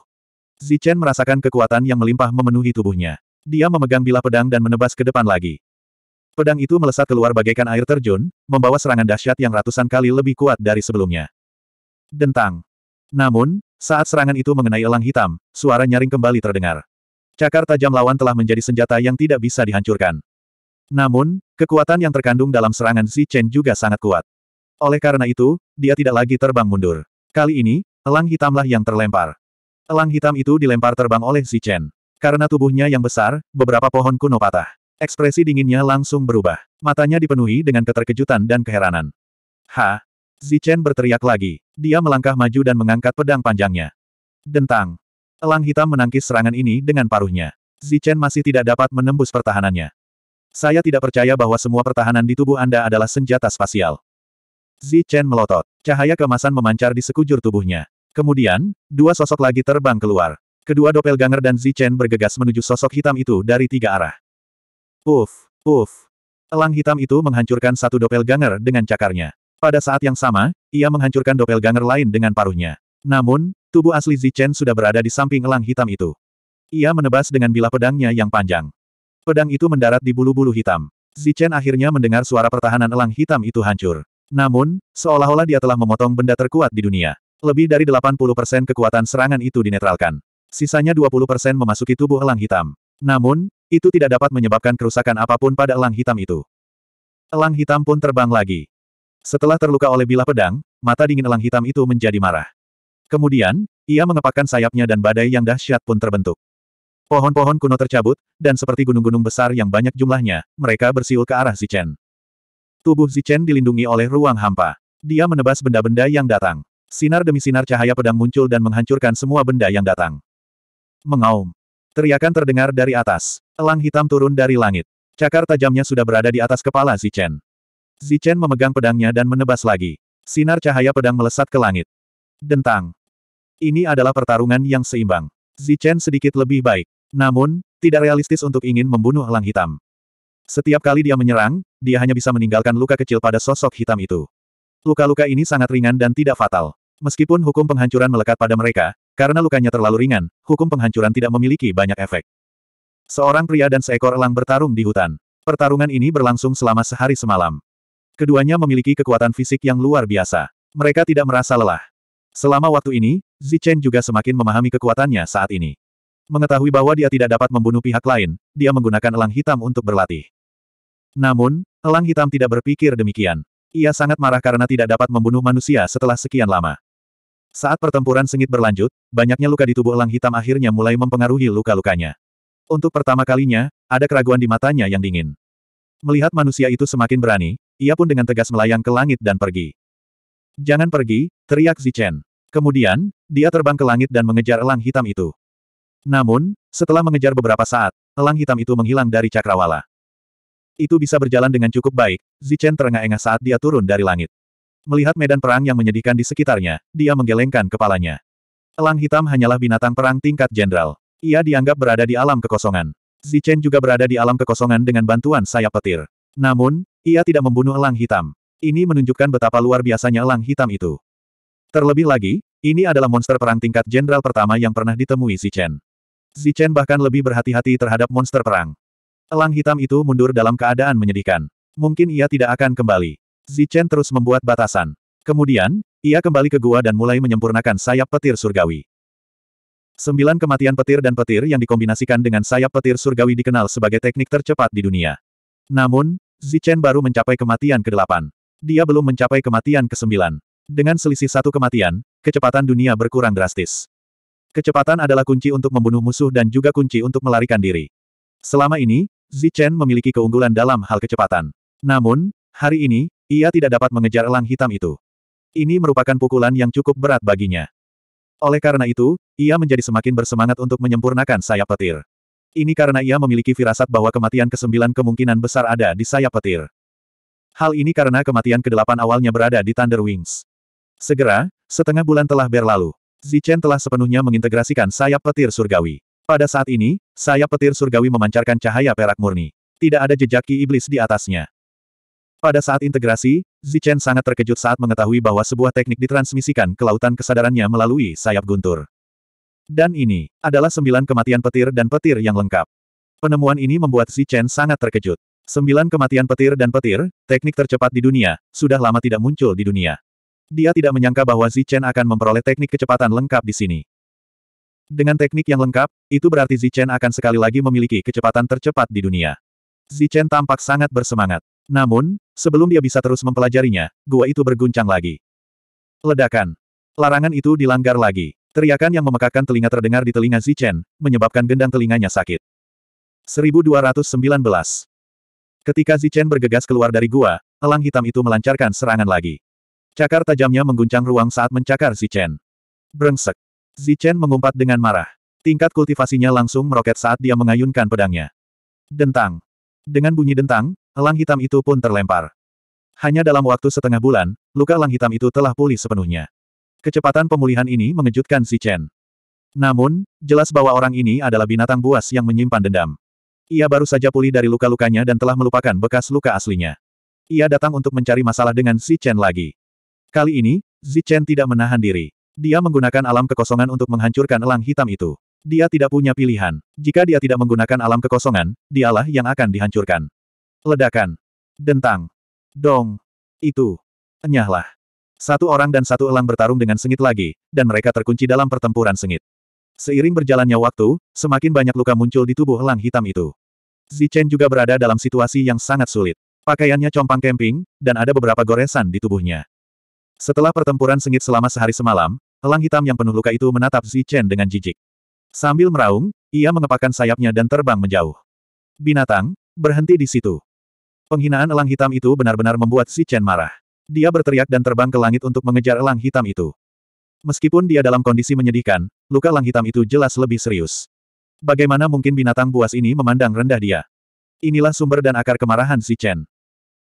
Zichen merasakan kekuatan yang melimpah memenuhi tubuhnya. Dia memegang bila pedang dan menebas ke depan lagi. Pedang itu melesat keluar bagaikan air terjun, membawa serangan dahsyat yang ratusan kali lebih kuat dari sebelumnya. Dentang. Namun, saat serangan itu mengenai elang hitam, suara nyaring kembali terdengar. Cakar tajam lawan telah menjadi senjata yang tidak bisa dihancurkan. Namun, kekuatan yang terkandung dalam serangan Si Chen juga sangat kuat. Oleh karena itu, dia tidak lagi terbang mundur. Kali ini, elang hitamlah yang terlempar. Elang hitam itu dilempar terbang oleh Si Chen. Karena tubuhnya yang besar, beberapa pohon kuno patah. Ekspresi dinginnya langsung berubah. Matanya dipenuhi dengan keterkejutan dan keheranan. Ha! Zichen berteriak lagi. Dia melangkah maju dan mengangkat pedang panjangnya. Dentang! Elang hitam menangkis serangan ini dengan paruhnya. Zichen masih tidak dapat menembus pertahanannya. Saya tidak percaya bahwa semua pertahanan di tubuh Anda adalah senjata spasial. Zichen melotot. Cahaya kemasan memancar di sekujur tubuhnya. Kemudian, dua sosok lagi terbang keluar. Kedua doppelganger dan Zichen bergegas menuju sosok hitam itu dari tiga arah. Uf, uf. Elang hitam itu menghancurkan satu doppelganger dengan cakarnya. Pada saat yang sama, ia menghancurkan doppelganger lain dengan paruhnya. Namun, tubuh asli Zichen sudah berada di samping elang hitam itu. Ia menebas dengan bilah pedangnya yang panjang. Pedang itu mendarat di bulu-bulu hitam. Zichen akhirnya mendengar suara pertahanan elang hitam itu hancur. Namun, seolah-olah dia telah memotong benda terkuat di dunia. Lebih dari 80% kekuatan serangan itu dinetralkan. Sisanya 20% memasuki tubuh elang hitam. Namun, itu tidak dapat menyebabkan kerusakan apapun pada elang hitam itu. Elang hitam pun terbang lagi. Setelah terluka oleh bilah pedang, mata dingin elang hitam itu menjadi marah. Kemudian, ia mengepakkan sayapnya dan badai yang dahsyat pun terbentuk. Pohon-pohon kuno tercabut, dan seperti gunung-gunung besar yang banyak jumlahnya, mereka bersiul ke arah Zichen. Tubuh Zichen dilindungi oleh ruang hampa. Dia menebas benda-benda yang datang. Sinar demi sinar cahaya pedang muncul dan menghancurkan semua benda yang datang. Mengaum. Teriakan terdengar dari atas. Elang hitam turun dari langit. Cakar tajamnya sudah berada di atas kepala Zichen. Zichen memegang pedangnya dan menebas lagi. Sinar cahaya pedang melesat ke langit. Dentang. Ini adalah pertarungan yang seimbang. Zichen sedikit lebih baik. Namun, tidak realistis untuk ingin membunuh elang hitam. Setiap kali dia menyerang, dia hanya bisa meninggalkan luka kecil pada sosok hitam itu. Luka-luka ini sangat ringan dan tidak fatal. Meskipun hukum penghancuran melekat pada mereka, karena lukanya terlalu ringan, hukum penghancuran tidak memiliki banyak efek. Seorang pria dan seekor elang bertarung di hutan. Pertarungan ini berlangsung selama sehari semalam. Keduanya memiliki kekuatan fisik yang luar biasa. Mereka tidak merasa lelah. Selama waktu ini, Zichen juga semakin memahami kekuatannya saat ini. Mengetahui bahwa dia tidak dapat membunuh pihak lain, dia menggunakan elang hitam untuk berlatih. Namun, elang hitam tidak berpikir demikian. Ia sangat marah karena tidak dapat membunuh manusia setelah sekian lama. Saat pertempuran sengit berlanjut, banyaknya luka di tubuh elang hitam akhirnya mulai mempengaruhi luka-lukanya. Untuk pertama kalinya, ada keraguan di matanya yang dingin. Melihat manusia itu semakin berani, ia pun dengan tegas melayang ke langit dan pergi. Jangan pergi, teriak Zichen. Kemudian, dia terbang ke langit dan mengejar elang hitam itu. Namun, setelah mengejar beberapa saat, elang hitam itu menghilang dari cakrawala. Itu bisa berjalan dengan cukup baik, Zichen terengah-engah saat dia turun dari langit. Melihat medan perang yang menyedihkan di sekitarnya, dia menggelengkan kepalanya. Elang hitam hanyalah binatang perang tingkat jenderal. Ia dianggap berada di alam kekosongan. Zichen juga berada di alam kekosongan dengan bantuan sayap petir. Namun, ia tidak membunuh elang hitam. Ini menunjukkan betapa luar biasanya elang hitam itu. Terlebih lagi, ini adalah monster perang tingkat jenderal pertama yang pernah ditemui Zichen. Zichen bahkan lebih berhati-hati terhadap monster perang. Elang hitam itu mundur dalam keadaan menyedihkan. Mungkin ia tidak akan kembali. Zichen terus membuat batasan. Kemudian, ia kembali ke gua dan mulai menyempurnakan sayap petir surgawi. Sembilan kematian petir dan petir yang dikombinasikan dengan sayap petir surgawi dikenal sebagai teknik tercepat di dunia. Namun, Zichen baru mencapai kematian ke-8. Dia belum mencapai kematian ke-9. Dengan selisih satu kematian, kecepatan dunia berkurang drastis. Kecepatan adalah kunci untuk membunuh musuh dan juga kunci untuk melarikan diri. Selama ini, Zichen memiliki keunggulan dalam hal kecepatan. Namun, hari ini, ia tidak dapat mengejar elang hitam itu. Ini merupakan pukulan yang cukup berat baginya. Oleh karena itu, ia menjadi semakin bersemangat untuk menyempurnakan sayap petir. Ini karena ia memiliki firasat bahwa kematian kesembilan kemungkinan besar ada di sayap petir. Hal ini karena kematian kedelapan awalnya berada di Thunder Wings. Segera, setengah bulan telah berlalu. Zichen telah sepenuhnya mengintegrasikan sayap petir surgawi. Pada saat ini, sayap petir surgawi memancarkan cahaya perak murni. Tidak ada jejak ki iblis di atasnya. Pada saat integrasi, Zichen sangat terkejut saat mengetahui bahwa sebuah teknik ditransmisikan ke lautan kesadarannya melalui sayap guntur. Dan ini adalah sembilan kematian petir dan petir yang lengkap. Penemuan ini membuat Zichen sangat terkejut. Sembilan kematian petir dan petir, teknik tercepat di dunia, sudah lama tidak muncul di dunia. Dia tidak menyangka bahwa Zichen akan memperoleh teknik kecepatan lengkap di sini. Dengan teknik yang lengkap, itu berarti Zichen akan sekali lagi memiliki kecepatan tercepat di dunia. Zichen tampak sangat bersemangat. Namun, sebelum dia bisa terus mempelajarinya, gua itu berguncang lagi. Ledakan. Larangan itu dilanggar lagi. Teriakan yang memekakkan telinga terdengar di telinga Zichen, menyebabkan gendang telinganya sakit. 1219. Ketika Zichen bergegas keluar dari gua, elang hitam itu melancarkan serangan lagi. Cakar tajamnya mengguncang ruang saat mencakar Zichen. Brengsek. Zichen mengumpat dengan marah. Tingkat kultivasinya langsung meroket saat dia mengayunkan pedangnya. Dentang. Dengan bunyi dentang, Elang hitam itu pun terlempar. Hanya dalam waktu setengah bulan, luka elang hitam itu telah pulih sepenuhnya. Kecepatan pemulihan ini mengejutkan si Chen. Namun, jelas bahwa orang ini adalah binatang buas yang menyimpan dendam. Ia baru saja pulih dari luka-lukanya dan telah melupakan bekas luka aslinya. Ia datang untuk mencari masalah dengan si Chen lagi. Kali ini, Chen tidak menahan diri. Dia menggunakan alam kekosongan untuk menghancurkan elang hitam itu. Dia tidak punya pilihan. Jika dia tidak menggunakan alam kekosongan, dialah yang akan dihancurkan. Ledakan. Dentang. Dong. Itu. Enyahlah. Satu orang dan satu elang bertarung dengan sengit lagi, dan mereka terkunci dalam pertempuran sengit. Seiring berjalannya waktu, semakin banyak luka muncul di tubuh elang hitam itu. Zichen juga berada dalam situasi yang sangat sulit. Pakaiannya compang kemping, dan ada beberapa goresan di tubuhnya. Setelah pertempuran sengit selama sehari semalam, elang hitam yang penuh luka itu menatap Zichen dengan jijik. Sambil meraung, ia mengepakkan sayapnya dan terbang menjauh. Binatang, berhenti di situ. Penghinaan elang hitam itu benar-benar membuat si Chen marah. Dia berteriak dan terbang ke langit untuk mengejar elang hitam itu. Meskipun dia dalam kondisi menyedihkan, luka elang hitam itu jelas lebih serius. Bagaimana mungkin binatang buas ini memandang rendah dia? Inilah sumber dan akar kemarahan si Chen.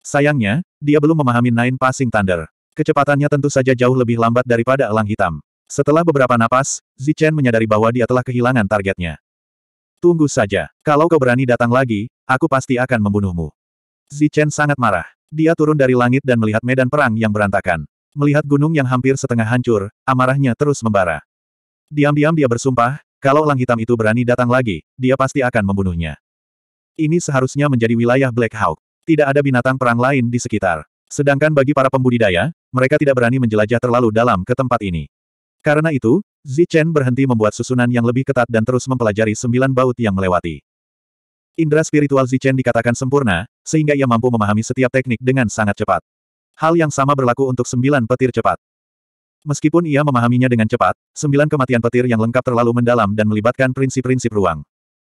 Sayangnya, dia belum memahami Nine Passing Thunder. Kecepatannya tentu saja jauh lebih lambat daripada elang hitam. Setelah beberapa napas, Zi Chen menyadari bahwa dia telah kehilangan targetnya. Tunggu saja. Kalau kau berani datang lagi, aku pasti akan membunuhmu. Zichen sangat marah. Dia turun dari langit dan melihat medan perang yang berantakan. Melihat gunung yang hampir setengah hancur, amarahnya terus membara. Diam-diam dia bersumpah, kalau elang hitam itu berani datang lagi, dia pasti akan membunuhnya. Ini seharusnya menjadi wilayah Black Hawk. Tidak ada binatang perang lain di sekitar. Sedangkan bagi para pembudidaya, mereka tidak berani menjelajah terlalu dalam ke tempat ini. Karena itu, Zichen berhenti membuat susunan yang lebih ketat dan terus mempelajari sembilan baut yang melewati. Indra spiritual Zichen dikatakan sempurna, sehingga ia mampu memahami setiap teknik dengan sangat cepat. Hal yang sama berlaku untuk sembilan petir cepat. Meskipun ia memahaminya dengan cepat, sembilan kematian petir yang lengkap terlalu mendalam dan melibatkan prinsip-prinsip ruang.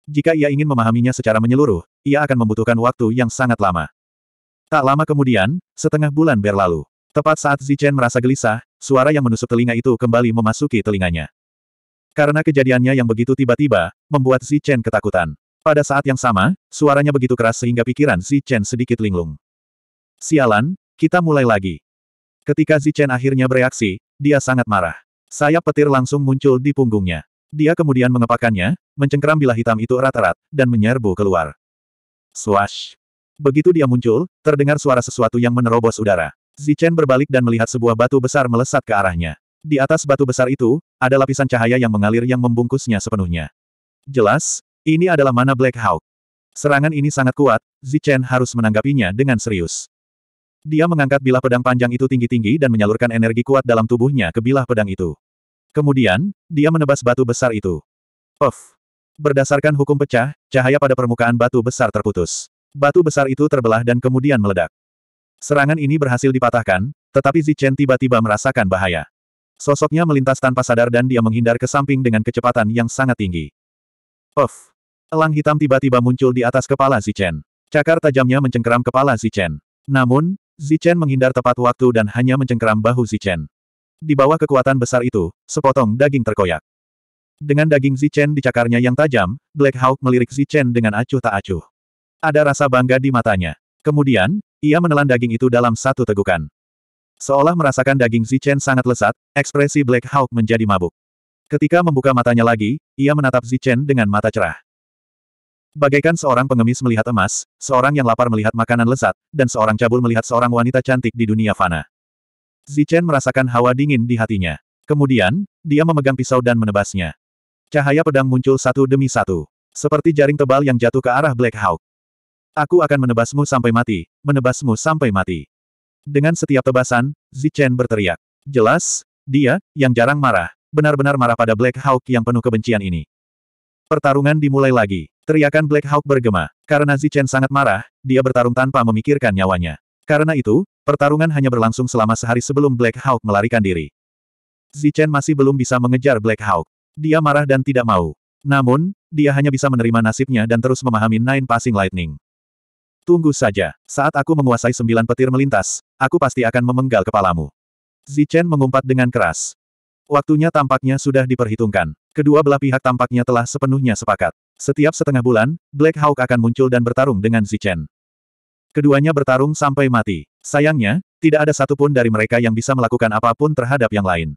Jika ia ingin memahaminya secara menyeluruh, ia akan membutuhkan waktu yang sangat lama. Tak lama kemudian, setengah bulan berlalu. Tepat saat Zichen merasa gelisah, suara yang menusuk telinga itu kembali memasuki telinganya. Karena kejadiannya yang begitu tiba-tiba, membuat Zichen ketakutan. Pada saat yang sama, suaranya begitu keras sehingga pikiran Zi Chen sedikit linglung. Sialan, kita mulai lagi. Ketika Zi Chen akhirnya bereaksi, dia sangat marah. Sayap petir langsung muncul di punggungnya. Dia kemudian mengepakannya, mencengkeram bilah hitam itu erat-erat, dan menyerbu keluar. Swash! Begitu dia muncul, terdengar suara sesuatu yang menerobos udara. Zichen berbalik dan melihat sebuah batu besar melesat ke arahnya. Di atas batu besar itu, ada lapisan cahaya yang mengalir yang membungkusnya sepenuhnya. Jelas, ini adalah mana Black Hawk. Serangan ini sangat kuat, Zichen harus menanggapinya dengan serius. Dia mengangkat bilah pedang panjang itu tinggi-tinggi dan menyalurkan energi kuat dalam tubuhnya ke bilah pedang itu. Kemudian, dia menebas batu besar itu. Puff. Berdasarkan hukum pecah, cahaya pada permukaan batu besar terputus. Batu besar itu terbelah dan kemudian meledak. Serangan ini berhasil dipatahkan, tetapi Zichen tiba-tiba merasakan bahaya. Sosoknya melintas tanpa sadar dan dia menghindar ke samping dengan kecepatan yang sangat tinggi. Puff. Elang hitam tiba-tiba muncul di atas kepala Zichen. Cakar tajamnya mencengkeram kepala Zichen. Namun, Zichen menghindar tepat waktu dan hanya mencengkeram bahu Zichen. Di bawah kekuatan besar itu, sepotong daging terkoyak. Dengan daging Zichen di cakarnya yang tajam, Black Hawk melirik Zichen dengan acuh tak acuh. Ada rasa bangga di matanya. Kemudian, ia menelan daging itu dalam satu tegukan. Seolah merasakan daging Zichen sangat lesat, ekspresi Black Hawk menjadi mabuk. Ketika membuka matanya lagi, ia menatap Zichen dengan mata cerah. Bagaikan seorang pengemis melihat emas, seorang yang lapar melihat makanan lezat, dan seorang cabul melihat seorang wanita cantik di dunia fana. Zichen merasakan hawa dingin di hatinya. Kemudian, dia memegang pisau dan menebasnya. Cahaya pedang muncul satu demi satu. Seperti jaring tebal yang jatuh ke arah Black Hawk. Aku akan menebasmu sampai mati, menebasmu sampai mati. Dengan setiap tebasan, Zichen berteriak. Jelas, dia, yang jarang marah, benar-benar marah pada Black Hawk yang penuh kebencian ini. Pertarungan dimulai lagi. Teriakan Black Hawk bergema. Karena Zichen sangat marah, dia bertarung tanpa memikirkan nyawanya. Karena itu, pertarungan hanya berlangsung selama sehari sebelum Black Hawk melarikan diri. Zichen masih belum bisa mengejar Black Hawk. Dia marah dan tidak mau. Namun, dia hanya bisa menerima nasibnya dan terus memahami Nine Passing Lightning. Tunggu saja, saat aku menguasai sembilan petir melintas, aku pasti akan memenggal kepalamu. Zichen mengumpat dengan keras. Waktunya tampaknya sudah diperhitungkan. Kedua belah pihak tampaknya telah sepenuhnya sepakat. Setiap setengah bulan, Black Hawk akan muncul dan bertarung dengan Zichen. Keduanya bertarung sampai mati. Sayangnya, tidak ada satupun dari mereka yang bisa melakukan apapun terhadap yang lain.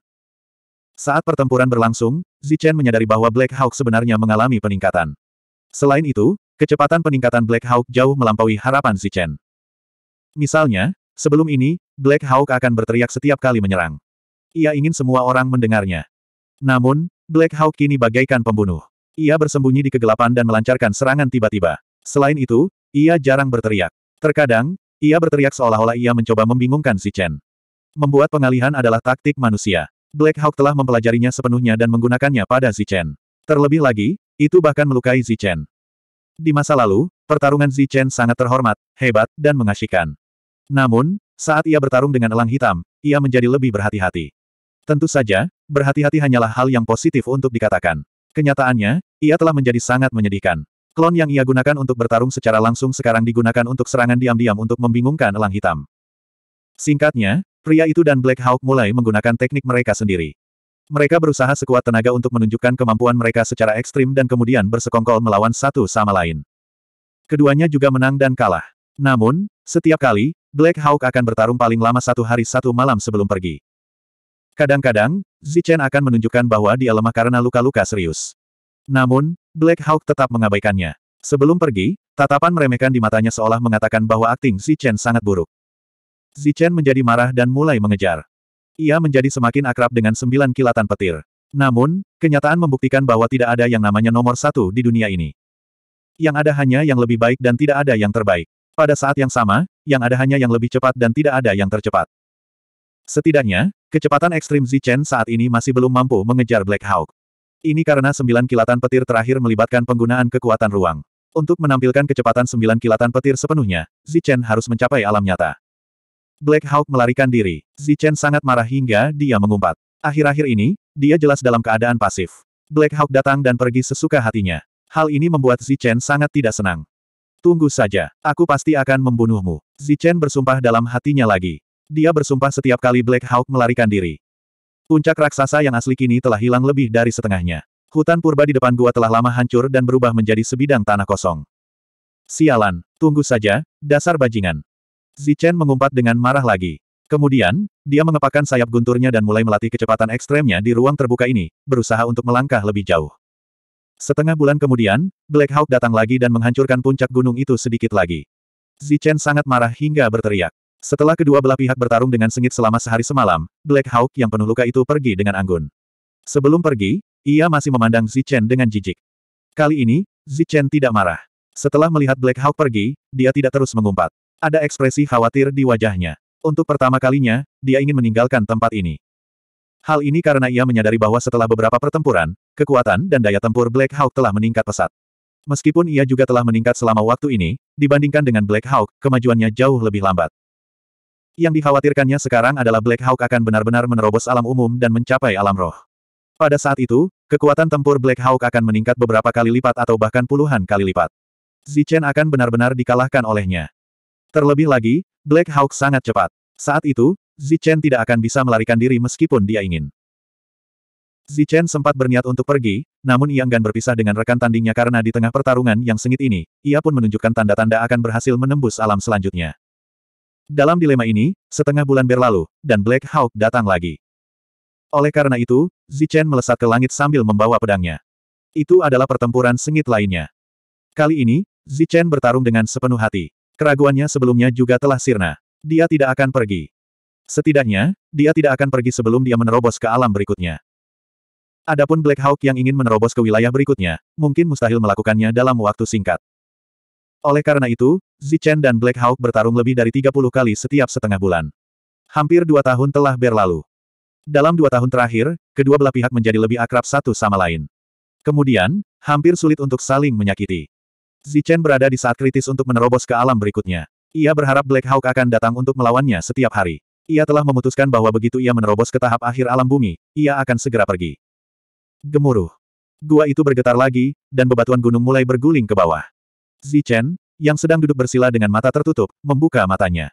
Saat pertempuran berlangsung, Zichen menyadari bahwa Black Hawk sebenarnya mengalami peningkatan. Selain itu, kecepatan peningkatan Black Hawk jauh melampaui harapan Zichen. Misalnya, sebelum ini, Black Hawk akan berteriak setiap kali menyerang ia ingin semua orang mendengarnya. Namun, Black Hawk kini bagaikan pembunuh. Ia bersembunyi di kegelapan dan melancarkan serangan tiba-tiba. Selain itu, ia jarang berteriak. Terkadang, ia berteriak seolah-olah ia mencoba membingungkan si Chen. Membuat pengalihan adalah taktik manusia. Black Hawk telah mempelajarinya sepenuhnya dan menggunakannya pada Zichen. Chen. Terlebih lagi, itu bahkan melukai Zichen. Chen. Di masa lalu, pertarungan Zichen Chen sangat terhormat, hebat, dan mengasyikan. Namun, saat ia bertarung dengan elang hitam, ia menjadi lebih berhati-hati. Tentu saja, berhati-hati hanyalah hal yang positif untuk dikatakan. Kenyataannya, ia telah menjadi sangat menyedihkan. Klon yang ia gunakan untuk bertarung secara langsung sekarang digunakan untuk serangan diam-diam untuk membingungkan elang hitam. Singkatnya, pria itu dan Black Hawk mulai menggunakan teknik mereka sendiri. Mereka berusaha sekuat tenaga untuk menunjukkan kemampuan mereka secara ekstrim dan kemudian bersekongkol melawan satu sama lain. Keduanya juga menang dan kalah. Namun, setiap kali, Black Hawk akan bertarung paling lama satu hari satu malam sebelum pergi. Kadang-kadang, Zichen akan menunjukkan bahwa dia lemah karena luka-luka serius. Namun, Black Hawk tetap mengabaikannya. Sebelum pergi, tatapan meremehkan di matanya seolah mengatakan bahwa akting Zichen sangat buruk. Zichen menjadi marah dan mulai mengejar. Ia menjadi semakin akrab dengan sembilan kilatan petir. Namun, kenyataan membuktikan bahwa tidak ada yang namanya nomor satu di dunia ini. Yang ada hanya yang lebih baik dan tidak ada yang terbaik. Pada saat yang sama, yang ada hanya yang lebih cepat dan tidak ada yang tercepat. Setidaknya, kecepatan ekstrim Zichen saat ini masih belum mampu mengejar Black Hawk. Ini karena sembilan kilatan petir terakhir melibatkan penggunaan kekuatan ruang. Untuk menampilkan kecepatan sembilan kilatan petir sepenuhnya, Zichen harus mencapai alam nyata. Black Hawk melarikan diri. Zichen sangat marah hingga dia mengumpat. Akhir-akhir ini, dia jelas dalam keadaan pasif. Black Hawk datang dan pergi sesuka hatinya. Hal ini membuat Zichen sangat tidak senang. Tunggu saja, aku pasti akan membunuhmu. Zichen bersumpah dalam hatinya lagi. Dia bersumpah setiap kali Black Hawk melarikan diri. Puncak raksasa yang asli kini telah hilang lebih dari setengahnya. Hutan purba di depan gua telah lama hancur dan berubah menjadi sebidang tanah kosong. Sialan, tunggu saja, dasar bajingan. Zichen mengumpat dengan marah lagi. Kemudian, dia mengepakkan sayap gunturnya dan mulai melatih kecepatan ekstremnya di ruang terbuka ini, berusaha untuk melangkah lebih jauh. Setengah bulan kemudian, Black Hawk datang lagi dan menghancurkan puncak gunung itu sedikit lagi. Zichen sangat marah hingga berteriak. Setelah kedua belah pihak bertarung dengan sengit selama sehari semalam, Black Hawk yang penuh luka itu pergi dengan anggun. Sebelum pergi, ia masih memandang Zichen dengan jijik. Kali ini, Zichen tidak marah. Setelah melihat Black Hawk pergi, dia tidak terus mengumpat. Ada ekspresi khawatir di wajahnya. Untuk pertama kalinya, dia ingin meninggalkan tempat ini. Hal ini karena ia menyadari bahwa setelah beberapa pertempuran, kekuatan dan daya tempur Black Hawk telah meningkat pesat. Meskipun ia juga telah meningkat selama waktu ini, dibandingkan dengan Black Hawk, kemajuannya jauh lebih lambat. Yang dikhawatirkannya sekarang adalah Black Hawk akan benar-benar menerobos alam umum dan mencapai alam roh. Pada saat itu, kekuatan tempur Black Hawk akan meningkat beberapa kali lipat atau bahkan puluhan kali lipat. Zichen akan benar-benar dikalahkan olehnya. Terlebih lagi, Black Hawk sangat cepat. Saat itu, Zichen tidak akan bisa melarikan diri meskipun dia ingin. Zichen sempat berniat untuk pergi, namun ia enggan berpisah dengan rekan tandingnya karena di tengah pertarungan yang sengit ini, ia pun menunjukkan tanda-tanda akan berhasil menembus alam selanjutnya. Dalam dilema ini, setengah bulan berlalu, dan Black Hawk datang lagi. Oleh karena itu, Zichen melesat ke langit sambil membawa pedangnya. Itu adalah pertempuran sengit lainnya. Kali ini, Zichen bertarung dengan sepenuh hati. Keraguannya sebelumnya juga telah sirna. Dia tidak akan pergi. Setidaknya, dia tidak akan pergi sebelum dia menerobos ke alam berikutnya. Adapun Black Hawk yang ingin menerobos ke wilayah berikutnya, mungkin mustahil melakukannya dalam waktu singkat. Oleh karena itu, Zichen dan Black Hawk bertarung lebih dari 30 kali setiap setengah bulan. Hampir dua tahun telah berlalu. Dalam dua tahun terakhir, kedua belah pihak menjadi lebih akrab satu sama lain. Kemudian, hampir sulit untuk saling menyakiti. Zichen berada di saat kritis untuk menerobos ke alam berikutnya. Ia berharap Black Hawk akan datang untuk melawannya setiap hari. Ia telah memutuskan bahwa begitu ia menerobos ke tahap akhir alam bumi, ia akan segera pergi. Gemuruh. Gua itu bergetar lagi, dan bebatuan gunung mulai berguling ke bawah. Zichen, yang sedang duduk bersila dengan mata tertutup, membuka matanya.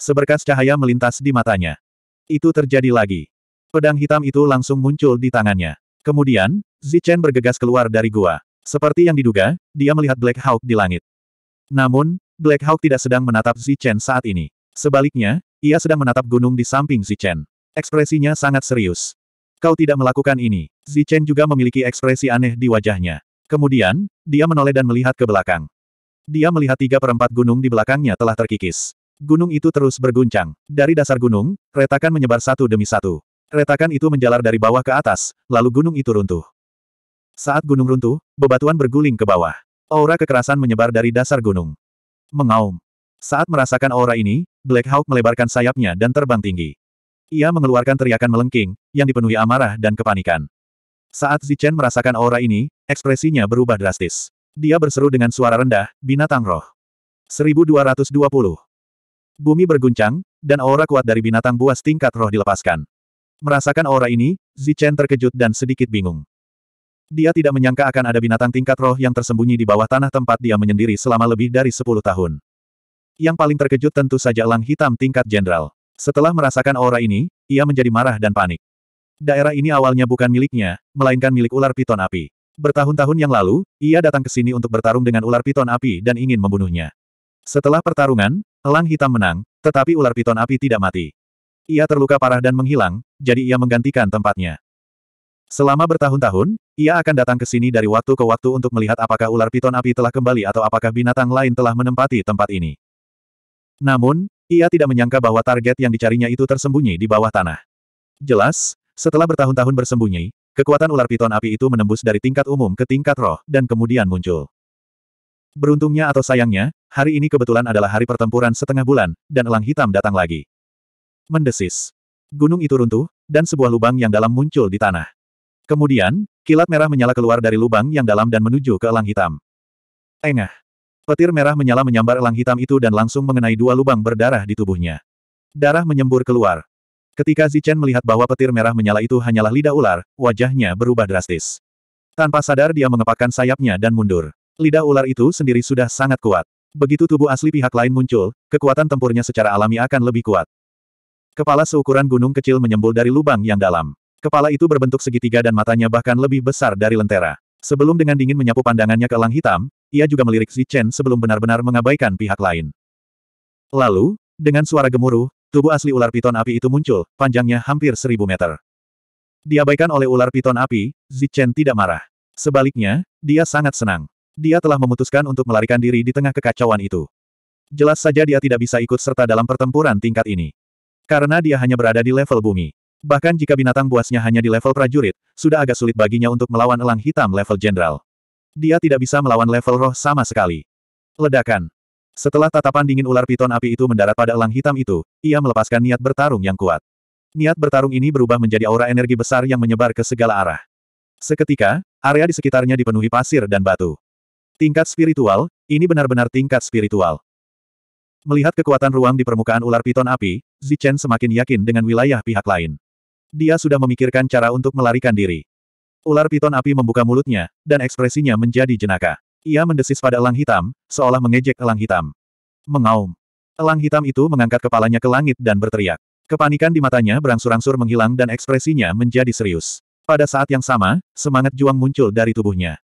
Seberkas cahaya melintas di matanya. Itu terjadi lagi. Pedang hitam itu langsung muncul di tangannya. Kemudian, Zichen bergegas keluar dari gua. Seperti yang diduga, dia melihat Black Hawk di langit. Namun, Black Hawk tidak sedang menatap Zichen saat ini. Sebaliknya, ia sedang menatap gunung di samping Zichen. Ekspresinya sangat serius. Kau tidak melakukan ini. Zichen juga memiliki ekspresi aneh di wajahnya. Kemudian, dia menoleh dan melihat ke belakang. Dia melihat tiga perempat gunung di belakangnya telah terkikis. Gunung itu terus berguncang. Dari dasar gunung, retakan menyebar satu demi satu. Retakan itu menjalar dari bawah ke atas, lalu gunung itu runtuh. Saat gunung runtuh, bebatuan berguling ke bawah. Aura kekerasan menyebar dari dasar gunung. Mengaum. Saat merasakan aura ini, Black Hawk melebarkan sayapnya dan terbang tinggi. Ia mengeluarkan teriakan melengking, yang dipenuhi amarah dan kepanikan. Saat Zichen merasakan aura ini, ekspresinya berubah drastis. Dia berseru dengan suara rendah, binatang roh. 1220. Bumi berguncang, dan aura kuat dari binatang buas tingkat roh dilepaskan. Merasakan aura ini, Zichen terkejut dan sedikit bingung. Dia tidak menyangka akan ada binatang tingkat roh yang tersembunyi di bawah tanah tempat dia menyendiri selama lebih dari 10 tahun. Yang paling terkejut tentu saja elang hitam tingkat jenderal. Setelah merasakan aura ini, ia menjadi marah dan panik. Daerah ini awalnya bukan miliknya, melainkan milik ular piton api. Bertahun-tahun yang lalu, ia datang ke sini untuk bertarung dengan ular piton api dan ingin membunuhnya. Setelah pertarungan, elang hitam menang, tetapi ular piton api tidak mati. Ia terluka parah dan menghilang, jadi ia menggantikan tempatnya. Selama bertahun-tahun, ia akan datang ke sini dari waktu ke waktu untuk melihat apakah ular piton api telah kembali atau apakah binatang lain telah menempati tempat ini. Namun, ia tidak menyangka bahwa target yang dicarinya itu tersembunyi di bawah tanah. Jelas, setelah bertahun-tahun bersembunyi, Kekuatan ular piton api itu menembus dari tingkat umum ke tingkat roh, dan kemudian muncul. Beruntungnya atau sayangnya, hari ini kebetulan adalah hari pertempuran setengah bulan, dan elang hitam datang lagi. Mendesis. Gunung itu runtuh, dan sebuah lubang yang dalam muncul di tanah. Kemudian, kilat merah menyala keluar dari lubang yang dalam dan menuju ke elang hitam. Engah. Petir merah menyala menyambar elang hitam itu dan langsung mengenai dua lubang berdarah di tubuhnya. Darah menyembur keluar, Ketika Zichen melihat bahwa petir merah menyala itu hanyalah lidah ular, wajahnya berubah drastis. Tanpa sadar dia mengepakkan sayapnya dan mundur. Lidah ular itu sendiri sudah sangat kuat. Begitu tubuh asli pihak lain muncul, kekuatan tempurnya secara alami akan lebih kuat. Kepala seukuran gunung kecil menyembul dari lubang yang dalam. Kepala itu berbentuk segitiga dan matanya bahkan lebih besar dari lentera. Sebelum dengan dingin menyapu pandangannya ke elang hitam, ia juga melirik Zichen sebelum benar-benar mengabaikan pihak lain. Lalu, dengan suara gemuruh, Tubuh asli ular piton api itu muncul, panjangnya hampir seribu meter. Diabaikan oleh ular piton api, Zichen tidak marah. Sebaliknya, dia sangat senang. Dia telah memutuskan untuk melarikan diri di tengah kekacauan itu. Jelas saja dia tidak bisa ikut serta dalam pertempuran tingkat ini. Karena dia hanya berada di level bumi. Bahkan jika binatang buasnya hanya di level prajurit, sudah agak sulit baginya untuk melawan elang hitam level jenderal. Dia tidak bisa melawan level roh sama sekali. Ledakan. Setelah tatapan dingin ular piton api itu mendarat pada elang hitam itu, ia melepaskan niat bertarung yang kuat. Niat bertarung ini berubah menjadi aura energi besar yang menyebar ke segala arah. Seketika, area di sekitarnya dipenuhi pasir dan batu. Tingkat spiritual, ini benar-benar tingkat spiritual. Melihat kekuatan ruang di permukaan ular piton api, Zichen semakin yakin dengan wilayah pihak lain. Dia sudah memikirkan cara untuk melarikan diri. Ular piton api membuka mulutnya, dan ekspresinya menjadi jenaka. Ia mendesis pada elang hitam, seolah mengejek elang hitam. Mengaum. Elang hitam itu mengangkat kepalanya ke langit dan berteriak. Kepanikan di matanya berangsur-angsur menghilang dan ekspresinya menjadi serius. Pada saat yang sama, semangat juang muncul dari tubuhnya.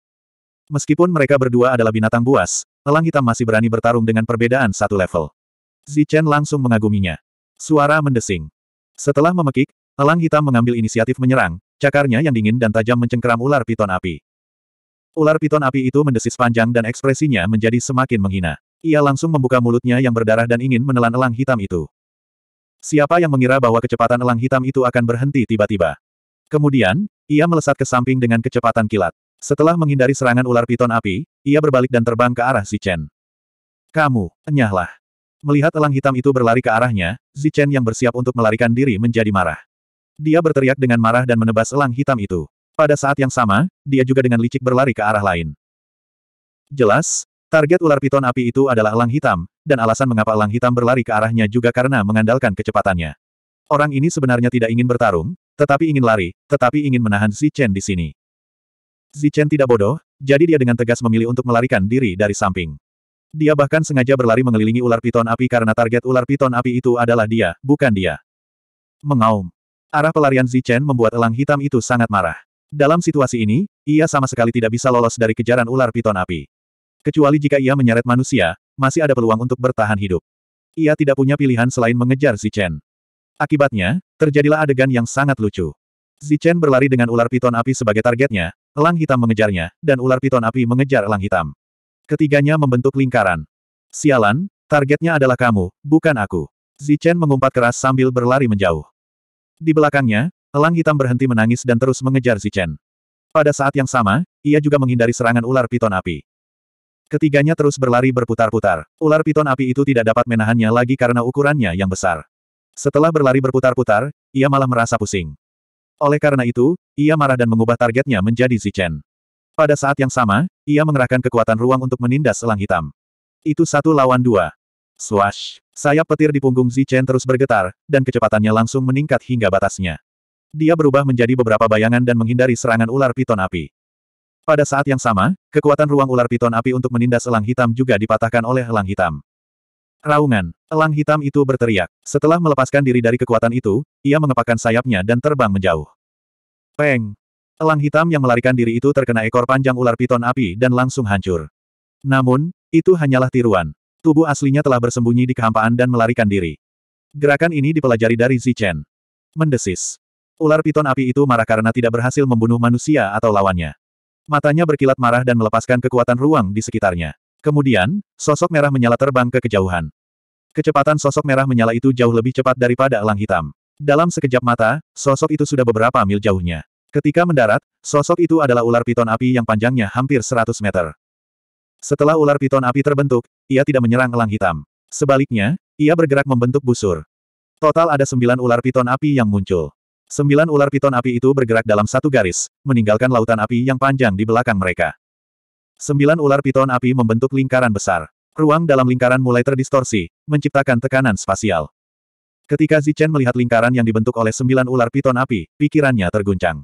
Meskipun mereka berdua adalah binatang buas, elang hitam masih berani bertarung dengan perbedaan satu level. Zichen langsung mengaguminya. Suara mendesing. Setelah memekik, elang hitam mengambil inisiatif menyerang, cakarnya yang dingin dan tajam mencengkeram ular piton api. Ular piton api itu mendesis panjang dan ekspresinya menjadi semakin menghina. Ia langsung membuka mulutnya yang berdarah dan ingin menelan elang hitam itu. Siapa yang mengira bahwa kecepatan elang hitam itu akan berhenti tiba-tiba? Kemudian, ia melesat ke samping dengan kecepatan kilat. Setelah menghindari serangan ular piton api, ia berbalik dan terbang ke arah Zichen. Kamu, enyahlah. Melihat elang hitam itu berlari ke arahnya, Zichen yang bersiap untuk melarikan diri menjadi marah. Dia berteriak dengan marah dan menebas elang hitam itu. Pada saat yang sama, dia juga dengan licik berlari ke arah lain. Jelas, target ular piton api itu adalah elang hitam, dan alasan mengapa elang hitam berlari ke arahnya juga karena mengandalkan kecepatannya. Orang ini sebenarnya tidak ingin bertarung, tetapi ingin lari, tetapi ingin menahan Chen di sini. Chen tidak bodoh, jadi dia dengan tegas memilih untuk melarikan diri dari samping. Dia bahkan sengaja berlari mengelilingi ular piton api karena target ular piton api itu adalah dia, bukan dia. Mengaum. Arah pelarian Zichen membuat elang hitam itu sangat marah. Dalam situasi ini, ia sama sekali tidak bisa lolos dari kejaran ular piton api. Kecuali jika ia menyeret manusia, masih ada peluang untuk bertahan hidup. Ia tidak punya pilihan selain mengejar Zichen. Akibatnya, terjadilah adegan yang sangat lucu. Zichen berlari dengan ular piton api sebagai targetnya, elang hitam mengejarnya, dan ular piton api mengejar elang hitam. Ketiganya membentuk lingkaran. Sialan, targetnya adalah kamu, bukan aku. Zichen mengumpat keras sambil berlari menjauh. Di belakangnya, Elang hitam berhenti menangis dan terus mengejar Zichen. Pada saat yang sama, ia juga menghindari serangan ular piton api. Ketiganya terus berlari berputar-putar. Ular piton api itu tidak dapat menahannya lagi karena ukurannya yang besar. Setelah berlari berputar-putar, ia malah merasa pusing. Oleh karena itu, ia marah dan mengubah targetnya menjadi Zichen. Pada saat yang sama, ia mengerahkan kekuatan ruang untuk menindas elang hitam. Itu satu lawan dua. Swash! Sayap petir di punggung Zichen terus bergetar, dan kecepatannya langsung meningkat hingga batasnya. Dia berubah menjadi beberapa bayangan dan menghindari serangan ular piton api. Pada saat yang sama, kekuatan ruang ular piton api untuk menindas elang hitam juga dipatahkan oleh elang hitam. Raungan. Elang hitam itu berteriak. Setelah melepaskan diri dari kekuatan itu, ia mengepakkan sayapnya dan terbang menjauh. Peng. Elang hitam yang melarikan diri itu terkena ekor panjang ular piton api dan langsung hancur. Namun, itu hanyalah tiruan. Tubuh aslinya telah bersembunyi di kehampaan dan melarikan diri. Gerakan ini dipelajari dari Zichen. Mendesis. Ular piton api itu marah karena tidak berhasil membunuh manusia atau lawannya. Matanya berkilat marah dan melepaskan kekuatan ruang di sekitarnya. Kemudian, sosok merah menyala terbang ke kejauhan. Kecepatan sosok merah menyala itu jauh lebih cepat daripada elang hitam. Dalam sekejap mata, sosok itu sudah beberapa mil jauhnya. Ketika mendarat, sosok itu adalah ular piton api yang panjangnya hampir 100 meter. Setelah ular piton api terbentuk, ia tidak menyerang elang hitam. Sebaliknya, ia bergerak membentuk busur. Total ada sembilan ular piton api yang muncul. Sembilan ular piton api itu bergerak dalam satu garis, meninggalkan lautan api yang panjang di belakang mereka. Sembilan ular piton api membentuk lingkaran besar. Ruang dalam lingkaran mulai terdistorsi, menciptakan tekanan spasial. Ketika Zichen melihat lingkaran yang dibentuk oleh sembilan ular piton api, pikirannya terguncang.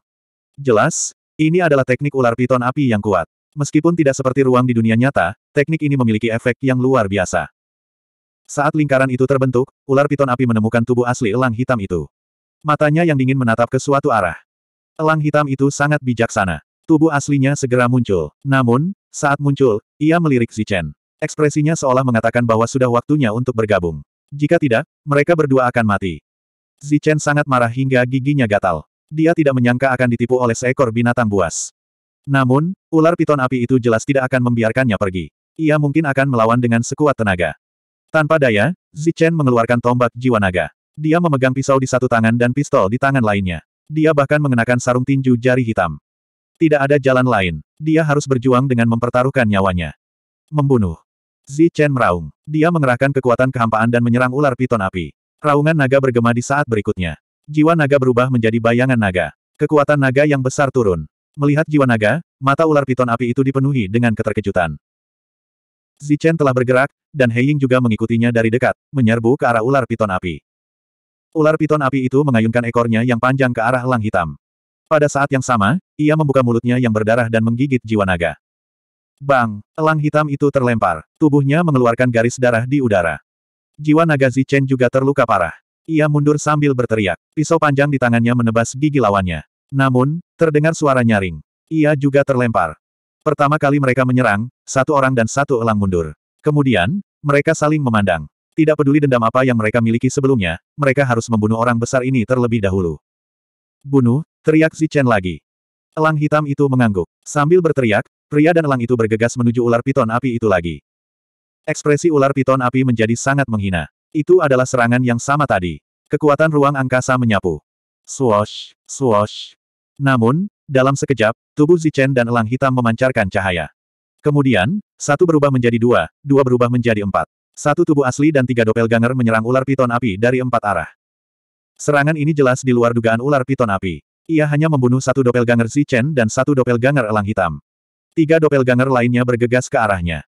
Jelas, ini adalah teknik ular piton api yang kuat. Meskipun tidak seperti ruang di dunia nyata, teknik ini memiliki efek yang luar biasa. Saat lingkaran itu terbentuk, ular piton api menemukan tubuh asli elang hitam itu. Matanya yang dingin menatap ke suatu arah. Elang hitam itu sangat bijaksana. Tubuh aslinya segera muncul. Namun, saat muncul, ia melirik Zichen. Ekspresinya seolah mengatakan bahwa sudah waktunya untuk bergabung. Jika tidak, mereka berdua akan mati. Zichen sangat marah hingga giginya gatal. Dia tidak menyangka akan ditipu oleh seekor binatang buas. Namun, ular piton api itu jelas tidak akan membiarkannya pergi. Ia mungkin akan melawan dengan sekuat tenaga. Tanpa daya, Zichen mengeluarkan tombak jiwa naga. Dia memegang pisau di satu tangan dan pistol di tangan lainnya. Dia bahkan mengenakan sarung tinju jari hitam. Tidak ada jalan lain. Dia harus berjuang dengan mempertaruhkan nyawanya. Membunuh. Zi Chen meraung. Dia mengerahkan kekuatan kehampaan dan menyerang ular piton api. Raungan naga bergema di saat berikutnya. Jiwa naga berubah menjadi bayangan naga. Kekuatan naga yang besar turun. Melihat jiwa naga, mata ular piton api itu dipenuhi dengan keterkejutan. Zi Chen telah bergerak, dan Heying juga mengikutinya dari dekat, menyerbu ke arah ular piton api. Ular piton api itu mengayunkan ekornya yang panjang ke arah elang hitam. Pada saat yang sama, ia membuka mulutnya yang berdarah dan menggigit jiwa naga. Bang! Elang hitam itu terlempar. Tubuhnya mengeluarkan garis darah di udara. Jiwa naga Zichen juga terluka parah. Ia mundur sambil berteriak. Pisau panjang di tangannya menebas gigi lawannya. Namun, terdengar suara nyaring. Ia juga terlempar. Pertama kali mereka menyerang, satu orang dan satu elang mundur. Kemudian, mereka saling memandang. Tidak peduli dendam apa yang mereka miliki sebelumnya, mereka harus membunuh orang besar ini terlebih dahulu. Bunuh, teriak Zichen lagi. Elang hitam itu mengangguk. Sambil berteriak, pria dan elang itu bergegas menuju ular piton api itu lagi. Ekspresi ular piton api menjadi sangat menghina. Itu adalah serangan yang sama tadi. Kekuatan ruang angkasa menyapu. Swosh, swosh. Namun, dalam sekejap, tubuh Zichen dan elang hitam memancarkan cahaya. Kemudian, satu berubah menjadi dua, dua berubah menjadi empat. Satu tubuh asli dan tiga doppelganger menyerang ular piton api dari empat arah. Serangan ini jelas di luar dugaan ular piton api. Ia hanya membunuh satu doppelganger Zichen dan satu doppelganger elang hitam. Tiga doppelganger lainnya bergegas ke arahnya.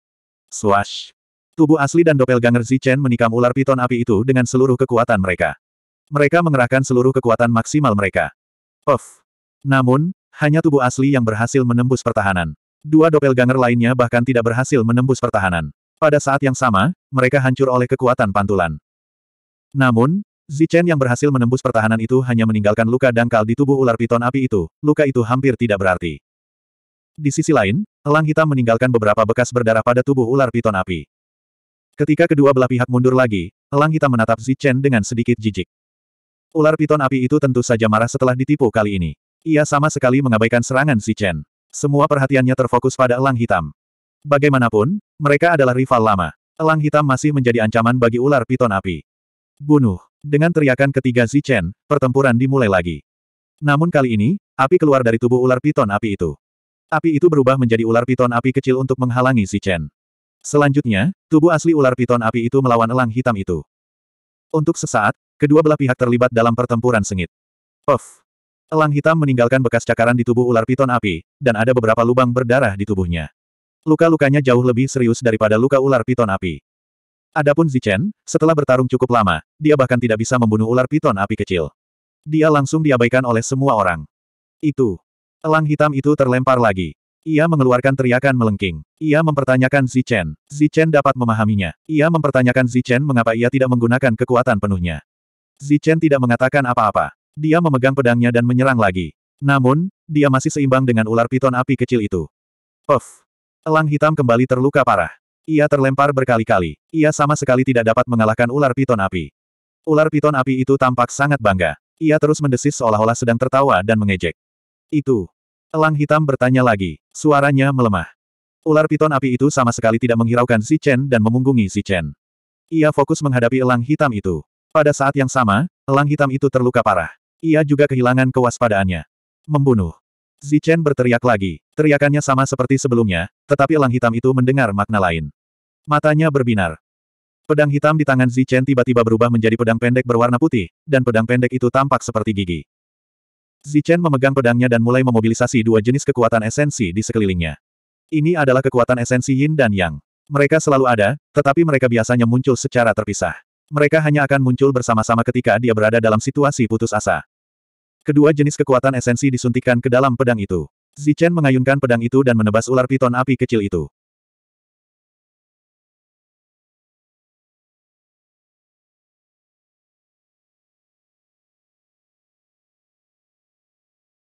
Swash! Tubuh asli dan doppelganger Zichen menikam ular piton api itu dengan seluruh kekuatan mereka. Mereka mengerahkan seluruh kekuatan maksimal mereka. Puff! Namun, hanya tubuh asli yang berhasil menembus pertahanan. Dua doppelganger lainnya bahkan tidak berhasil menembus pertahanan. Pada saat yang sama, mereka hancur oleh kekuatan pantulan. Namun, Zichen yang berhasil menembus pertahanan itu hanya meninggalkan luka dangkal di tubuh ular piton api itu, luka itu hampir tidak berarti. Di sisi lain, elang hitam meninggalkan beberapa bekas berdarah pada tubuh ular piton api. Ketika kedua belah pihak mundur lagi, elang hitam menatap Zichen dengan sedikit jijik. Ular piton api itu tentu saja marah setelah ditipu kali ini. Ia sama sekali mengabaikan serangan Zichen. Semua perhatiannya terfokus pada elang hitam. Bagaimanapun, mereka adalah rival lama. Elang hitam masih menjadi ancaman bagi ular piton api. Bunuh! Dengan teriakan ketiga Zichen, pertempuran dimulai lagi. Namun kali ini, api keluar dari tubuh ular piton api itu. Api itu berubah menjadi ular piton api kecil untuk menghalangi Zichen. Selanjutnya, tubuh asli ular piton api itu melawan elang hitam itu. Untuk sesaat, kedua belah pihak terlibat dalam pertempuran sengit. Puff! Elang hitam meninggalkan bekas cakaran di tubuh ular piton api, dan ada beberapa lubang berdarah di tubuhnya. Luka-lukanya jauh lebih serius daripada luka ular piton api. Adapun Zichen, setelah bertarung cukup lama, dia bahkan tidak bisa membunuh ular piton api kecil. Dia langsung diabaikan oleh semua orang. Itu. Elang hitam itu terlempar lagi. Ia mengeluarkan teriakan melengking. Ia mempertanyakan Zichen. Zichen dapat memahaminya. Ia mempertanyakan Zichen mengapa ia tidak menggunakan kekuatan penuhnya. Zichen tidak mengatakan apa-apa. Dia memegang pedangnya dan menyerang lagi. Namun, dia masih seimbang dengan ular piton api kecil itu. Puff! Elang hitam kembali terluka parah. Ia terlempar berkali-kali. Ia sama sekali tidak dapat mengalahkan ular piton api. Ular piton api itu tampak sangat bangga. Ia terus mendesis seolah-olah sedang tertawa dan mengejek. Itu. Elang hitam bertanya lagi. Suaranya melemah. Ular piton api itu sama sekali tidak menghiraukan si Chen dan memunggungi si Chen. Ia fokus menghadapi elang hitam itu. Pada saat yang sama, elang hitam itu terluka parah. Ia juga kehilangan kewaspadaannya. Membunuh. Zichen berteriak lagi. Teriakannya sama seperti sebelumnya, tetapi elang hitam itu mendengar makna lain. Matanya berbinar. Pedang hitam di tangan Zichen tiba-tiba berubah menjadi pedang pendek berwarna putih, dan pedang pendek itu tampak seperti gigi. Zichen memegang pedangnya dan mulai memobilisasi dua jenis kekuatan esensi di sekelilingnya. Ini adalah kekuatan esensi Yin dan Yang. Mereka selalu ada, tetapi mereka biasanya muncul secara terpisah. Mereka hanya akan muncul bersama-sama ketika dia berada dalam situasi putus asa. Kedua jenis kekuatan esensi disuntikan ke dalam pedang itu. Zichen mengayunkan pedang itu dan menebas ular piton api kecil itu.